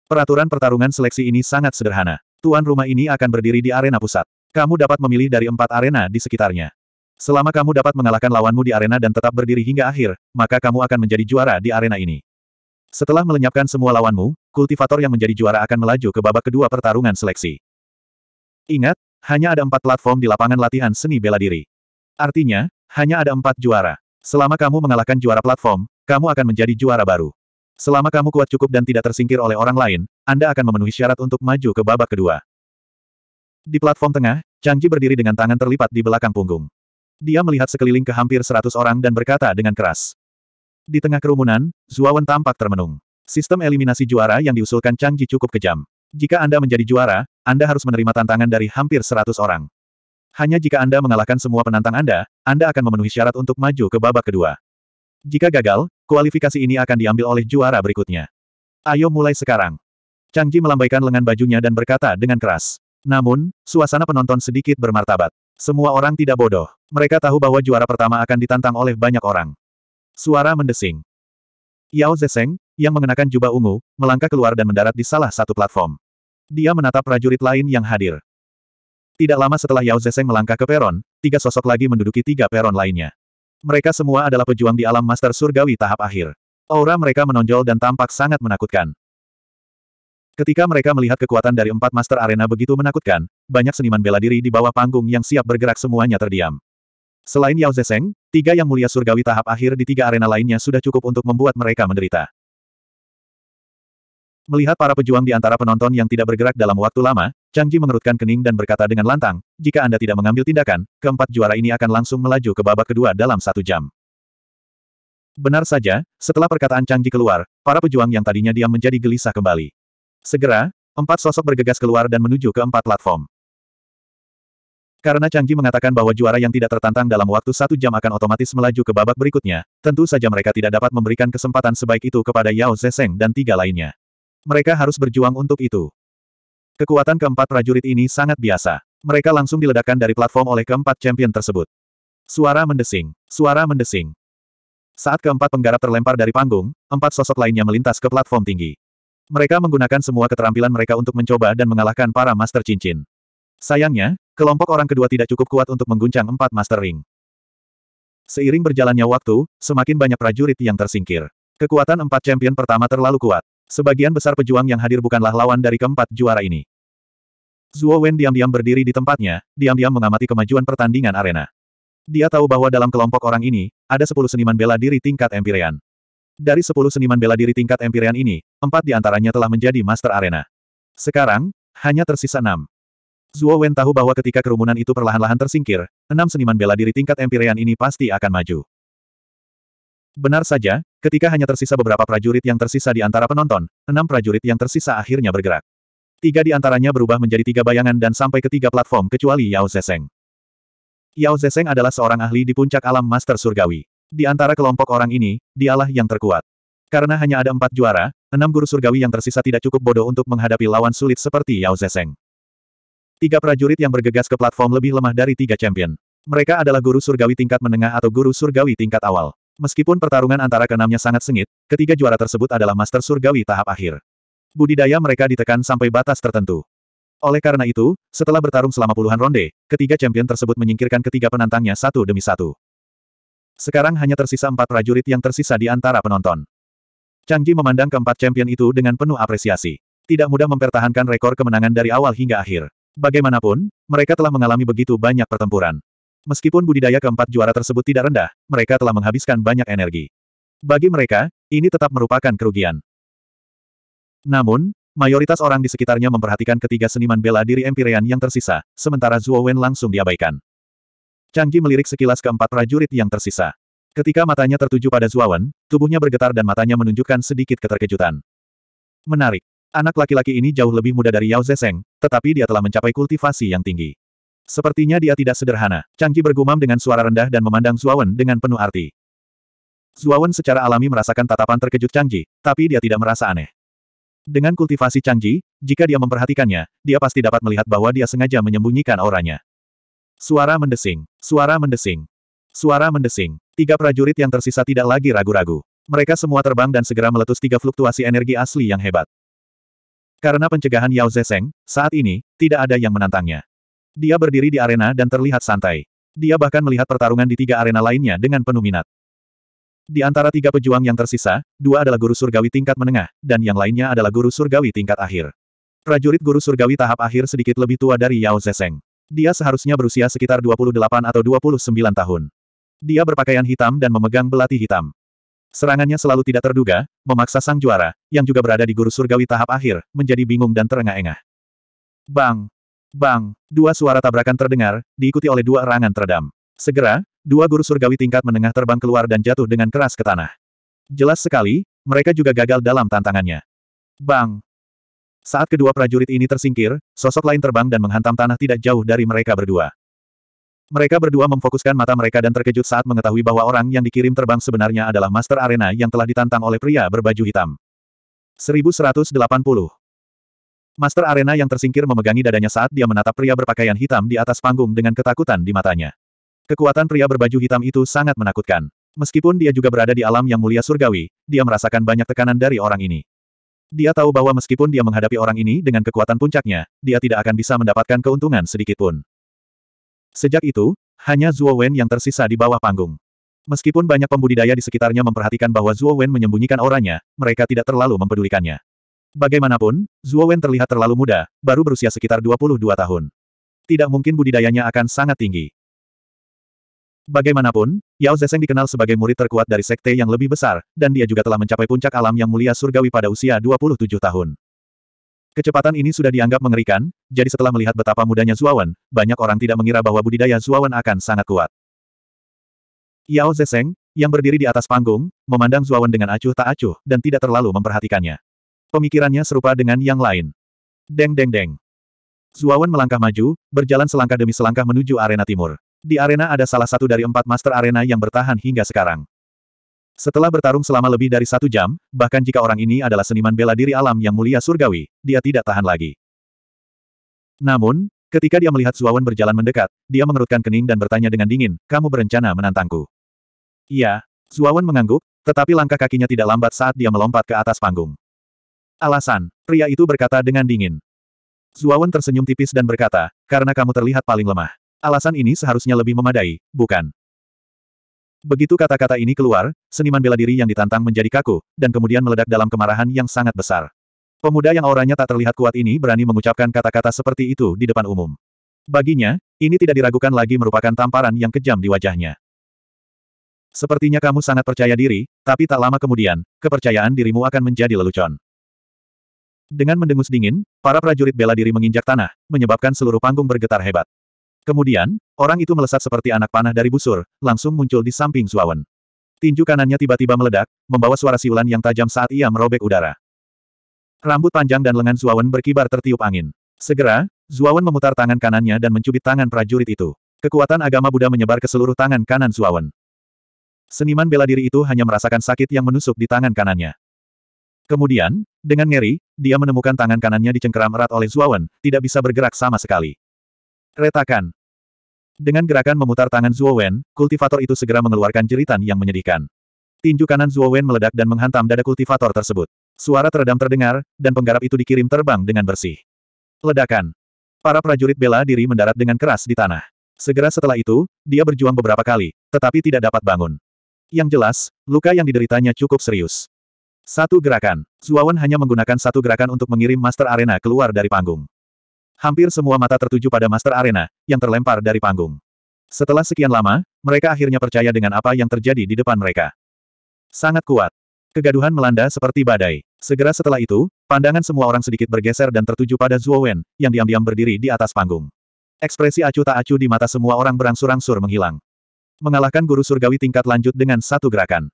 Peraturan pertarungan seleksi ini sangat sederhana. Tuan rumah ini akan berdiri di arena pusat. Kamu dapat memilih dari empat arena di sekitarnya. Selama kamu dapat mengalahkan lawanmu di arena dan tetap berdiri hingga akhir, maka kamu akan menjadi juara di arena ini. Setelah melenyapkan semua lawanmu, kultivator yang menjadi juara akan melaju ke babak kedua pertarungan seleksi. Ingat, hanya ada empat platform di lapangan latihan seni bela diri. Artinya, hanya ada empat juara. Selama kamu mengalahkan juara platform, kamu akan menjadi juara baru. Selama kamu kuat cukup dan tidak tersingkir oleh orang lain, Anda akan memenuhi syarat untuk maju ke babak kedua. Di platform tengah, Changji berdiri dengan tangan terlipat di belakang punggung. Dia melihat sekeliling ke hampir seratus orang dan berkata dengan keras. Di tengah kerumunan, Zuawan tampak termenung. Sistem eliminasi juara yang diusulkan Chang Ji cukup kejam. Jika Anda menjadi juara, Anda harus menerima tantangan dari hampir seratus orang. Hanya jika Anda mengalahkan semua penantang Anda, Anda akan memenuhi syarat untuk maju ke babak kedua. Jika gagal, kualifikasi ini akan diambil oleh juara berikutnya. Ayo mulai sekarang. Chang Ji melambaikan lengan bajunya dan berkata dengan keras. Namun, suasana penonton sedikit bermartabat. Semua orang tidak bodoh. Mereka tahu bahwa juara pertama akan ditantang oleh banyak orang. Suara mendesing. Yao Zeseng, yang mengenakan jubah ungu, melangkah keluar dan mendarat di salah satu platform. Dia menatap prajurit lain yang hadir. Tidak lama setelah Yao Zeseng melangkah ke peron, tiga sosok lagi menduduki tiga peron lainnya. Mereka semua adalah pejuang di alam master surgawi tahap akhir. Aura mereka menonjol dan tampak sangat menakutkan. Ketika mereka melihat kekuatan dari empat master arena begitu menakutkan, banyak seniman bela diri di bawah panggung yang siap bergerak semuanya terdiam. Selain Yao Zeseng, tiga yang mulia surgawi tahap akhir di tiga arena lainnya sudah cukup untuk membuat mereka menderita. Melihat para pejuang di antara penonton yang tidak bergerak dalam waktu lama, Chang Ji mengerutkan kening dan berkata dengan lantang, jika Anda tidak mengambil tindakan, keempat juara ini akan langsung melaju ke babak kedua dalam satu jam. Benar saja, setelah perkataan Chang Ji keluar, para pejuang yang tadinya diam menjadi gelisah kembali. Segera, empat sosok bergegas keluar dan menuju ke empat platform. Karena Changji mengatakan bahwa juara yang tidak tertantang dalam waktu satu jam akan otomatis melaju ke babak berikutnya, tentu saja mereka tidak dapat memberikan kesempatan sebaik itu kepada Yao Zeseng dan tiga lainnya. Mereka harus berjuang untuk itu. Kekuatan keempat prajurit ini sangat biasa. Mereka langsung diledakkan dari platform oleh keempat champion tersebut. Suara mendesing. Suara mendesing. Saat keempat penggarap terlempar dari panggung, empat sosok lainnya melintas ke platform tinggi. Mereka menggunakan semua keterampilan mereka untuk mencoba dan mengalahkan para Master Cincin. Sayangnya, kelompok orang kedua tidak cukup kuat untuk mengguncang empat Master Ring. Seiring berjalannya waktu, semakin banyak prajurit yang tersingkir. Kekuatan empat champion pertama terlalu kuat. Sebagian besar pejuang yang hadir bukanlah lawan dari keempat juara ini. Zuo Wen diam-diam berdiri di tempatnya, diam-diam mengamati kemajuan pertandingan arena. Dia tahu bahwa dalam kelompok orang ini, ada sepuluh seniman bela diri tingkat Empyrean. Dari sepuluh seniman bela diri tingkat Empyrean ini, empat di antaranya telah menjadi Master Arena. Sekarang, hanya tersisa enam. Zuo Wen tahu bahwa ketika kerumunan itu perlahan-lahan tersingkir, enam seniman bela diri tingkat Empyrean ini pasti akan maju. Benar saja, ketika hanya tersisa beberapa prajurit yang tersisa di antara penonton, enam prajurit yang tersisa akhirnya bergerak. Tiga di antaranya berubah menjadi tiga bayangan dan sampai ke tiga platform kecuali Yao Zeseng. Yao Zeseng adalah seorang ahli di puncak alam Master Surgawi. Di antara kelompok orang ini, dialah yang terkuat. Karena hanya ada empat juara, enam guru surgawi yang tersisa tidak cukup bodoh untuk menghadapi lawan sulit seperti Yao Zeseng. Tiga prajurit yang bergegas ke platform lebih lemah dari tiga champion. Mereka adalah guru surgawi tingkat menengah atau guru surgawi tingkat awal. Meskipun pertarungan antara keenamnya sangat sengit, ketiga juara tersebut adalah master surgawi tahap akhir. Budidaya mereka ditekan sampai batas tertentu. Oleh karena itu, setelah bertarung selama puluhan ronde, ketiga champion tersebut menyingkirkan ketiga penantangnya satu demi satu. Sekarang hanya tersisa empat prajurit yang tersisa di antara penonton. Changji memandang keempat champion itu dengan penuh apresiasi. Tidak mudah mempertahankan rekor kemenangan dari awal hingga akhir. Bagaimanapun, mereka telah mengalami begitu banyak pertempuran. Meskipun budidaya keempat juara tersebut tidak rendah, mereka telah menghabiskan banyak energi. Bagi mereka, ini tetap merupakan kerugian. Namun, mayoritas orang di sekitarnya memperhatikan ketiga seniman bela diri Empyrean yang tersisa, sementara Zhuo Wen langsung diabaikan. Canggih melirik sekilas keempat prajurit yang tersisa. Ketika matanya tertuju pada Zuawan, tubuhnya bergetar dan matanya menunjukkan sedikit keterkejutan. Menarik. Anak laki-laki ini jauh lebih muda dari Yao Zeseng, tetapi dia telah mencapai kultivasi yang tinggi. Sepertinya dia tidak sederhana. Canggih bergumam dengan suara rendah dan memandang Zuawan dengan penuh arti. Zuawan secara alami merasakan tatapan terkejut Cangji, tapi dia tidak merasa aneh. Dengan kultivasi Cangji, jika dia memperhatikannya, dia pasti dapat melihat bahwa dia sengaja menyembunyikan auranya. Suara mendesing. Suara mendesing. Suara mendesing. Tiga prajurit yang tersisa tidak lagi ragu-ragu. Mereka semua terbang dan segera meletus tiga fluktuasi energi asli yang hebat. Karena pencegahan Yao Zeseng, saat ini, tidak ada yang menantangnya. Dia berdiri di arena dan terlihat santai. Dia bahkan melihat pertarungan di tiga arena lainnya dengan penuh minat. Di antara tiga pejuang yang tersisa, dua adalah guru surgawi tingkat menengah, dan yang lainnya adalah guru surgawi tingkat akhir. Prajurit guru surgawi tahap akhir sedikit lebih tua dari Yao Zeseng. Dia seharusnya berusia sekitar 28 atau 29 tahun. Dia berpakaian hitam dan memegang belati hitam. Serangannya selalu tidak terduga, memaksa sang juara, yang juga berada di guru surgawi tahap akhir, menjadi bingung dan terengah-engah. Bang! Bang! Dua suara tabrakan terdengar, diikuti oleh dua erangan teredam. Segera, dua guru surgawi tingkat menengah terbang keluar dan jatuh dengan keras ke tanah. Jelas sekali, mereka juga gagal dalam tantangannya. Bang! Saat kedua prajurit ini tersingkir, sosok lain terbang dan menghantam tanah tidak jauh dari mereka berdua. Mereka berdua memfokuskan mata mereka dan terkejut saat mengetahui bahwa orang yang dikirim terbang sebenarnya adalah Master Arena yang telah ditantang oleh pria berbaju hitam. 1180 Master Arena yang tersingkir memegangi dadanya saat dia menatap pria berpakaian hitam di atas panggung dengan ketakutan di matanya. Kekuatan pria berbaju hitam itu sangat menakutkan. Meskipun dia juga berada di alam yang mulia surgawi, dia merasakan banyak tekanan dari orang ini. Dia tahu bahwa meskipun dia menghadapi orang ini dengan kekuatan puncaknya, dia tidak akan bisa mendapatkan keuntungan sedikitpun. Sejak itu, hanya Zhuo Wen yang tersisa di bawah panggung. Meskipun banyak pembudidaya di sekitarnya memperhatikan bahwa Zhuo Wen menyembunyikan orangnya, mereka tidak terlalu mempedulikannya. Bagaimanapun, Zhuo Wen terlihat terlalu muda, baru berusia sekitar 22 tahun. Tidak mungkin budidayanya akan sangat tinggi. Bagaimanapun, Yao Zeseng dikenal sebagai murid terkuat dari sekte yang lebih besar, dan dia juga telah mencapai puncak alam yang mulia surgawi pada usia 27 tahun. Kecepatan ini sudah dianggap mengerikan, jadi setelah melihat betapa mudanya Zuawan, banyak orang tidak mengira bahwa budidaya Zuawan akan sangat kuat. Yao Zeseng, yang berdiri di atas panggung, memandang Zuawan dengan acuh tak acuh, dan tidak terlalu memperhatikannya. Pemikirannya serupa dengan yang lain. Deng deng deng. Zuawan melangkah maju, berjalan selangkah demi selangkah menuju arena timur. Di arena ada salah satu dari empat master arena yang bertahan hingga sekarang. Setelah bertarung selama lebih dari satu jam, bahkan jika orang ini adalah seniman bela diri alam yang mulia surgawi, dia tidak tahan lagi. Namun, ketika dia melihat Zuawan berjalan mendekat, dia mengerutkan kening dan bertanya dengan dingin, kamu berencana menantangku. Iya, Zuawan mengangguk, tetapi langkah kakinya tidak lambat saat dia melompat ke atas panggung. Alasan, pria itu berkata dengan dingin. Zuawan tersenyum tipis dan berkata, karena kamu terlihat paling lemah. Alasan ini seharusnya lebih memadai, bukan? Begitu kata-kata ini keluar, seniman bela diri yang ditantang menjadi kaku, dan kemudian meledak dalam kemarahan yang sangat besar. Pemuda yang auranya tak terlihat kuat ini berani mengucapkan kata-kata seperti itu di depan umum. Baginya, ini tidak diragukan lagi merupakan tamparan yang kejam di wajahnya. Sepertinya kamu sangat percaya diri, tapi tak lama kemudian, kepercayaan dirimu akan menjadi lelucon. Dengan mendengus dingin, para prajurit bela diri menginjak tanah, menyebabkan seluruh panggung bergetar hebat. Kemudian, orang itu melesat seperti anak panah dari busur, langsung muncul di samping Zuawan. Tinju kanannya tiba-tiba meledak, membawa suara siulan yang tajam saat ia merobek udara. Rambut panjang dan lengan Zuawan berkibar tertiup angin. Segera, Zuawan memutar tangan kanannya dan mencubit tangan prajurit itu. Kekuatan agama Buddha menyebar ke seluruh tangan kanan Zuawan. Seniman bela diri itu hanya merasakan sakit yang menusuk di tangan kanannya. Kemudian, dengan ngeri, dia menemukan tangan kanannya dicengkeram erat oleh Zuawan, tidak bisa bergerak sama sekali. Retakan. Dengan gerakan memutar tangan Zuo Wen, kultivator itu segera mengeluarkan jeritan yang menyedihkan. Tinju kanan Zuo Wen meledak dan menghantam dada kultivator tersebut. Suara teredam terdengar, dan penggarap itu dikirim terbang dengan bersih. Ledakan. Para prajurit bela diri mendarat dengan keras di tanah. Segera setelah itu, dia berjuang beberapa kali, tetapi tidak dapat bangun. Yang jelas, luka yang dideritanya cukup serius. Satu gerakan. Wen hanya menggunakan satu gerakan untuk mengirim Master Arena keluar dari panggung. Hampir semua mata tertuju pada Master Arena, yang terlempar dari panggung. Setelah sekian lama, mereka akhirnya percaya dengan apa yang terjadi di depan mereka. Sangat kuat. Kegaduhan melanda seperti badai. Segera setelah itu, pandangan semua orang sedikit bergeser dan tertuju pada Zhuo Wen, yang diam-diam berdiri di atas panggung. Ekspresi acuh tak acuh di mata semua orang berangsur-angsur menghilang. Mengalahkan guru surgawi tingkat lanjut dengan satu gerakan.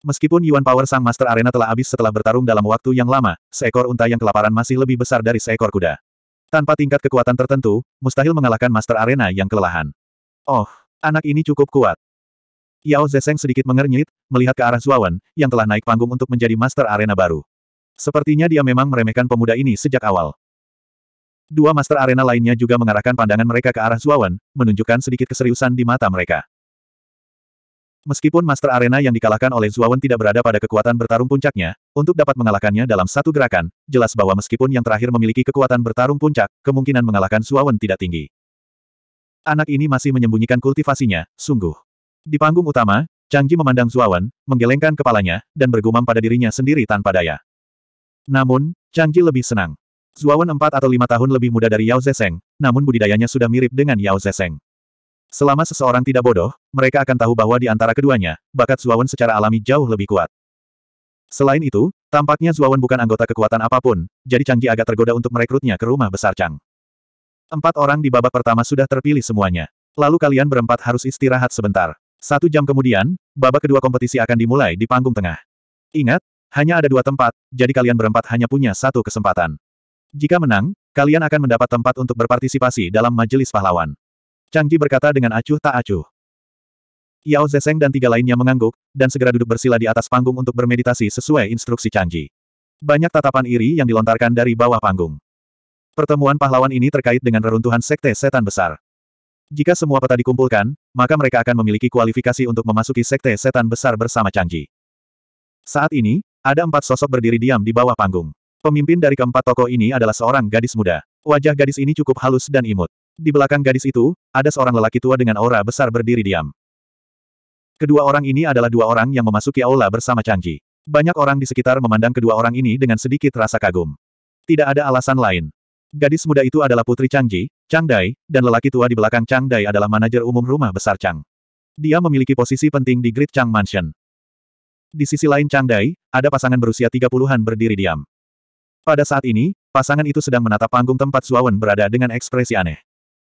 Meskipun Yuan Power Sang Master Arena telah habis setelah bertarung dalam waktu yang lama, seekor unta yang kelaparan masih lebih besar dari seekor kuda. Tanpa tingkat kekuatan tertentu, mustahil mengalahkan Master Arena yang kelelahan. Oh, anak ini cukup kuat. Yao Zeseng sedikit mengernyit, melihat ke arah Zuawan, yang telah naik panggung untuk menjadi Master Arena baru. Sepertinya dia memang meremehkan pemuda ini sejak awal. Dua Master Arena lainnya juga mengarahkan pandangan mereka ke arah Zuawan, menunjukkan sedikit keseriusan di mata mereka. Meskipun Master Arena yang dikalahkan oleh Zuawan tidak berada pada kekuatan bertarung puncaknya, untuk dapat mengalahkannya dalam satu gerakan, jelas bahwa meskipun yang terakhir memiliki kekuatan bertarung puncak, kemungkinan mengalahkan Zuawan tidak tinggi. Anak ini masih menyembunyikan kultivasinya, sungguh. Di panggung utama, Changji memandang Zuawan, menggelengkan kepalanya, dan bergumam pada dirinya sendiri tanpa daya. Namun, Changji lebih senang. Zuawan empat atau lima tahun lebih muda dari Yao Zeseng, namun budidayanya sudah mirip dengan Yao Zeseng. Selama seseorang tidak bodoh, mereka akan tahu bahwa di antara keduanya, bakat Zuawan secara alami jauh lebih kuat. Selain itu, tampaknya Zuawan bukan anggota kekuatan apapun, jadi Canggih agak tergoda untuk merekrutnya ke rumah besar Chang. Empat orang di babak pertama sudah terpilih semuanya. Lalu kalian berempat harus istirahat sebentar. Satu jam kemudian, babak kedua kompetisi akan dimulai di panggung tengah. Ingat, hanya ada dua tempat, jadi kalian berempat hanya punya satu kesempatan. Jika menang, kalian akan mendapat tempat untuk berpartisipasi dalam majelis pahlawan. Chang berkata dengan acuh tak acuh. Yao Zeseng dan tiga lainnya mengangguk, dan segera duduk bersila di atas panggung untuk bermeditasi sesuai instruksi Chang Banyak tatapan iri yang dilontarkan dari bawah panggung. Pertemuan pahlawan ini terkait dengan reruntuhan sekte setan besar. Jika semua peta dikumpulkan, maka mereka akan memiliki kualifikasi untuk memasuki sekte setan besar bersama Chang Saat ini, ada empat sosok berdiri diam di bawah panggung. Pemimpin dari keempat tokoh ini adalah seorang gadis muda. Wajah gadis ini cukup halus dan imut. Di belakang gadis itu, ada seorang lelaki tua dengan aura besar berdiri diam. Kedua orang ini adalah dua orang yang memasuki aula bersama Changji. Banyak orang di sekitar memandang kedua orang ini dengan sedikit rasa kagum. Tidak ada alasan lain. Gadis muda itu adalah putri Changji, Chang Dai, dan lelaki tua di belakang Chang Dai adalah manajer umum rumah besar Chang. Dia memiliki posisi penting di Great Chang Mansion. Di sisi lain Chang Dai, ada pasangan berusia 30-an berdiri diam. Pada saat ini, pasangan itu sedang menatap panggung tempat Suawan berada dengan ekspresi aneh.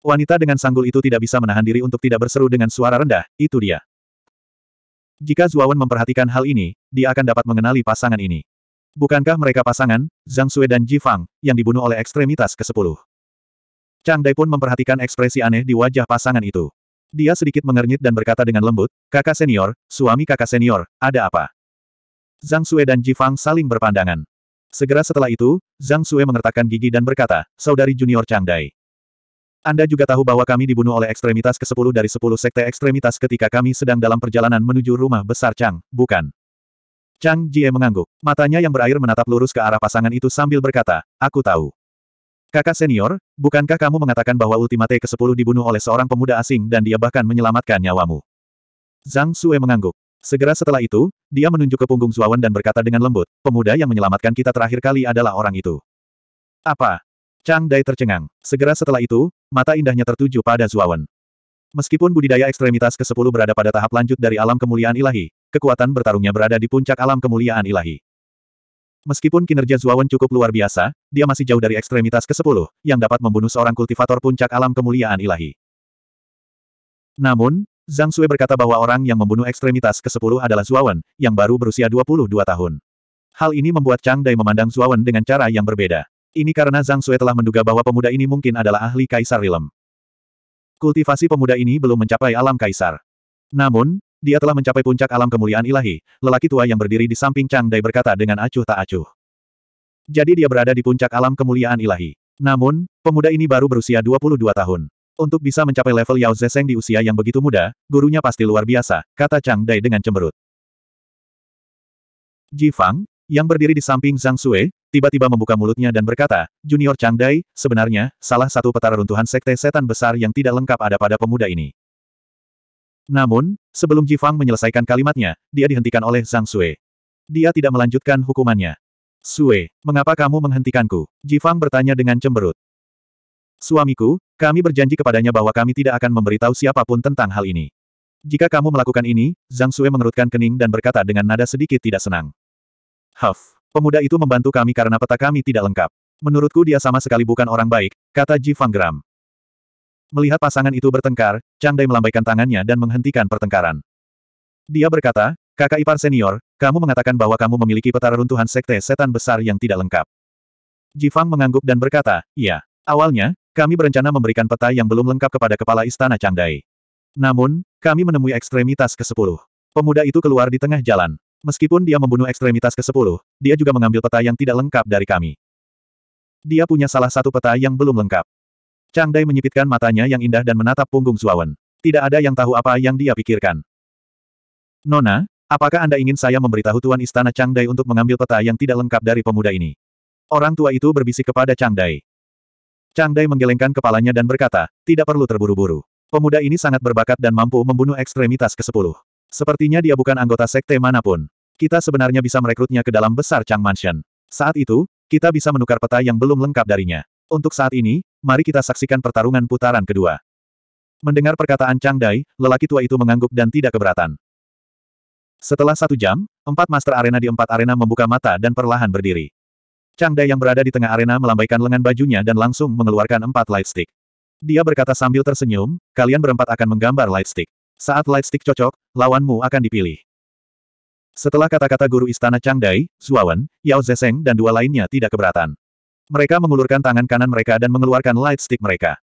Wanita dengan sanggul itu tidak bisa menahan diri untuk tidak berseru dengan suara rendah, itu dia. Jika Zuawan memperhatikan hal ini, dia akan dapat mengenali pasangan ini. Bukankah mereka pasangan, Zhang Sui dan Ji Fang, yang dibunuh oleh ekstremitas ke-10? Chang Dai pun memperhatikan ekspresi aneh di wajah pasangan itu. Dia sedikit mengernyit dan berkata dengan lembut, kakak senior, suami kakak senior, ada apa? Zhang Sui dan Ji Fang saling berpandangan. Segera setelah itu, Zhang Sui mengertakkan gigi dan berkata, saudari junior Chang Dai. Anda juga tahu bahwa kami dibunuh oleh ekstremitas ke-10 dari 10 sekte ekstremitas ketika kami sedang dalam perjalanan menuju rumah besar Chang, bukan? Chang Jie mengangguk. Matanya yang berair menatap lurus ke arah pasangan itu sambil berkata, Aku tahu. Kakak senior, bukankah kamu mengatakan bahwa Ultimate ke-10 dibunuh oleh seorang pemuda asing dan dia bahkan menyelamatkan nyawamu? Zhang Sue mengangguk. Segera setelah itu, dia menunjuk ke punggung Zuawan dan berkata dengan lembut, pemuda yang menyelamatkan kita terakhir kali adalah orang itu. Apa? Chang Dai tercengang. Segera setelah itu, mata indahnya tertuju pada Zuawan. Meskipun budidaya ekstremitas ke-10 berada pada tahap lanjut dari alam kemuliaan ilahi, kekuatan bertarungnya berada di puncak alam kemuliaan ilahi. Meskipun kinerja Zuawan cukup luar biasa, dia masih jauh dari ekstremitas ke-10, yang dapat membunuh seorang kultivator puncak alam kemuliaan ilahi. Namun, Zhang Sui berkata bahwa orang yang membunuh ekstremitas ke-10 adalah Zuawan, yang baru berusia 22 tahun. Hal ini membuat Chang Dai memandang Zuawan dengan cara yang berbeda. Ini karena Zhang Sui telah menduga bahwa pemuda ini mungkin adalah ahli Kaisar Rilem. Kultivasi pemuda ini belum mencapai alam Kaisar. Namun, dia telah mencapai puncak alam kemuliaan ilahi, lelaki tua yang berdiri di samping Chang Dai berkata dengan acuh tak acuh. Jadi dia berada di puncak alam kemuliaan ilahi. Namun, pemuda ini baru berusia 22 tahun. Untuk bisa mencapai level Yao Zeseng di usia yang begitu muda, gurunya pasti luar biasa, kata Chang Dai dengan cemberut. Ji Fang, yang berdiri di samping Zhang Sue, tiba-tiba membuka mulutnya dan berkata, Junior Chang Dai, sebenarnya, salah satu petara runtuhan sekte setan besar yang tidak lengkap ada pada pemuda ini. Namun, sebelum Ji Fang menyelesaikan kalimatnya, dia dihentikan oleh Zhang Sui. Dia tidak melanjutkan hukumannya. Sui, mengapa kamu menghentikanku? Ji Fang bertanya dengan cemberut. Suamiku, kami berjanji kepadanya bahwa kami tidak akan memberitahu siapapun tentang hal ini. Jika kamu melakukan ini, Zhang Sui mengerutkan kening dan berkata dengan nada sedikit tidak senang. Huff. Pemuda itu membantu kami karena peta kami tidak lengkap. Menurutku dia sama sekali bukan orang baik, kata Ji Fanggram. Melihat pasangan itu bertengkar, Chang Dai melambaikan tangannya dan menghentikan pertengkaran. Dia berkata, kakak ipar senior, kamu mengatakan bahwa kamu memiliki peta runtuhan sekte setan besar yang tidak lengkap. Ji Fang mengangguk dan berkata, "Ya. Awalnya, kami berencana memberikan peta yang belum lengkap kepada kepala istana Chang Dai. Namun, kami menemui ekstremitas ke-10. Pemuda itu keluar di tengah jalan. Meskipun dia membunuh ekstremitas ke-10, dia juga mengambil peta yang tidak lengkap dari kami. Dia punya salah satu peta yang belum lengkap. Chang Dai menyipitkan matanya yang indah dan menatap punggung Zuawan. Tidak ada yang tahu apa yang dia pikirkan. Nona, apakah Anda ingin saya memberitahu Tuan Istana Chang Dai untuk mengambil peta yang tidak lengkap dari pemuda ini? Orang tua itu berbisik kepada Chang Dai. Chang Dai menggelengkan kepalanya dan berkata, tidak perlu terburu-buru. Pemuda ini sangat berbakat dan mampu membunuh ekstremitas ke-10. Sepertinya dia bukan anggota sekte manapun. Kita sebenarnya bisa merekrutnya ke dalam besar Chang Mansion. Saat itu, kita bisa menukar peta yang belum lengkap darinya. Untuk saat ini, mari kita saksikan pertarungan putaran kedua. Mendengar perkataan Chang Dai, lelaki tua itu mengangguk dan tidak keberatan. Setelah satu jam, empat master arena di empat arena membuka mata dan perlahan berdiri. Chang Dai yang berada di tengah arena melambaikan lengan bajunya dan langsung mengeluarkan empat lightstick. Dia berkata sambil tersenyum, kalian berempat akan menggambar lightstick. Saat lightstick cocok, lawanmu akan dipilih. Setelah kata-kata guru istana Changdai, Zuawan, Yao Zeseng dan dua lainnya tidak keberatan. Mereka mengulurkan tangan kanan mereka dan mengeluarkan light stick mereka.